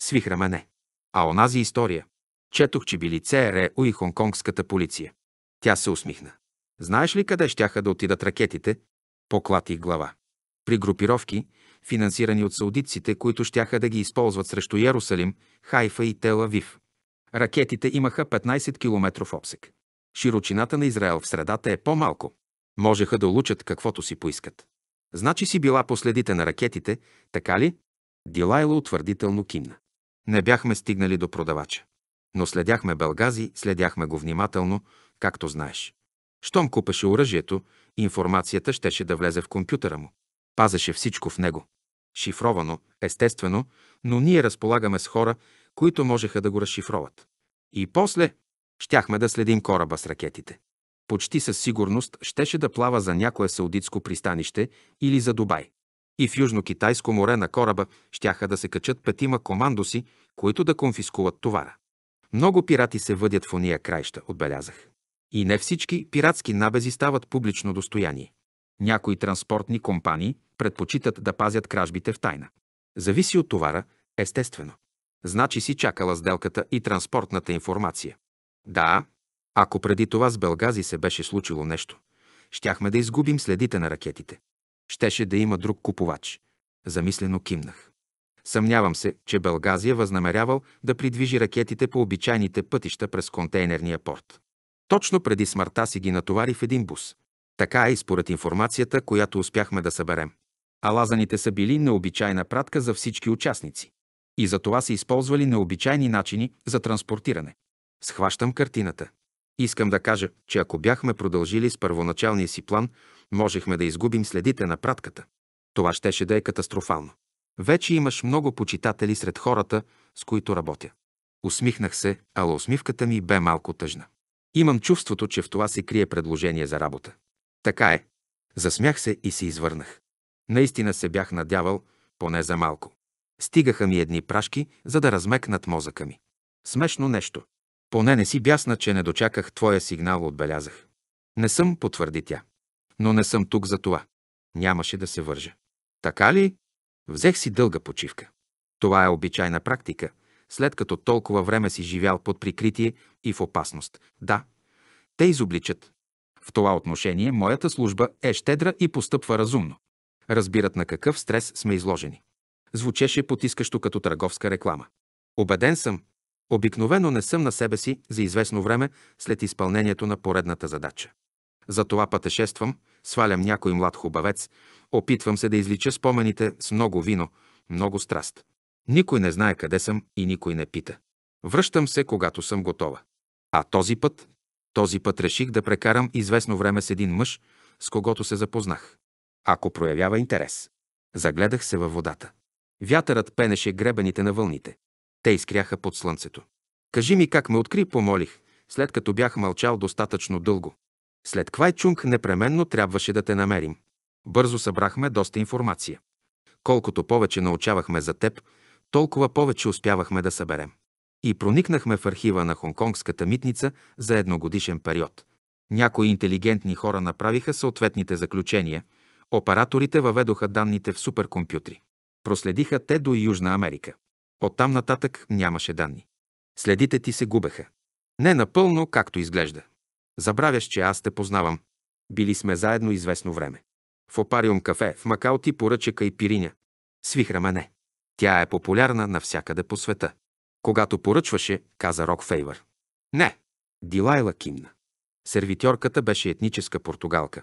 Свих рамене. А онази история. Четох, че били ЦРУ и хонконгската полиция. Тя се усмихна. Знаеш ли къде щяха да отидат ракетите? Поклатих глава. При групировки, финансирани от саудитците, които щяха да ги използват срещу Ярусалим, Хайфа и Тел-Авив. Ракетите имаха 15 км обсек. Широчината на Израел в средата е по-малко. Можеха да улучат каквото си поискат. Значи си била последите на ракетите, така ли? Дилайло утвърдително кимна. Не бяхме стигнали до продавача. Но следяхме Белгази, следяхме го внимателно, както знаеш. Щом купеше оръжието, информацията щеше да влезе в компютъра му. Пазеше всичко в него. Шифровано, естествено, но ние разполагаме с хора, които можеха да го разшифроват. И после щяхме да следим кораба с ракетите. Почти със сигурност щеше да плава за някое саудитско пристанище или за Дубай. И в Южно-Китайско море на кораба щяха да се качат петима командоси, които да конфискуват товара. Много пирати се въдят в ония краища, отбелязах. И не всички пиратски набези стават публично достояние. Някои транспортни компании предпочитат да пазят кражбите в тайна. Зависи от товара, естествено. Значи си чакала сделката и транспортната информация. Да, ако преди това с Белгази се беше случило нещо, щяхме да изгубим следите на ракетите. Щеше да има друг купувач. Замислено кимнах. Съмнявам се, че Белгазия възнамерявал да придвижи ракетите по обичайните пътища през контейнерния порт. Точно преди смъртта си ги натовари в един бус. Така е и според информацията, която успяхме да съберем. А лазаните са били необичайна пратка за всички участници. И за това са използвали необичайни начини за транспортиране. Схващам картината. Искам да кажа, че ако бяхме продължили с първоначалния си план, можехме да изгубим следите на пратката. Това щеше да е катастрофално. Вече имаш много почитатели сред хората, с които работя. Усмихнах се, ала усмивката ми бе малко тъжна. Имам чувството, че в това се крие предложение за работа. Така е. Засмях се и се извърнах. Наистина се бях надявал, поне за малко. Стигаха ми едни прашки, за да размекнат мозъка ми. Смешно нещо. Поне не си бясна, че не дочаках твоя сигнал, отбелязах. Не съм, потвърди тя. Но не съм тук за това. Нямаше да се вържа. Така ли? Взех си дълга почивка. Това е обичайна практика, след като толкова време си живял под прикритие и в опасност. Да, те изобличат. В това отношение моята служба е щедра и постъпва разумно. Разбират на какъв стрес сме изложени. Звучеше потискащо като търговска реклама. Обеден съм, обикновено не съм на себе си за известно време след изпълнението на поредната задача. За това пътешествам, свалям някой млад хубавец, Опитвам се да излича спомените с много вино, много страст. Никой не знае къде съм и никой не пита. Връщам се, когато съм готова. А този път, този път реших да прекарам известно време с един мъж, с когото се запознах. Ако проявява интерес. Загледах се във водата. Вятърът пенеше гребените на вълните. Те изкряха под слънцето. Кажи ми как ме откри, помолих, след като бях мълчал достатъчно дълго. След Квайчунг непременно трябваше да те намерим. Бързо събрахме доста информация. Колкото повече научавахме за теб, толкова повече успявахме да съберем. И проникнахме в архива на Хонконгската митница за едногодишен период. Някои интелигентни хора направиха съответните заключения, операторите въведоха данните в суперкомпютри. Проследиха те до Южна Америка. Оттам нататък нямаше данни. Следите ти се губеха. Не напълно, както изглежда. Забравяш, че аз те познавам. Били сме заедно известно време. В Опариум кафе в Макао ти поръча кайпириня. Свих рамене. Тя е популярна навсякъде по света. Когато поръчваше, каза Рок Фейвър. Не. Дилайла кимна. Сервитьорката беше етническа португалка.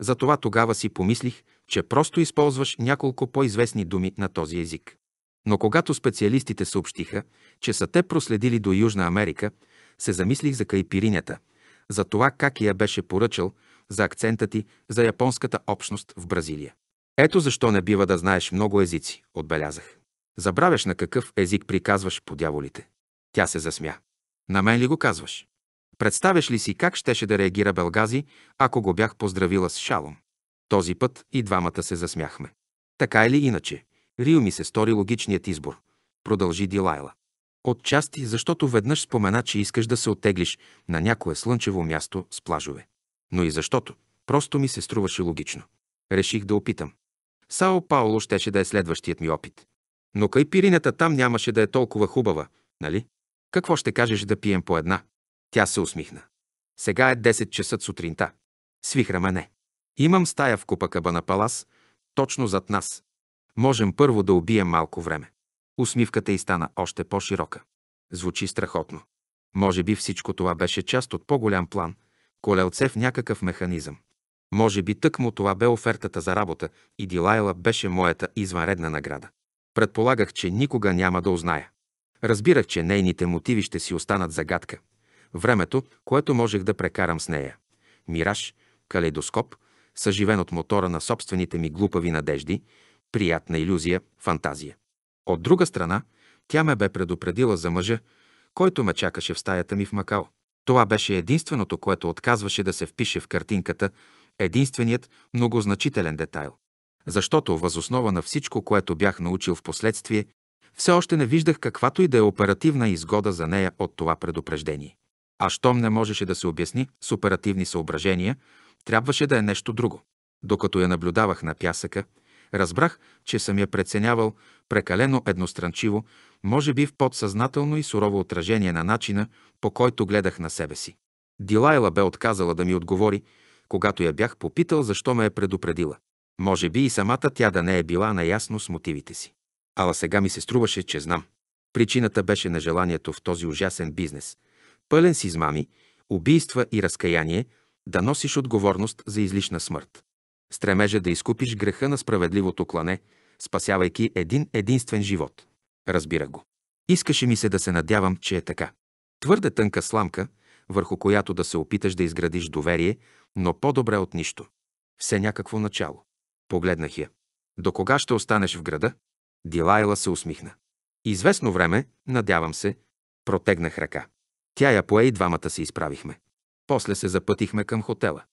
Затова тогава си помислих, че просто използваш няколко по-известни думи на този език. Но когато специалистите съобщиха, че са те проследили до Южна Америка, се замислих за кайпиринята, за това как я беше поръчал, за акцента ти за японската общност в Бразилия. Ето защо не бива да знаеш много езици, отбелязах. Забравяш на какъв език приказваш по дяволите. Тя се засмя. На мен ли го казваш? Представяш ли си как щеше да реагира Белгази, ако го бях поздравила с шалом? Този път и двамата се засмяхме. Така или иначе, Рил ми се стори логичният избор. Продължи Дилайла. Отчасти, защото веднъж спомена, че искаш да се оттеглиш на някое слънчево място с плажове но и защото. Просто ми се струваше логично. Реших да опитам. Сао Пауло щеше да е следващият ми опит. Но кайпиринята там нямаше да е толкова хубава, нали? Какво ще кажеш да пием по една? Тя се усмихна. Сега е 10 часа сутринта. Свихра мене. Имам стая в купа на Палас, точно зад нас. Можем първо да убием малко време. Усмивката й стана още по-широка. Звучи страхотно. Може би всичко това беше част от по-голям план – колелце в някакъв механизъм. Може би тъкмо това бе офертата за работа и Дилайла беше моята извънредна награда. Предполагах, че никога няма да узная. Разбирах, че нейните мотиви ще си останат загадка. Времето, което можех да прекарам с нея. Мираж, калейдоскоп, съживен от мотора на собствените ми глупави надежди, приятна иллюзия, фантазия. От друга страна, тя ме бе предупредила за мъжа, който ме чакаше в стаята ми в Макао. Това беше единственото, което отказваше да се впише в картинката, единственият многозначителен детайл. Защото възоснова на всичко, което бях научил в последствие, все още не виждах каквато и да е оперативна изгода за нея от това предупреждение. А щом не можеше да се обясни с оперативни съображения, трябваше да е нещо друго. Докато я наблюдавах на пясъка, разбрах, че съм я преценявал прекалено едностранчиво, може би в подсъзнателно и сурово отражение на начина, по който гледах на себе си. Дилайла бе отказала да ми отговори, когато я бях попитал защо ме е предупредила. Може би и самата тя да не е била наясно с мотивите си. Ала сега ми се струваше, че знам. Причината беше нежеланието в този ужасен бизнес. Пълен с измами, убийства и разкаяние, да носиш отговорност за излишна смърт. Стремежа да изкупиш греха на справедливото клане – спасявайки един единствен живот. Разбира го. Искаше ми се да се надявам, че е така. Твърде тънка сламка, върху която да се опиташ да изградиш доверие, но по-добре от нищо. Все някакво начало. Погледнах я. До кога ще останеш в града? Дилайла се усмихна. Известно време, надявам се, протегнах ръка. Тя я пое и двамата се изправихме. После се запътихме към хотела.